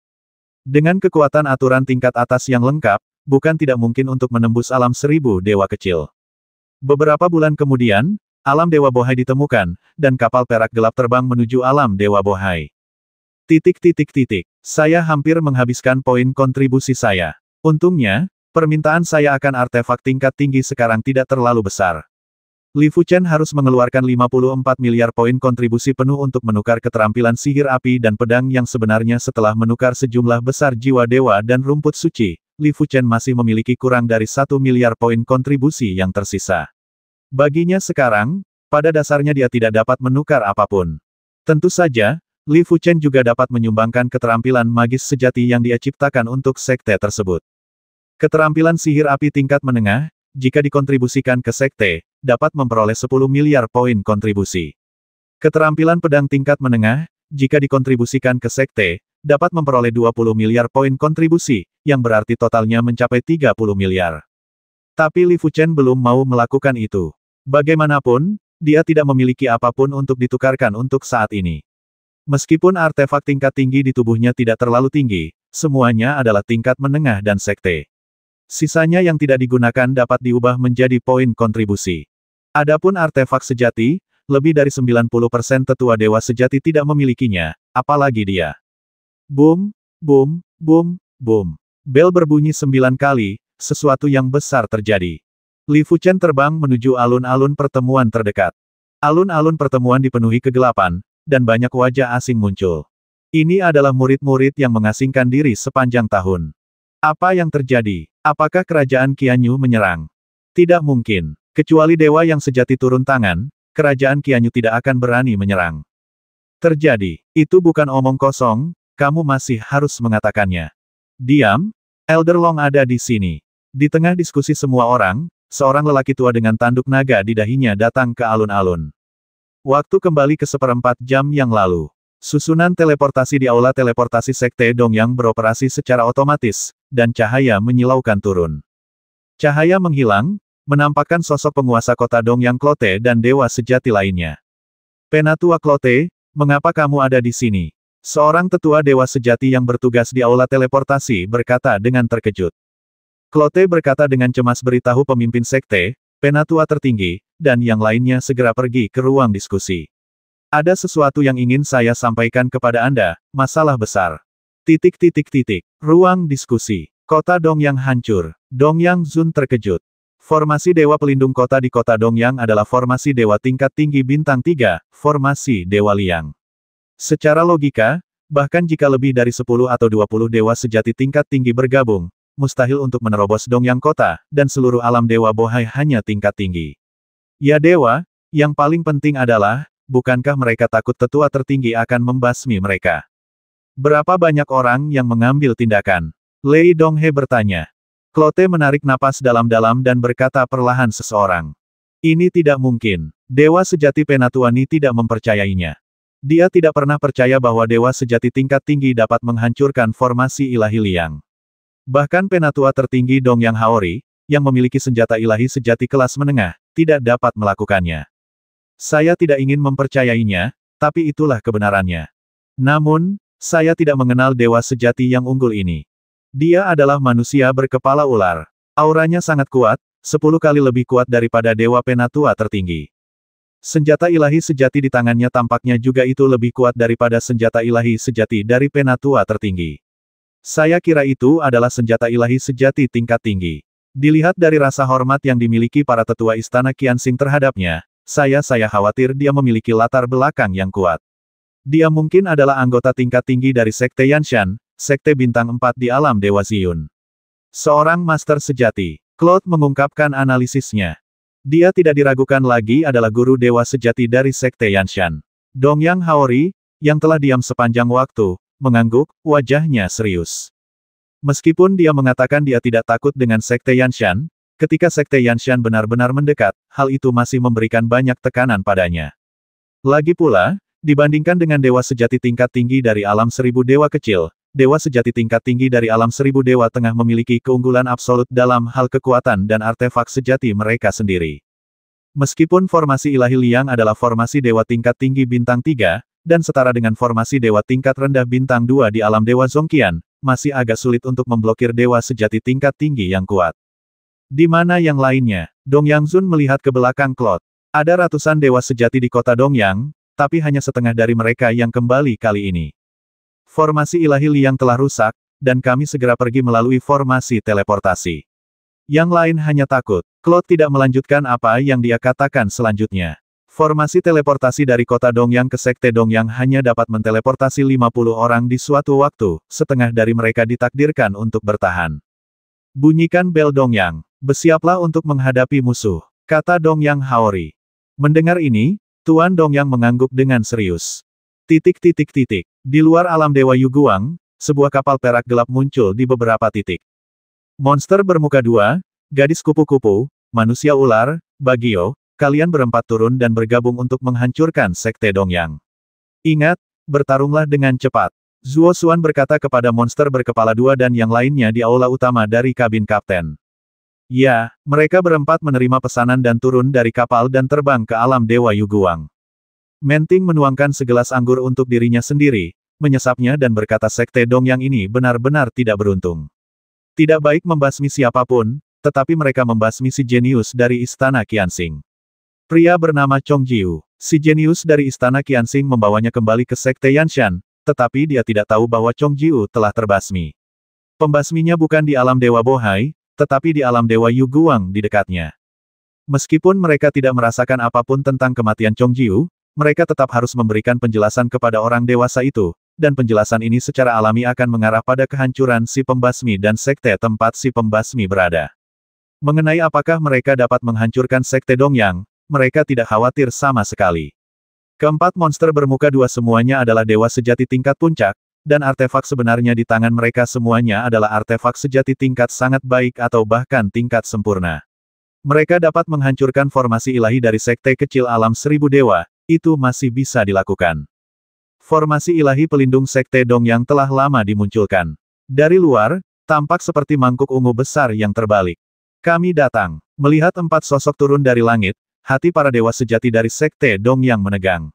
Dengan kekuatan aturan tingkat atas yang lengkap, bukan tidak mungkin untuk menembus alam seribu dewa kecil. Beberapa bulan kemudian, Alam Dewa Bohai ditemukan, dan kapal perak gelap terbang menuju alam Dewa Bohai. Titik titik titik. Saya hampir menghabiskan poin kontribusi saya. Untungnya, permintaan saya akan artefak tingkat tinggi sekarang tidak terlalu besar. Li Fuchen harus mengeluarkan 54 miliar poin kontribusi penuh untuk menukar keterampilan sihir api dan pedang yang sebenarnya setelah menukar sejumlah besar jiwa dewa dan rumput suci, Li Fuchen masih memiliki kurang dari 1 miliar poin kontribusi yang tersisa. Baginya sekarang, pada dasarnya dia tidak dapat menukar apapun. Tentu saja, Li Fuchen juga dapat menyumbangkan keterampilan magis sejati yang dia ciptakan untuk sekte tersebut. Keterampilan sihir api tingkat menengah, jika dikontribusikan ke sekte, dapat memperoleh 10 miliar poin kontribusi. Keterampilan pedang tingkat menengah, jika dikontribusikan ke sekte, dapat memperoleh 20 miliar poin kontribusi, yang berarti totalnya mencapai 30 miliar. Tapi Li Fuchen belum mau melakukan itu. Bagaimanapun, dia tidak memiliki apapun untuk ditukarkan untuk saat ini. Meskipun artefak tingkat tinggi di tubuhnya tidak terlalu tinggi, semuanya adalah tingkat menengah dan sekte. Sisanya yang tidak digunakan dapat diubah menjadi poin kontribusi. Adapun artefak sejati, lebih dari 90% tetua dewa sejati tidak memilikinya, apalagi dia. Boom, boom, boom, boom. Bel berbunyi sembilan kali, sesuatu yang besar terjadi. Li Fuchen terbang menuju alun-alun pertemuan terdekat. Alun-alun pertemuan dipenuhi kegelapan, dan banyak wajah asing muncul. Ini adalah murid-murid yang mengasingkan diri sepanjang tahun. Apa yang terjadi? Apakah kerajaan Qianyu menyerang? Tidak mungkin. Kecuali dewa yang sejati turun tangan, kerajaan Qianyu tidak akan berani menyerang. Terjadi. Itu bukan omong kosong, kamu masih harus mengatakannya. Diam, Elder Long ada di sini. Di tengah diskusi semua orang, seorang lelaki tua dengan tanduk naga di dahinya datang ke alun-alun. Waktu kembali ke seperempat jam yang lalu. Susunan teleportasi di aula teleportasi Sekte Dongyang beroperasi secara otomatis, dan cahaya menyilaukan turun. Cahaya menghilang, menampakkan sosok penguasa kota Dongyang Klote dan dewa sejati lainnya. Penatua Klote, mengapa kamu ada di sini? Seorang tetua dewa sejati yang bertugas di aula teleportasi berkata dengan terkejut. Klote berkata dengan cemas beritahu pemimpin sekte, penatua tertinggi, dan yang lainnya segera pergi ke ruang diskusi. Ada sesuatu yang ingin saya sampaikan kepada Anda, masalah besar. Titik titik titik. Ruang diskusi. Kota Dongyang hancur. Dongyang Zun terkejut. Formasi Dewa Pelindung Kota di Kota Dongyang adalah formasi Dewa tingkat tinggi bintang 3, formasi Dewa Liang. Secara logika, bahkan jika lebih dari 10 atau 20 dewa sejati tingkat tinggi bergabung, mustahil untuk menerobos Dongyang Kota, dan seluruh alam Dewa Bohai hanya tingkat tinggi. Ya Dewa, yang paling penting adalah, bukankah mereka takut tetua tertinggi akan membasmi mereka? Berapa banyak orang yang mengambil tindakan? Lei Donghe bertanya. Klote menarik napas dalam-dalam dan berkata perlahan seseorang. Ini tidak mungkin. Dewa sejati Penatuani tidak mempercayainya. Dia tidak pernah percaya bahwa dewa sejati tingkat tinggi dapat menghancurkan formasi ilahi liang. Bahkan penatua tertinggi Dong Yang Haori, yang memiliki senjata ilahi sejati kelas menengah, tidak dapat melakukannya. Saya tidak ingin mempercayainya, tapi itulah kebenarannya. Namun, saya tidak mengenal dewa sejati yang unggul ini. Dia adalah manusia berkepala ular. Auranya sangat kuat, sepuluh kali lebih kuat daripada dewa penatua tertinggi. Senjata ilahi sejati di tangannya tampaknya juga itu lebih kuat daripada senjata ilahi sejati dari penatua tertinggi. Saya kira itu adalah senjata ilahi sejati tingkat tinggi. Dilihat dari rasa hormat yang dimiliki para tetua istana Qianxing terhadapnya, saya-saya khawatir dia memiliki latar belakang yang kuat. Dia mungkin adalah anggota tingkat tinggi dari Sekte Yanshan, Sekte Bintang 4 di alam Dewa Ziyun. Seorang master sejati, Claude mengungkapkan analisisnya. Dia tidak diragukan lagi adalah guru dewa sejati dari Sekte Yanshan. Dongyang Haori, yang telah diam sepanjang waktu, mengangguk, wajahnya serius. Meskipun dia mengatakan dia tidak takut dengan Sekte Yanshan, ketika Sekte Yanshan benar-benar mendekat, hal itu masih memberikan banyak tekanan padanya. Lagi pula, dibandingkan dengan dewa sejati tingkat tinggi dari alam seribu dewa kecil, dewa sejati tingkat tinggi dari alam seribu dewa tengah memiliki keunggulan absolut dalam hal kekuatan dan artefak sejati mereka sendiri. Meskipun formasi ilahi liang adalah formasi dewa tingkat tinggi bintang tiga, dan setara dengan formasi dewa tingkat rendah bintang 2 di alam dewa Zongkian, masih agak sulit untuk memblokir dewa sejati tingkat tinggi yang kuat. Di mana yang lainnya, Dong Yang Zun melihat ke belakang Klot. Ada ratusan dewa sejati di kota Dongyang, tapi hanya setengah dari mereka yang kembali kali ini. Formasi ilahi yang telah rusak, dan kami segera pergi melalui formasi teleportasi. Yang lain hanya takut, Claude tidak melanjutkan apa yang dia katakan selanjutnya. Formasi teleportasi dari kota Dongyang ke Sekte Dongyang hanya dapat menteleportasi 50 orang di suatu waktu, setengah dari mereka ditakdirkan untuk bertahan. Bunyikan bel Dongyang. Bersiaplah untuk menghadapi musuh, kata Dongyang Haori. Mendengar ini, Tuan Dongyang mengangguk dengan serius. Titik titik titik. Di luar alam Dewa Yuguang, sebuah kapal perak gelap muncul di beberapa titik. Monster bermuka dua, gadis kupu-kupu, manusia ular, bagio, Kalian berempat turun dan bergabung untuk menghancurkan Sekte Dongyang. Ingat, bertarunglah dengan cepat. Zuo Xuan berkata kepada monster berkepala dua dan yang lainnya di aula utama dari kabin kapten. Ya, mereka berempat menerima pesanan dan turun dari kapal dan terbang ke alam Dewa Yuguang. Menting menuangkan segelas anggur untuk dirinya sendiri, menyesapnya dan berkata Sekte Dongyang ini benar-benar tidak beruntung. Tidak baik membasmi siapapun, tetapi mereka membasmi si jenius dari Istana Qianxing. Pria bernama Chong Jiu, si jenius dari Istana Qianxing membawanya kembali ke Sekte Yanshan, tetapi dia tidak tahu bahwa Chong Jiu telah terbasmi. Pembasminya bukan di alam Dewa Bohai, tetapi di alam Dewa Yu Guang di dekatnya. Meskipun mereka tidak merasakan apapun tentang kematian Chong Jiu, mereka tetap harus memberikan penjelasan kepada orang dewasa itu, dan penjelasan ini secara alami akan mengarah pada kehancuran si pembasmi dan sekte tempat si pembasmi berada. Mengenai apakah mereka dapat menghancurkan sekte Dongyang, mereka tidak khawatir sama sekali. Keempat monster bermuka dua semuanya adalah dewa sejati tingkat puncak, dan artefak sebenarnya di tangan mereka semuanya adalah artefak sejati tingkat sangat baik atau bahkan tingkat sempurna. Mereka dapat menghancurkan formasi ilahi dari sekte kecil alam seribu dewa, itu masih bisa dilakukan. Formasi ilahi pelindung sekte Dong yang telah lama dimunculkan. Dari luar, tampak seperti mangkuk ungu besar yang terbalik. Kami datang, melihat empat sosok turun dari langit, hati para dewa sejati dari Sekte Dong yang menegang.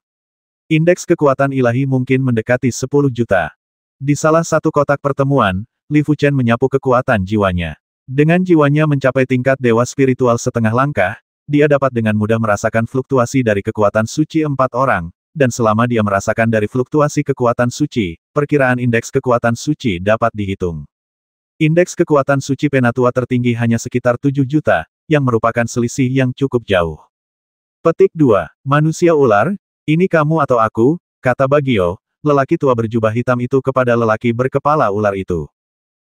Indeks kekuatan ilahi mungkin mendekati 10 juta. Di salah satu kotak pertemuan, Li Fuchen menyapu kekuatan jiwanya. Dengan jiwanya mencapai tingkat dewa spiritual setengah langkah, dia dapat dengan mudah merasakan fluktuasi dari kekuatan suci empat orang, dan selama dia merasakan dari fluktuasi kekuatan suci, perkiraan indeks kekuatan suci dapat dihitung. Indeks kekuatan suci penatua tertinggi hanya sekitar 7 juta, yang merupakan selisih yang cukup jauh. Petik 2. Manusia ular, ini kamu atau aku, kata Bagio, lelaki tua berjubah hitam itu kepada lelaki berkepala ular itu.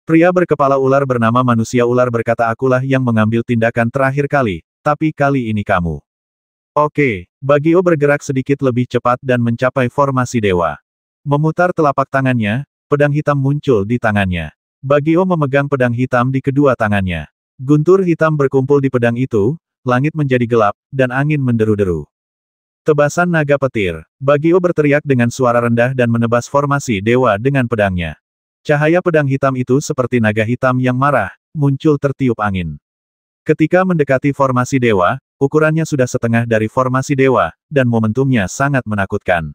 Pria berkepala ular bernama manusia ular berkata akulah yang mengambil tindakan terakhir kali, tapi kali ini kamu. Oke, Bagio bergerak sedikit lebih cepat dan mencapai formasi dewa. Memutar telapak tangannya, pedang hitam muncul di tangannya. Bagio memegang pedang hitam di kedua tangannya. Guntur hitam berkumpul di pedang itu, langit menjadi gelap, dan angin menderu-deru. Tebasan naga petir, Bagio berteriak dengan suara rendah dan menebas formasi dewa dengan pedangnya. Cahaya pedang hitam itu seperti naga hitam yang marah, muncul tertiup angin. Ketika mendekati formasi dewa, ukurannya sudah setengah dari formasi dewa, dan momentumnya sangat menakutkan.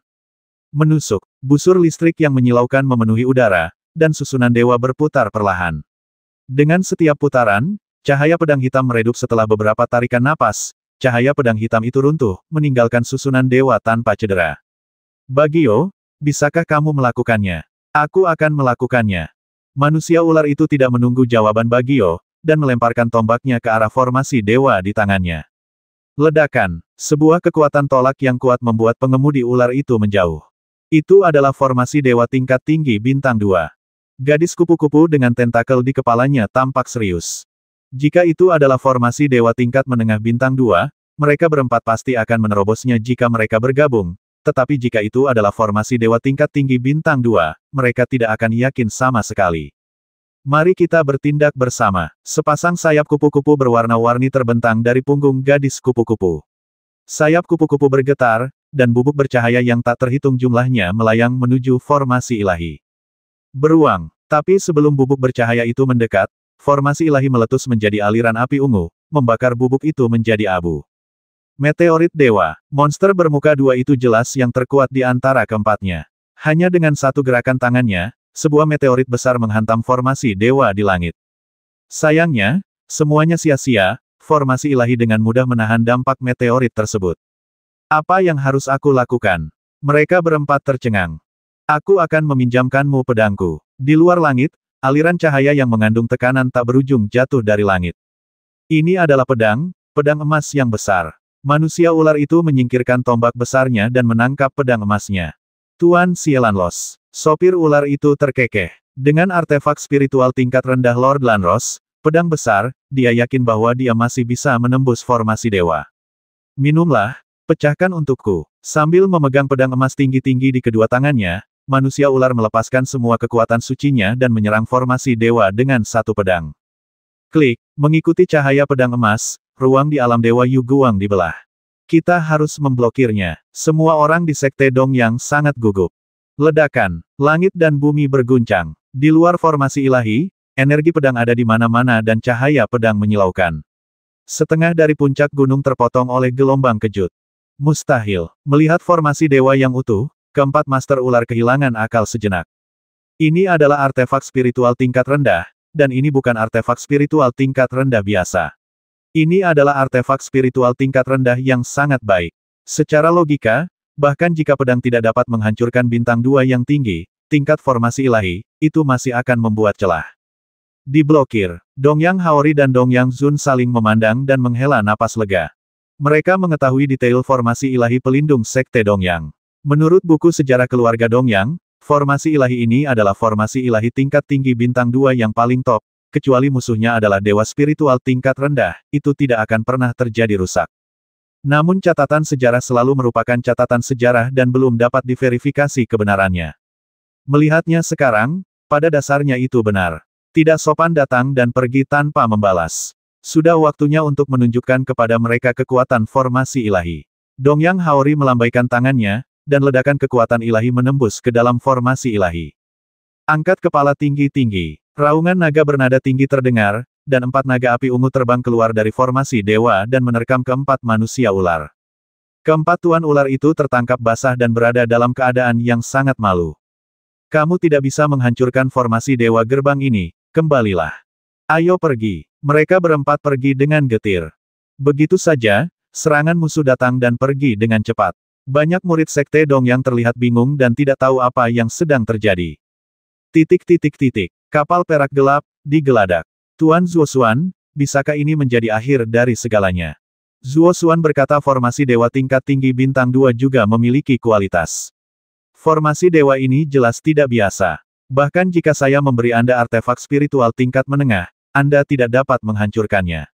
Menusuk, busur listrik yang menyilaukan memenuhi udara, dan susunan dewa berputar perlahan. Dengan setiap putaran, Cahaya pedang hitam meredup setelah beberapa tarikan napas, cahaya pedang hitam itu runtuh, meninggalkan susunan dewa tanpa cedera. Bagio, bisakah kamu melakukannya? Aku akan melakukannya. Manusia ular itu tidak menunggu jawaban Bagio, dan melemparkan tombaknya ke arah formasi dewa di tangannya. Ledakan, sebuah kekuatan tolak yang kuat membuat pengemudi ular itu menjauh. Itu adalah formasi dewa tingkat tinggi bintang dua. Gadis kupu-kupu dengan tentakel di kepalanya tampak serius. Jika itu adalah formasi dewa tingkat menengah bintang dua, mereka berempat pasti akan menerobosnya jika mereka bergabung, tetapi jika itu adalah formasi dewa tingkat tinggi bintang dua, mereka tidak akan yakin sama sekali. Mari kita bertindak bersama. Sepasang sayap kupu-kupu berwarna-warni terbentang dari punggung gadis kupu-kupu. Sayap kupu-kupu bergetar, dan bubuk bercahaya yang tak terhitung jumlahnya melayang menuju formasi ilahi. Beruang. Tapi sebelum bubuk bercahaya itu mendekat, Formasi ilahi meletus menjadi aliran api ungu, membakar bubuk itu menjadi abu. Meteorit Dewa, monster bermuka dua itu jelas yang terkuat di antara keempatnya. Hanya dengan satu gerakan tangannya, sebuah meteorit besar menghantam formasi Dewa di langit. Sayangnya, semuanya sia-sia, formasi ilahi dengan mudah menahan dampak meteorit tersebut. Apa yang harus aku lakukan? Mereka berempat tercengang. Aku akan meminjamkanmu pedangku. Di luar langit, Aliran cahaya yang mengandung tekanan tak berujung jatuh dari langit. Ini adalah pedang, pedang emas yang besar. Manusia ular itu menyingkirkan tombak besarnya dan menangkap pedang emasnya. Tuan Los, sopir ular itu terkekeh. Dengan artefak spiritual tingkat rendah Lord Lanros, pedang besar, dia yakin bahwa dia masih bisa menembus formasi dewa. Minumlah, pecahkan untukku. Sambil memegang pedang emas tinggi-tinggi di kedua tangannya, manusia ular melepaskan semua kekuatan sucinya dan menyerang formasi dewa dengan satu pedang. Klik, mengikuti cahaya pedang emas, ruang di alam dewa Yu Guang dibelah. Kita harus memblokirnya. Semua orang di sekte Dong yang sangat gugup. Ledakan, langit dan bumi berguncang. Di luar formasi ilahi, energi pedang ada di mana-mana dan cahaya pedang menyilaukan. Setengah dari puncak gunung terpotong oleh gelombang kejut. Mustahil, melihat formasi dewa yang utuh, Keempat Master Ular kehilangan akal sejenak. Ini adalah artefak spiritual tingkat rendah, dan ini bukan artefak spiritual tingkat rendah biasa. Ini adalah artefak spiritual tingkat rendah yang sangat baik. Secara logika, bahkan jika pedang tidak dapat menghancurkan bintang dua yang tinggi, tingkat formasi ilahi, itu masih akan membuat celah. Diblokir, Dongyang Haori dan Dongyang Zun saling memandang dan menghela napas lega. Mereka mengetahui detail formasi ilahi pelindung Sekte Dongyang. Menurut buku sejarah keluarga Dongyang, formasi ilahi ini adalah formasi ilahi tingkat tinggi bintang dua yang paling top, kecuali musuhnya adalah dewa spiritual tingkat rendah, itu tidak akan pernah terjadi rusak. Namun catatan sejarah selalu merupakan catatan sejarah dan belum dapat diverifikasi kebenarannya. Melihatnya sekarang, pada dasarnya itu benar. Tidak sopan datang dan pergi tanpa membalas. Sudah waktunya untuk menunjukkan kepada mereka kekuatan formasi ilahi. Dongyang Haori melambaikan tangannya, dan ledakan kekuatan ilahi menembus ke dalam formasi ilahi. Angkat kepala tinggi-tinggi, raungan naga bernada tinggi terdengar, dan empat naga api ungu terbang keluar dari formasi dewa dan menerkam keempat manusia ular. Keempat tuan ular itu tertangkap basah dan berada dalam keadaan yang sangat malu. Kamu tidak bisa menghancurkan formasi dewa gerbang ini, kembalilah. Ayo pergi. Mereka berempat pergi dengan getir. Begitu saja, serangan musuh datang dan pergi dengan cepat. Banyak murid sekte Dong yang terlihat bingung dan tidak tahu apa yang sedang terjadi. Titik titik titik. Kapal perak gelap, digeladak. Tuan Zuo Xuan, bisakah ini menjadi akhir dari segalanya? Zuo Xuan berkata formasi dewa tingkat tinggi bintang 2 juga memiliki kualitas. Formasi dewa ini jelas tidak biasa. Bahkan jika saya memberi Anda artefak spiritual tingkat menengah, Anda tidak dapat menghancurkannya.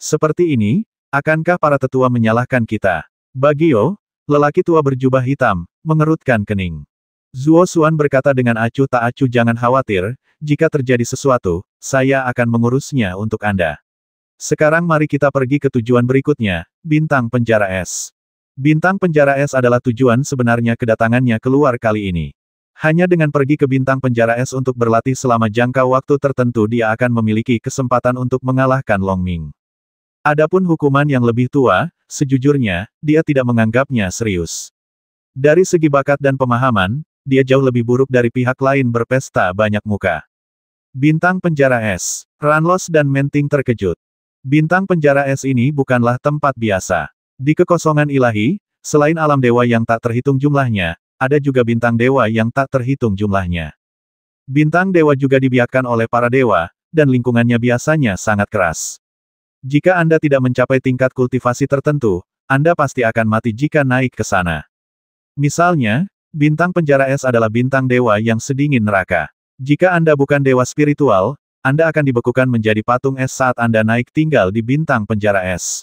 Seperti ini, akankah para tetua menyalahkan kita? Bagio, Lelaki tua berjubah hitam, mengerutkan kening. Zuo Xuan berkata dengan acuh tak acuh jangan khawatir, jika terjadi sesuatu, saya akan mengurusnya untuk Anda. Sekarang mari kita pergi ke tujuan berikutnya, Bintang Penjara Es. Bintang Penjara Es adalah tujuan sebenarnya kedatangannya keluar kali ini. Hanya dengan pergi ke Bintang Penjara Es untuk berlatih selama jangka waktu tertentu dia akan memiliki kesempatan untuk mengalahkan Long Ming. Adapun hukuman yang lebih tua, sejujurnya, dia tidak menganggapnya serius. Dari segi bakat dan pemahaman, dia jauh lebih buruk dari pihak lain berpesta banyak muka. Bintang penjara es, Ranlos dan Menting terkejut. Bintang penjara es ini bukanlah tempat biasa. Di kekosongan ilahi, selain alam dewa yang tak terhitung jumlahnya, ada juga bintang dewa yang tak terhitung jumlahnya. Bintang dewa juga dibiarkan oleh para dewa, dan lingkungannya biasanya sangat keras. Jika Anda tidak mencapai tingkat kultivasi tertentu, Anda pasti akan mati jika naik ke sana. Misalnya, bintang penjara es adalah bintang dewa yang sedingin neraka. Jika Anda bukan dewa spiritual, Anda akan dibekukan menjadi patung es saat Anda naik tinggal di bintang penjara es.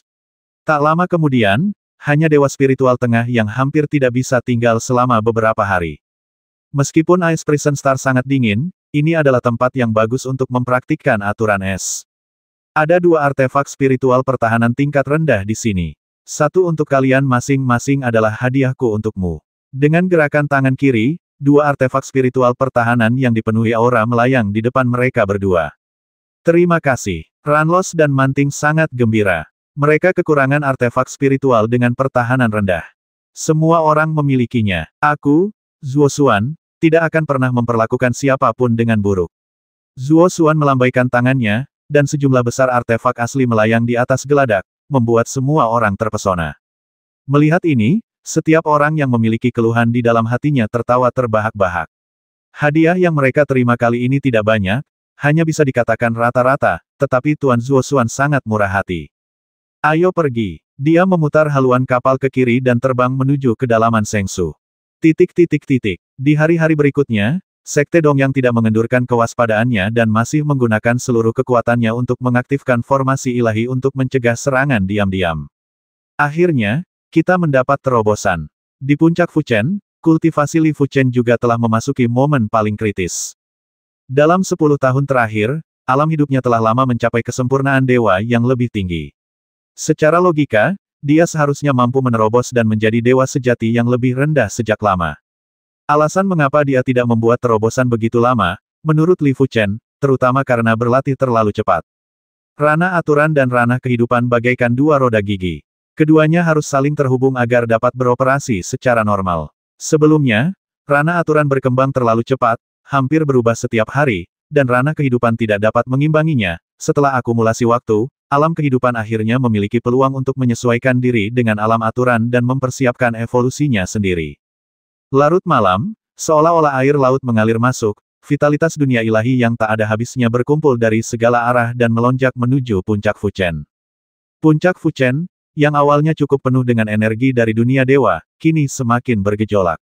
Tak lama kemudian, hanya dewa spiritual tengah yang hampir tidak bisa tinggal selama beberapa hari. Meskipun Ice Prison Star sangat dingin, ini adalah tempat yang bagus untuk mempraktikkan aturan es. Ada dua artefak spiritual pertahanan tingkat rendah di sini. Satu untuk kalian masing-masing adalah hadiahku untukmu. Dengan gerakan tangan kiri, dua artefak spiritual pertahanan yang dipenuhi aura melayang di depan mereka berdua. Terima kasih. Ranlos dan Manting sangat gembira. Mereka kekurangan artefak spiritual dengan pertahanan rendah. Semua orang memilikinya. Aku, Zuo Suan, tidak akan pernah memperlakukan siapapun dengan buruk. Zuo Xuan melambaikan tangannya, dan sejumlah besar artefak asli melayang di atas geladak, membuat semua orang terpesona. Melihat ini, setiap orang yang memiliki keluhan di dalam hatinya tertawa terbahak-bahak. Hadiah yang mereka terima kali ini tidak banyak, hanya bisa dikatakan rata-rata, tetapi Tuan Zuosuan sangat murah hati. Ayo pergi. Dia memutar haluan kapal ke kiri dan terbang menuju kedalaman Sengsu. Titik titik titik. Di hari-hari berikutnya, Sekte Dong yang tidak mengendurkan kewaspadaannya dan masih menggunakan seluruh kekuatannya untuk mengaktifkan formasi ilahi untuk mencegah serangan diam-diam. Akhirnya, kita mendapat terobosan. Di puncak Fuchen, kultivasi Li Fuchen juga telah memasuki momen paling kritis. Dalam 10 tahun terakhir, alam hidupnya telah lama mencapai kesempurnaan dewa yang lebih tinggi. Secara logika, dia seharusnya mampu menerobos dan menjadi dewa sejati yang lebih rendah sejak lama. Alasan mengapa dia tidak membuat terobosan begitu lama, menurut Li Fuchen, terutama karena berlatih terlalu cepat. Ranah aturan dan ranah kehidupan bagaikan dua roda gigi. Keduanya harus saling terhubung agar dapat beroperasi secara normal. Sebelumnya, ranah aturan berkembang terlalu cepat, hampir berubah setiap hari, dan ranah kehidupan tidak dapat mengimbanginya. Setelah akumulasi waktu, alam kehidupan akhirnya memiliki peluang untuk menyesuaikan diri dengan alam aturan dan mempersiapkan evolusinya sendiri. Larut malam, seolah-olah air laut mengalir masuk, vitalitas dunia ilahi yang tak ada habisnya berkumpul dari segala arah dan melonjak menuju puncak Fuchen. Puncak Fuchen, yang awalnya cukup penuh dengan energi dari dunia dewa, kini semakin bergejolak.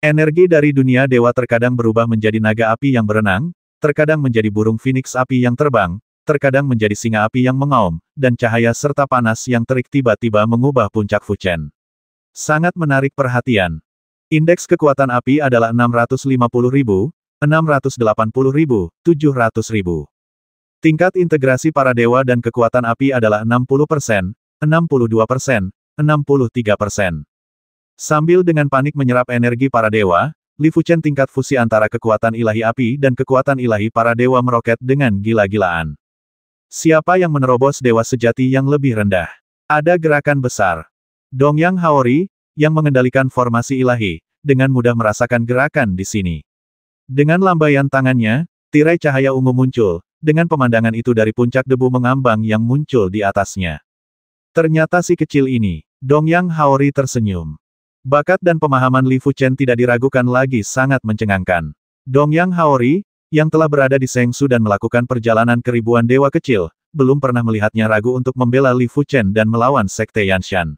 Energi dari dunia dewa terkadang berubah menjadi naga api yang berenang, terkadang menjadi burung phoenix api yang terbang, terkadang menjadi singa api yang mengaum, dan cahaya serta panas yang terik tiba-tiba mengubah puncak Fuchen. Sangat menarik perhatian. Indeks kekuatan api adalah 650.000, 680.000, 700.000. Tingkat integrasi para dewa dan kekuatan api adalah 60%, 62%, 63%. Sambil dengan panik menyerap energi para dewa, Li Fuchen tingkat fusi antara kekuatan ilahi api dan kekuatan ilahi para dewa meroket dengan gila-gilaan. Siapa yang menerobos dewa sejati yang lebih rendah? Ada gerakan besar. Dongyang Haori, yang mengendalikan formasi ilahi, dengan mudah merasakan gerakan di sini. Dengan lambaian tangannya, tirai cahaya ungu muncul, dengan pemandangan itu dari puncak debu mengambang yang muncul di atasnya. Ternyata si kecil ini, Dongyang Haori tersenyum. Bakat dan pemahaman Li Fuchen tidak diragukan lagi sangat mencengangkan. Dongyang Haori, yang telah berada di Sengsu dan melakukan perjalanan ke ribuan dewa kecil, belum pernah melihatnya ragu untuk membela Li Fuchen dan melawan Sekte Yanshan.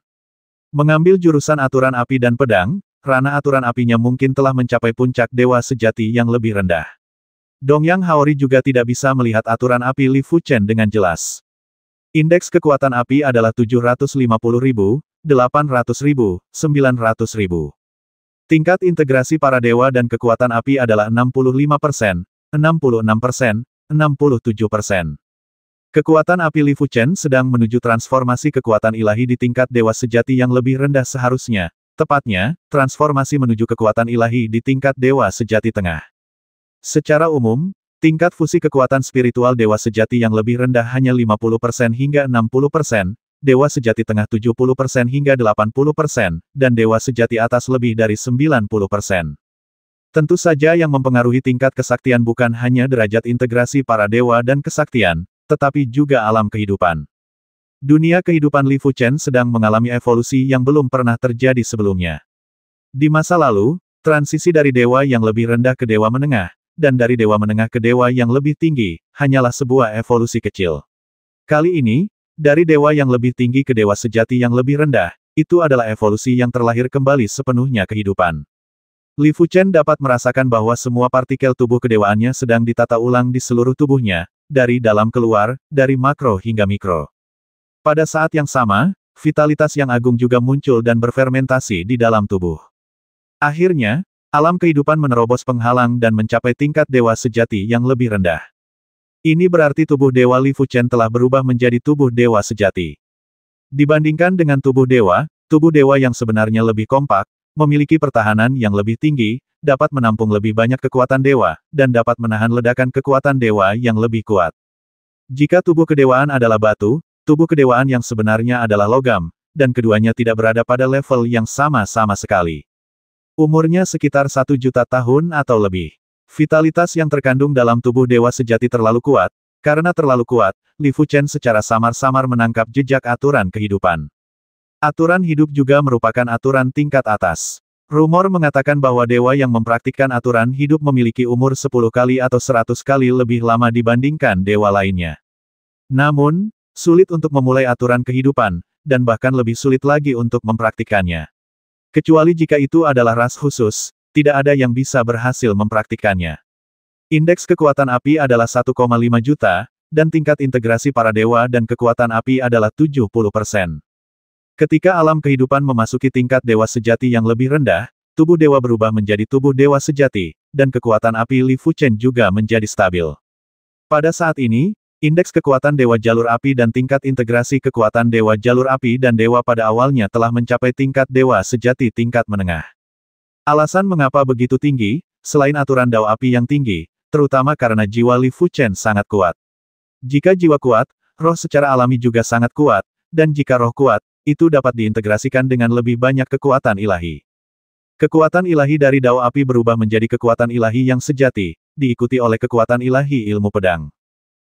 Mengambil jurusan aturan api dan pedang, rana aturan apinya mungkin telah mencapai puncak dewa sejati yang lebih rendah. Dongyang Haori juga tidak bisa melihat aturan api Li Fuchen dengan jelas. Indeks kekuatan api adalah 750 ribu, 800 ribu, 900 ribu. Tingkat integrasi para dewa dan kekuatan api adalah 65 persen, 66 persen, 67 persen. Kekuatan api Li Fuchen sedang menuju transformasi kekuatan ilahi di tingkat dewa sejati yang lebih rendah seharusnya. Tepatnya, transformasi menuju kekuatan ilahi di tingkat dewa sejati tengah. Secara umum, tingkat fusi kekuatan spiritual dewa sejati yang lebih rendah hanya 50% hingga 60%, dewa sejati tengah 70% hingga 80%, dan dewa sejati atas lebih dari 90%. Tentu saja yang mempengaruhi tingkat kesaktian bukan hanya derajat integrasi para dewa dan kesaktian, tetapi juga alam kehidupan. Dunia kehidupan Li Fuchen sedang mengalami evolusi yang belum pernah terjadi sebelumnya. Di masa lalu, transisi dari dewa yang lebih rendah ke dewa menengah, dan dari dewa menengah ke dewa yang lebih tinggi, hanyalah sebuah evolusi kecil. Kali ini, dari dewa yang lebih tinggi ke dewa sejati yang lebih rendah, itu adalah evolusi yang terlahir kembali sepenuhnya kehidupan. Li Fuchen dapat merasakan bahwa semua partikel tubuh kedewaannya sedang ditata ulang di seluruh tubuhnya, dari dalam keluar, dari makro hingga mikro. Pada saat yang sama, vitalitas yang agung juga muncul dan berfermentasi di dalam tubuh. Akhirnya, alam kehidupan menerobos penghalang dan mencapai tingkat dewa sejati yang lebih rendah. Ini berarti tubuh dewa Li Fuchen telah berubah menjadi tubuh dewa sejati. Dibandingkan dengan tubuh dewa, tubuh dewa yang sebenarnya lebih kompak, memiliki pertahanan yang lebih tinggi, dapat menampung lebih banyak kekuatan dewa, dan dapat menahan ledakan kekuatan dewa yang lebih kuat. Jika tubuh kedewaan adalah batu, tubuh kedewaan yang sebenarnya adalah logam, dan keduanya tidak berada pada level yang sama-sama sekali. Umurnya sekitar satu juta tahun atau lebih. Vitalitas yang terkandung dalam tubuh dewa sejati terlalu kuat, karena terlalu kuat, Li Fuchen secara samar-samar menangkap jejak aturan kehidupan. Aturan hidup juga merupakan aturan tingkat atas. Rumor mengatakan bahwa dewa yang mempraktikkan aturan hidup memiliki umur 10 kali atau 100 kali lebih lama dibandingkan dewa lainnya. Namun, sulit untuk memulai aturan kehidupan, dan bahkan lebih sulit lagi untuk mempraktikannya. Kecuali jika itu adalah ras khusus, tidak ada yang bisa berhasil mempraktikannya. Indeks kekuatan api adalah 1,5 juta, dan tingkat integrasi para dewa dan kekuatan api adalah 70 persen. Ketika alam kehidupan memasuki tingkat dewa sejati yang lebih rendah, tubuh dewa berubah menjadi tubuh dewa sejati, dan kekuatan api Li Chen juga menjadi stabil. Pada saat ini, indeks kekuatan dewa jalur api dan tingkat integrasi kekuatan dewa jalur api dan dewa pada awalnya telah mencapai tingkat dewa sejati tingkat menengah. Alasan mengapa begitu tinggi, selain aturan dao api yang tinggi, terutama karena jiwa Li Chen sangat kuat. Jika jiwa kuat, roh secara alami juga sangat kuat, dan jika roh kuat, itu dapat diintegrasikan dengan lebih banyak kekuatan ilahi. Kekuatan ilahi dari dao api berubah menjadi kekuatan ilahi yang sejati, diikuti oleh kekuatan ilahi ilmu pedang.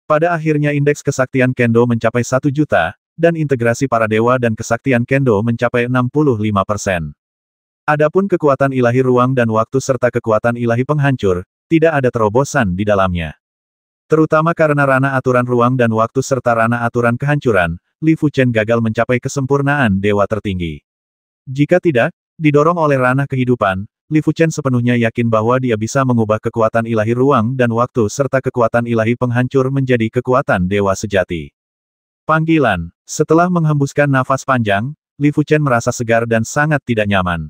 Pada akhirnya indeks kesaktian Kendo mencapai satu juta, dan integrasi para dewa dan kesaktian Kendo mencapai 65 persen. Adapun kekuatan ilahi ruang dan waktu serta kekuatan ilahi penghancur, tidak ada terobosan di dalamnya. Terutama karena ranah aturan ruang dan waktu serta ranah aturan kehancuran, Li Chen gagal mencapai kesempurnaan dewa tertinggi. Jika tidak, didorong oleh ranah kehidupan, Li Chen sepenuhnya yakin bahwa dia bisa mengubah kekuatan ilahi ruang dan waktu serta kekuatan ilahi penghancur menjadi kekuatan dewa sejati. Panggilan, setelah menghembuskan nafas panjang, Li Chen merasa segar dan sangat tidak nyaman.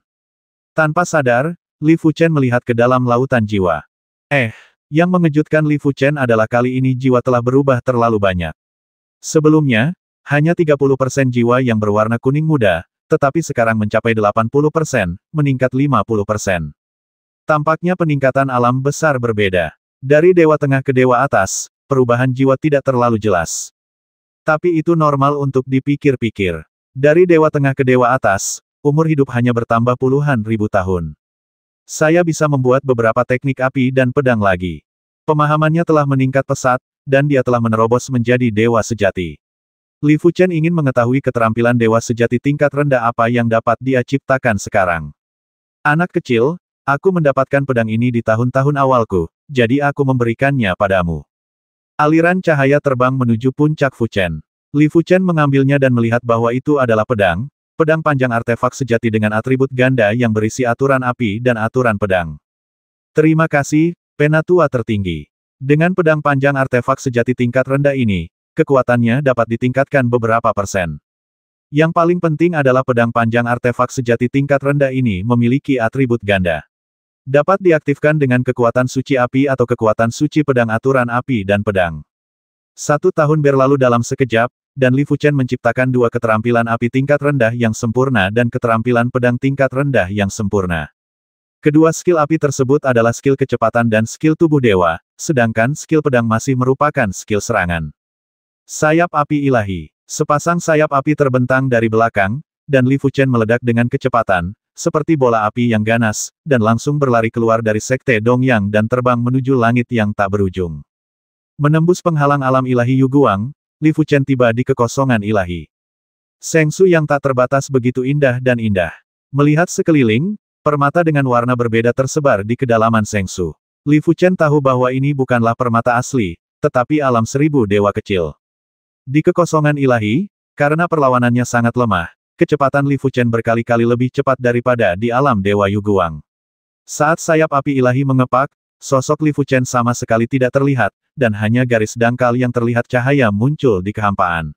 Tanpa sadar, Li Chen melihat ke dalam lautan jiwa. Eh, yang mengejutkan Li Chen adalah kali ini jiwa telah berubah terlalu banyak. Sebelumnya, hanya 30% jiwa yang berwarna kuning muda, tetapi sekarang mencapai 80%, meningkat 50%. Tampaknya peningkatan alam besar berbeda. Dari dewa tengah ke dewa atas, perubahan jiwa tidak terlalu jelas. Tapi itu normal untuk dipikir-pikir. Dari dewa tengah ke dewa atas, umur hidup hanya bertambah puluhan ribu tahun. Saya bisa membuat beberapa teknik api dan pedang lagi. Pemahamannya telah meningkat pesat, dan dia telah menerobos menjadi dewa sejati. Li Fuchen ingin mengetahui keterampilan dewa sejati tingkat rendah apa yang dapat dia ciptakan sekarang. Anak kecil, aku mendapatkan pedang ini di tahun-tahun awalku, jadi aku memberikannya padamu. Aliran cahaya terbang menuju puncak Fuchen. Li Fuchen mengambilnya dan melihat bahwa itu adalah pedang, pedang panjang artefak sejati dengan atribut ganda yang berisi aturan api dan aturan pedang. Terima kasih, penatua tertinggi. Dengan pedang panjang artefak sejati tingkat rendah ini, kekuatannya dapat ditingkatkan beberapa persen. Yang paling penting adalah pedang panjang artefak sejati tingkat rendah ini memiliki atribut ganda. Dapat diaktifkan dengan kekuatan suci api atau kekuatan suci pedang aturan api dan pedang. Satu tahun berlalu dalam sekejap, dan Li Fuchen menciptakan dua keterampilan api tingkat rendah yang sempurna dan keterampilan pedang tingkat rendah yang sempurna. Kedua skill api tersebut adalah skill kecepatan dan skill tubuh dewa, sedangkan skill pedang masih merupakan skill serangan. Sayap api ilahi. Sepasang sayap api terbentang dari belakang, dan Li Fuchen meledak dengan kecepatan, seperti bola api yang ganas, dan langsung berlari keluar dari sekte Dongyang dan terbang menuju langit yang tak berujung. Menembus penghalang alam ilahi Yuguang, Li Fuchen tiba di kekosongan ilahi. Sengsu yang tak terbatas begitu indah dan indah. Melihat sekeliling, permata dengan warna berbeda tersebar di kedalaman Sengsu. Li Fuchen tahu bahwa ini bukanlah permata asli, tetapi alam seribu dewa kecil. Di kekosongan ilahi, karena perlawanannya sangat lemah, kecepatan Li Fuchen berkali-kali lebih cepat daripada di alam Dewa Yuguang. Saat sayap api ilahi mengepak, sosok Li Fuchen sama sekali tidak terlihat, dan hanya garis dangkal yang terlihat cahaya muncul di kehampaan.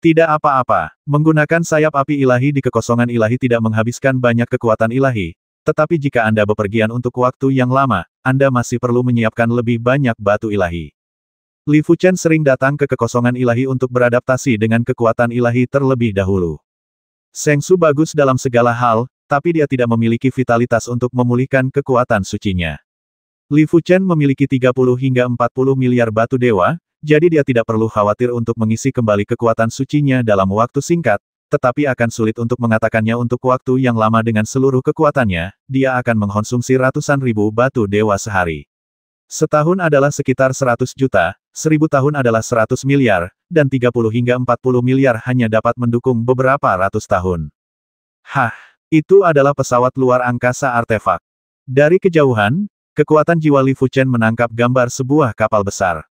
Tidak apa-apa, menggunakan sayap api ilahi di kekosongan ilahi tidak menghabiskan banyak kekuatan ilahi, tetapi jika Anda bepergian untuk waktu yang lama, Anda masih perlu menyiapkan lebih banyak batu ilahi. Li Fuchen sering datang ke kekosongan ilahi untuk beradaptasi dengan kekuatan ilahi terlebih dahulu. Seng Su bagus dalam segala hal, tapi dia tidak memiliki vitalitas untuk memulihkan kekuatan sucinya. Li Fuchen memiliki 30 hingga 40 miliar batu dewa, jadi dia tidak perlu khawatir untuk mengisi kembali kekuatan sucinya dalam waktu singkat, tetapi akan sulit untuk mengatakannya untuk waktu yang lama dengan seluruh kekuatannya, dia akan mengkonsumsi ratusan ribu batu dewa sehari. Setahun adalah sekitar 100 juta, 1000 tahun adalah 100 miliar, dan 30 hingga 40 miliar hanya dapat mendukung beberapa ratus tahun. Hah, itu adalah pesawat luar angkasa artefak. Dari kejauhan, kekuatan jiwa Li Fuchen menangkap gambar sebuah kapal besar.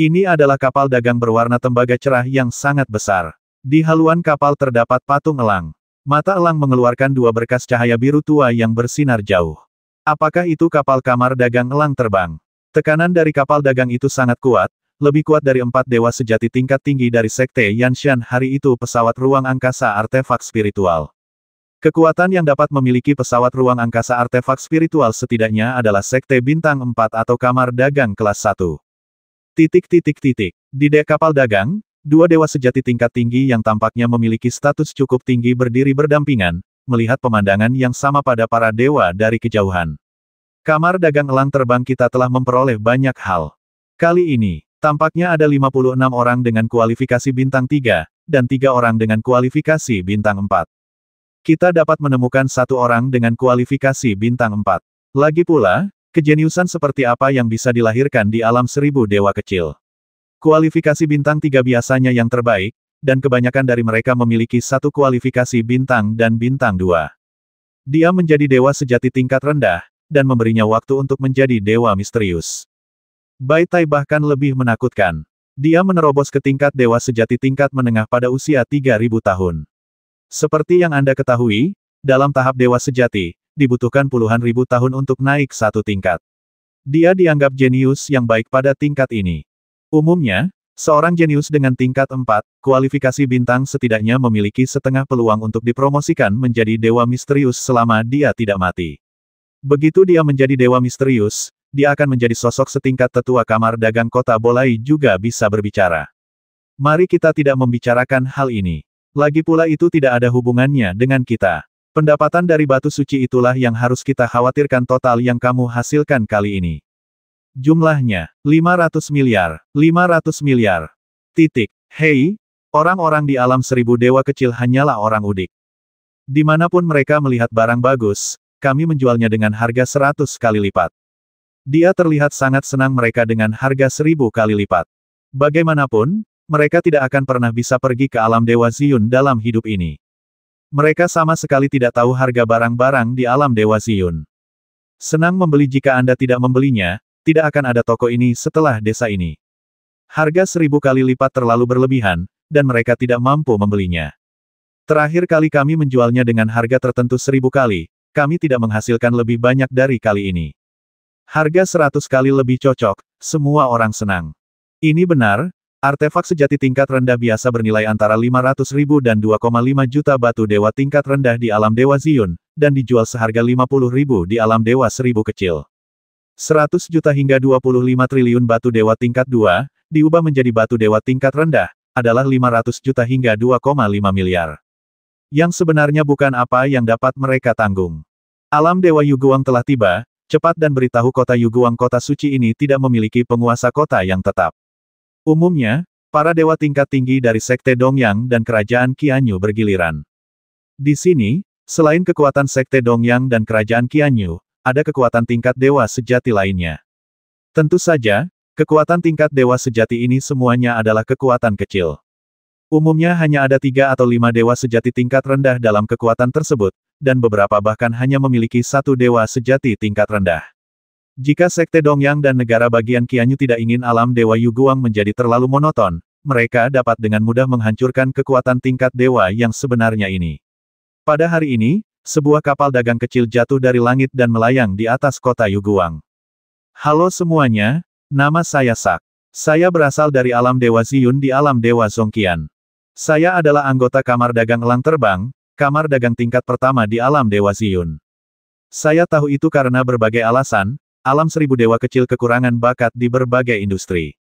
Ini adalah kapal dagang berwarna tembaga cerah yang sangat besar. Di haluan kapal terdapat patung elang. Mata elang mengeluarkan dua berkas cahaya biru tua yang bersinar jauh. Apakah itu kapal kamar dagang elang terbang? Tekanan dari kapal dagang itu sangat kuat, lebih kuat dari empat dewa sejati tingkat tinggi dari Sekte Yanshan hari itu pesawat ruang angkasa artefak spiritual. Kekuatan yang dapat memiliki pesawat ruang angkasa artefak spiritual setidaknya adalah Sekte Bintang 4 atau kamar dagang kelas 1. Titik titik titik. Di dek kapal dagang, dua dewa sejati tingkat tinggi yang tampaknya memiliki status cukup tinggi berdiri berdampingan, melihat pemandangan yang sama pada para dewa dari kejauhan. Kamar dagang elang terbang kita telah memperoleh banyak hal. Kali ini, tampaknya ada 56 orang dengan kualifikasi bintang 3, dan tiga orang dengan kualifikasi bintang 4. Kita dapat menemukan satu orang dengan kualifikasi bintang 4. Lagi pula, kejeniusan seperti apa yang bisa dilahirkan di alam seribu dewa kecil. Kualifikasi bintang 3 biasanya yang terbaik, dan kebanyakan dari mereka memiliki satu kualifikasi bintang dan bintang dua. Dia menjadi dewa sejati tingkat rendah, dan memberinya waktu untuk menjadi dewa misterius. Bai Tai bahkan lebih menakutkan. Dia menerobos ke tingkat dewa sejati tingkat menengah pada usia 3000 tahun. Seperti yang Anda ketahui, dalam tahap dewa sejati, dibutuhkan puluhan ribu tahun untuk naik satu tingkat. Dia dianggap jenius yang baik pada tingkat ini. Umumnya, Seorang jenius dengan tingkat 4, kualifikasi bintang setidaknya memiliki setengah peluang untuk dipromosikan menjadi dewa misterius selama dia tidak mati. Begitu dia menjadi dewa misterius, dia akan menjadi sosok setingkat tetua kamar dagang kota Bolai juga bisa berbicara. Mari kita tidak membicarakan hal ini. Lagi pula itu tidak ada hubungannya dengan kita. Pendapatan dari batu suci itulah yang harus kita khawatirkan total yang kamu hasilkan kali ini. Jumlahnya, 500 miliar, 500 miliar. Titik. Hei, orang-orang di alam seribu dewa kecil hanyalah orang udik. Dimanapun mereka melihat barang bagus, kami menjualnya dengan harga 100 kali lipat. Dia terlihat sangat senang mereka dengan harga seribu kali lipat. Bagaimanapun, mereka tidak akan pernah bisa pergi ke alam Dewa Ziyun dalam hidup ini. Mereka sama sekali tidak tahu harga barang-barang di alam Dewa Ziyun. Senang membeli jika Anda tidak membelinya, tidak akan ada toko ini setelah desa ini. Harga seribu kali lipat terlalu berlebihan, dan mereka tidak mampu membelinya. Terakhir kali kami menjualnya dengan harga tertentu seribu kali, kami tidak menghasilkan lebih banyak dari kali ini. Harga seratus kali lebih cocok, semua orang senang. Ini benar, artefak sejati tingkat rendah biasa bernilai antara 500 ribu dan 2,5 juta batu dewa tingkat rendah di alam dewa Ziyun, dan dijual seharga 50 ribu di alam dewa seribu kecil. 100 juta hingga 25 triliun batu dewa tingkat 2, diubah menjadi batu dewa tingkat rendah, adalah 500 juta hingga 2,5 miliar. Yang sebenarnya bukan apa yang dapat mereka tanggung. Alam Dewa Yuguang telah tiba, cepat dan beritahu kota Yuguang kota suci ini tidak memiliki penguasa kota yang tetap. Umumnya, para dewa tingkat tinggi dari Sekte Dongyang dan Kerajaan Qianyu bergiliran. Di sini, selain kekuatan Sekte Dongyang dan Kerajaan Qianyu, ada kekuatan tingkat dewa sejati lainnya. Tentu saja, kekuatan tingkat dewa sejati ini semuanya adalah kekuatan kecil. Umumnya hanya ada tiga atau lima dewa sejati tingkat rendah dalam kekuatan tersebut, dan beberapa bahkan hanya memiliki satu dewa sejati tingkat rendah. Jika Sekte Dongyang dan negara bagian Kianyu tidak ingin alam Dewa Yuguang menjadi terlalu monoton, mereka dapat dengan mudah menghancurkan kekuatan tingkat dewa yang sebenarnya ini. Pada hari ini, sebuah kapal dagang kecil jatuh dari langit dan melayang di atas kota Yuguang. Halo semuanya, nama saya Sak. Saya berasal dari alam Dewa Ziyun di alam Dewa Zongkian. Saya adalah anggota kamar dagang elang terbang, kamar dagang tingkat pertama di alam Dewa Ziyun. Saya tahu itu karena berbagai alasan, alam seribu dewa kecil kekurangan bakat di berbagai industri.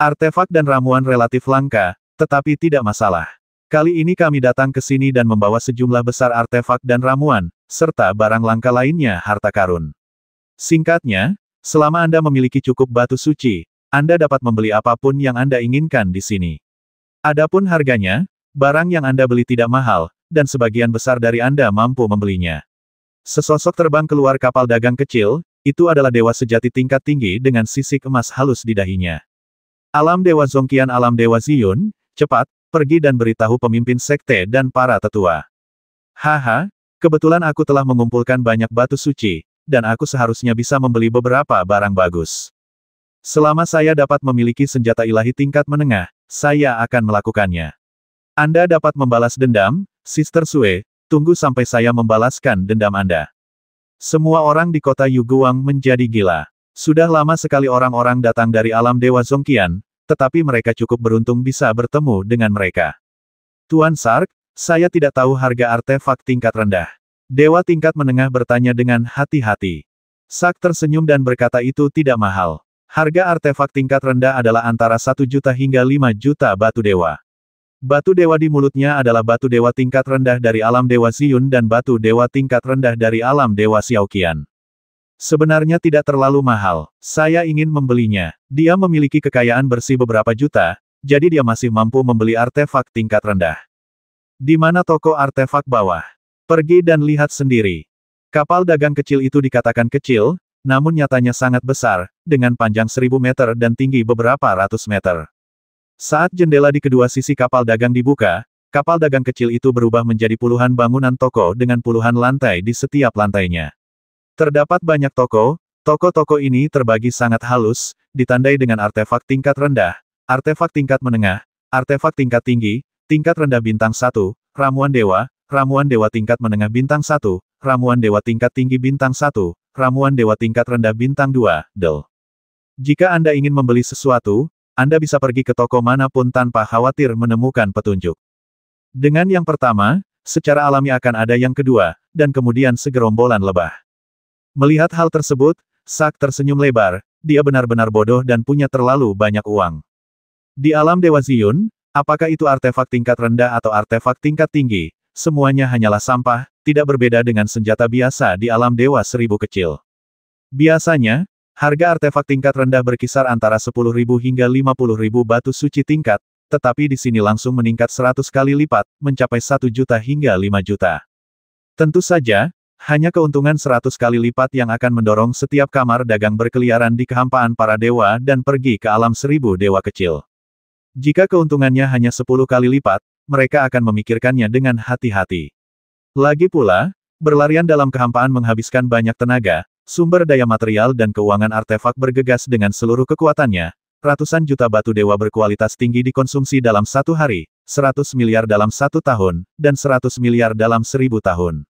Artefak dan ramuan relatif langka, tetapi tidak masalah. Kali ini kami datang ke sini dan membawa sejumlah besar artefak dan ramuan, serta barang langka lainnya harta karun. Singkatnya, selama Anda memiliki cukup batu suci, Anda dapat membeli apapun yang Anda inginkan di sini. Adapun harganya, barang yang Anda beli tidak mahal, dan sebagian besar dari Anda mampu membelinya. Sesosok terbang keluar kapal dagang kecil, itu adalah dewa sejati tingkat tinggi dengan sisik emas halus di dahinya. Alam Dewa Zongkian Alam Dewa Ziyun, cepat, pergi dan beritahu pemimpin sekte dan para tetua. Haha, kebetulan aku telah mengumpulkan banyak batu suci, dan aku seharusnya bisa membeli beberapa barang bagus. Selama saya dapat memiliki senjata ilahi tingkat menengah, saya akan melakukannya. Anda dapat membalas dendam, Sister Sue, tunggu sampai saya membalaskan dendam Anda. Semua orang di kota Yuguang menjadi gila. Sudah lama sekali orang-orang datang dari alam Dewa Zongkian, tetapi mereka cukup beruntung bisa bertemu dengan mereka. Tuan Sark, saya tidak tahu harga artefak tingkat rendah. Dewa tingkat menengah bertanya dengan hati-hati. Sak tersenyum dan berkata itu tidak mahal. Harga artefak tingkat rendah adalah antara 1 juta hingga 5 juta batu dewa. Batu dewa di mulutnya adalah batu dewa tingkat rendah dari alam dewa Ziyun dan batu dewa tingkat rendah dari alam dewa Xiaoqian. Sebenarnya tidak terlalu mahal. Saya ingin membelinya. Dia memiliki kekayaan bersih beberapa juta, jadi dia masih mampu membeli artefak tingkat rendah. Di mana toko artefak bawah? Pergi dan lihat sendiri. Kapal dagang kecil itu dikatakan kecil, namun nyatanya sangat besar, dengan panjang seribu meter dan tinggi beberapa ratus meter. Saat jendela di kedua sisi kapal dagang dibuka, kapal dagang kecil itu berubah menjadi puluhan bangunan toko dengan puluhan lantai di setiap lantainya. Terdapat banyak toko, toko-toko ini terbagi sangat halus, ditandai dengan artefak tingkat rendah, artefak tingkat menengah, artefak tingkat tinggi, tingkat rendah bintang 1, ramuan dewa, ramuan dewa tingkat menengah bintang 1, ramuan dewa tingkat tinggi bintang 1, ramuan dewa tingkat rendah bintang 2, del. Jika Anda ingin membeli sesuatu, Anda bisa pergi ke toko manapun tanpa khawatir menemukan petunjuk. Dengan yang pertama, secara alami akan ada yang kedua, dan kemudian segerombolan lebah. Melihat hal tersebut, Sak tersenyum lebar, dia benar-benar bodoh dan punya terlalu banyak uang. Di alam Dewa Ziyun, apakah itu artefak tingkat rendah atau artefak tingkat tinggi, semuanya hanyalah sampah, tidak berbeda dengan senjata biasa di alam Dewa Seribu Kecil. Biasanya, harga artefak tingkat rendah berkisar antara 10.000 hingga 50.000 batu suci tingkat, tetapi di sini langsung meningkat 100 kali lipat, mencapai 1 juta hingga 5 juta. Tentu saja, hanya keuntungan seratus kali lipat yang akan mendorong setiap kamar dagang berkeliaran di kehampaan para dewa dan pergi ke alam seribu dewa kecil. Jika keuntungannya hanya sepuluh kali lipat, mereka akan memikirkannya dengan hati-hati. Lagi pula, berlarian dalam kehampaan menghabiskan banyak tenaga, sumber daya material dan keuangan artefak bergegas dengan seluruh kekuatannya. Ratusan juta batu dewa berkualitas tinggi dikonsumsi dalam satu hari, seratus miliar dalam satu tahun, dan seratus miliar dalam seribu tahun.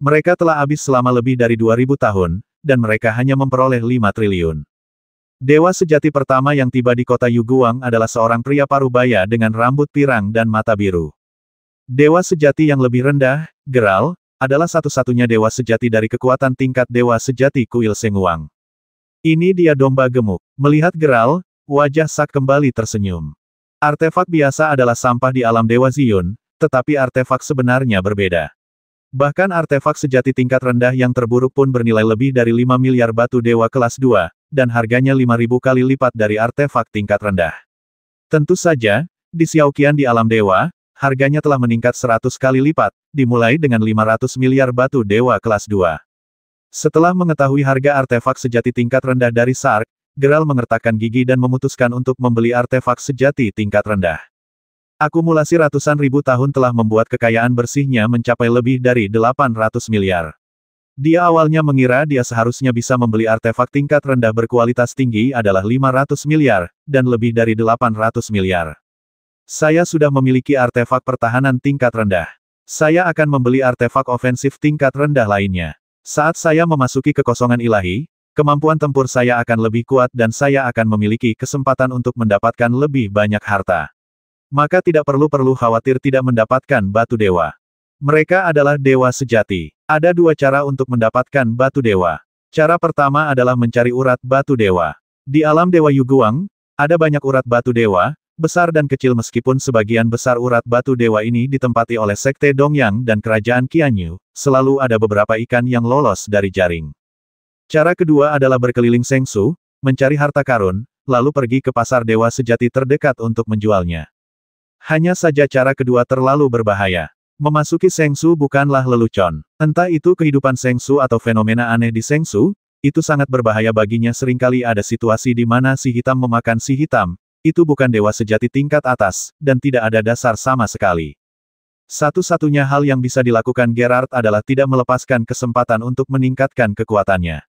Mereka telah habis selama lebih dari 2000 tahun, dan mereka hanya memperoleh 5 triliun. Dewa sejati pertama yang tiba di kota Yuguang adalah seorang pria parubaya dengan rambut pirang dan mata biru. Dewa sejati yang lebih rendah, Geral, adalah satu-satunya dewa sejati dari kekuatan tingkat dewa sejati Kuil Senguang. Ini dia domba gemuk. Melihat Geral, wajah Sak kembali tersenyum. Artefak biasa adalah sampah di alam Dewa Ziyun, tetapi artefak sebenarnya berbeda. Bahkan artefak sejati tingkat rendah yang terburuk pun bernilai lebih dari 5 miliar batu dewa kelas 2, dan harganya 5.000 kali lipat dari artefak tingkat rendah. Tentu saja, di Xiaoqian di alam dewa, harganya telah meningkat 100 kali lipat, dimulai dengan 500 miliar batu dewa kelas 2. Setelah mengetahui harga artefak sejati tingkat rendah dari Sark, Geral mengertakkan gigi dan memutuskan untuk membeli artefak sejati tingkat rendah. Akumulasi ratusan ribu tahun telah membuat kekayaan bersihnya mencapai lebih dari 800 miliar. Dia awalnya mengira dia seharusnya bisa membeli artefak tingkat rendah berkualitas tinggi adalah 500 miliar, dan lebih dari 800 miliar. Saya sudah memiliki artefak pertahanan tingkat rendah. Saya akan membeli artefak ofensif tingkat rendah lainnya. Saat saya memasuki kekosongan ilahi, kemampuan tempur saya akan lebih kuat dan saya akan memiliki kesempatan untuk mendapatkan lebih banyak harta. Maka tidak perlu-perlu khawatir tidak mendapatkan batu dewa. Mereka adalah dewa sejati. Ada dua cara untuk mendapatkan batu dewa. Cara pertama adalah mencari urat batu dewa. Di alam Dewa Yuguang, ada banyak urat batu dewa, besar dan kecil meskipun sebagian besar urat batu dewa ini ditempati oleh Sekte Dongyang dan Kerajaan Qianyu, selalu ada beberapa ikan yang lolos dari jaring. Cara kedua adalah berkeliling Sengsu, mencari harta karun, lalu pergi ke pasar dewa sejati terdekat untuk menjualnya. Hanya saja cara kedua terlalu berbahaya. Memasuki Sengsu bukanlah lelucon. Entah itu kehidupan Sengsu atau fenomena aneh di Sengsu, itu sangat berbahaya baginya seringkali ada situasi di mana si hitam memakan si hitam, itu bukan dewa sejati tingkat atas, dan tidak ada dasar sama sekali. Satu-satunya hal yang bisa dilakukan Gerard adalah tidak melepaskan kesempatan untuk meningkatkan kekuatannya.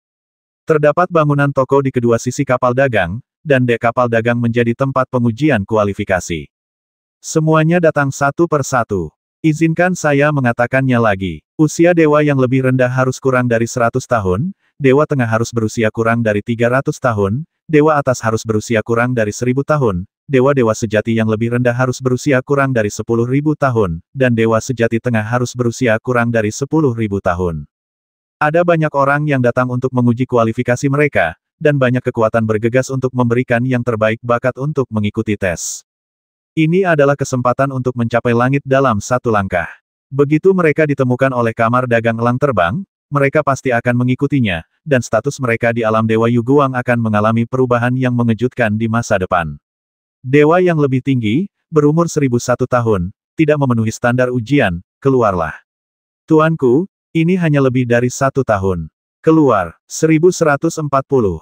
Terdapat bangunan toko di kedua sisi kapal dagang, dan dek kapal dagang menjadi tempat pengujian kualifikasi. Semuanya datang satu per satu. Izinkan saya mengatakannya lagi. Usia dewa yang lebih rendah harus kurang dari 100 tahun, dewa tengah harus berusia kurang dari 300 tahun, dewa atas harus berusia kurang dari 1000 tahun, dewa-dewa sejati yang lebih rendah harus berusia kurang dari 10.000 tahun, dan dewa sejati tengah harus berusia kurang dari 10.000 tahun. Ada banyak orang yang datang untuk menguji kualifikasi mereka, dan banyak kekuatan bergegas untuk memberikan yang terbaik bakat untuk mengikuti tes. Ini adalah kesempatan untuk mencapai langit dalam satu langkah. Begitu mereka ditemukan oleh kamar dagang elang terbang, mereka pasti akan mengikutinya, dan status mereka di alam Dewa Yuguang akan mengalami perubahan yang mengejutkan di masa depan. Dewa yang lebih tinggi, berumur 1001 tahun, tidak memenuhi standar ujian, keluarlah. Tuanku, ini hanya lebih dari satu tahun. Keluar, 1140.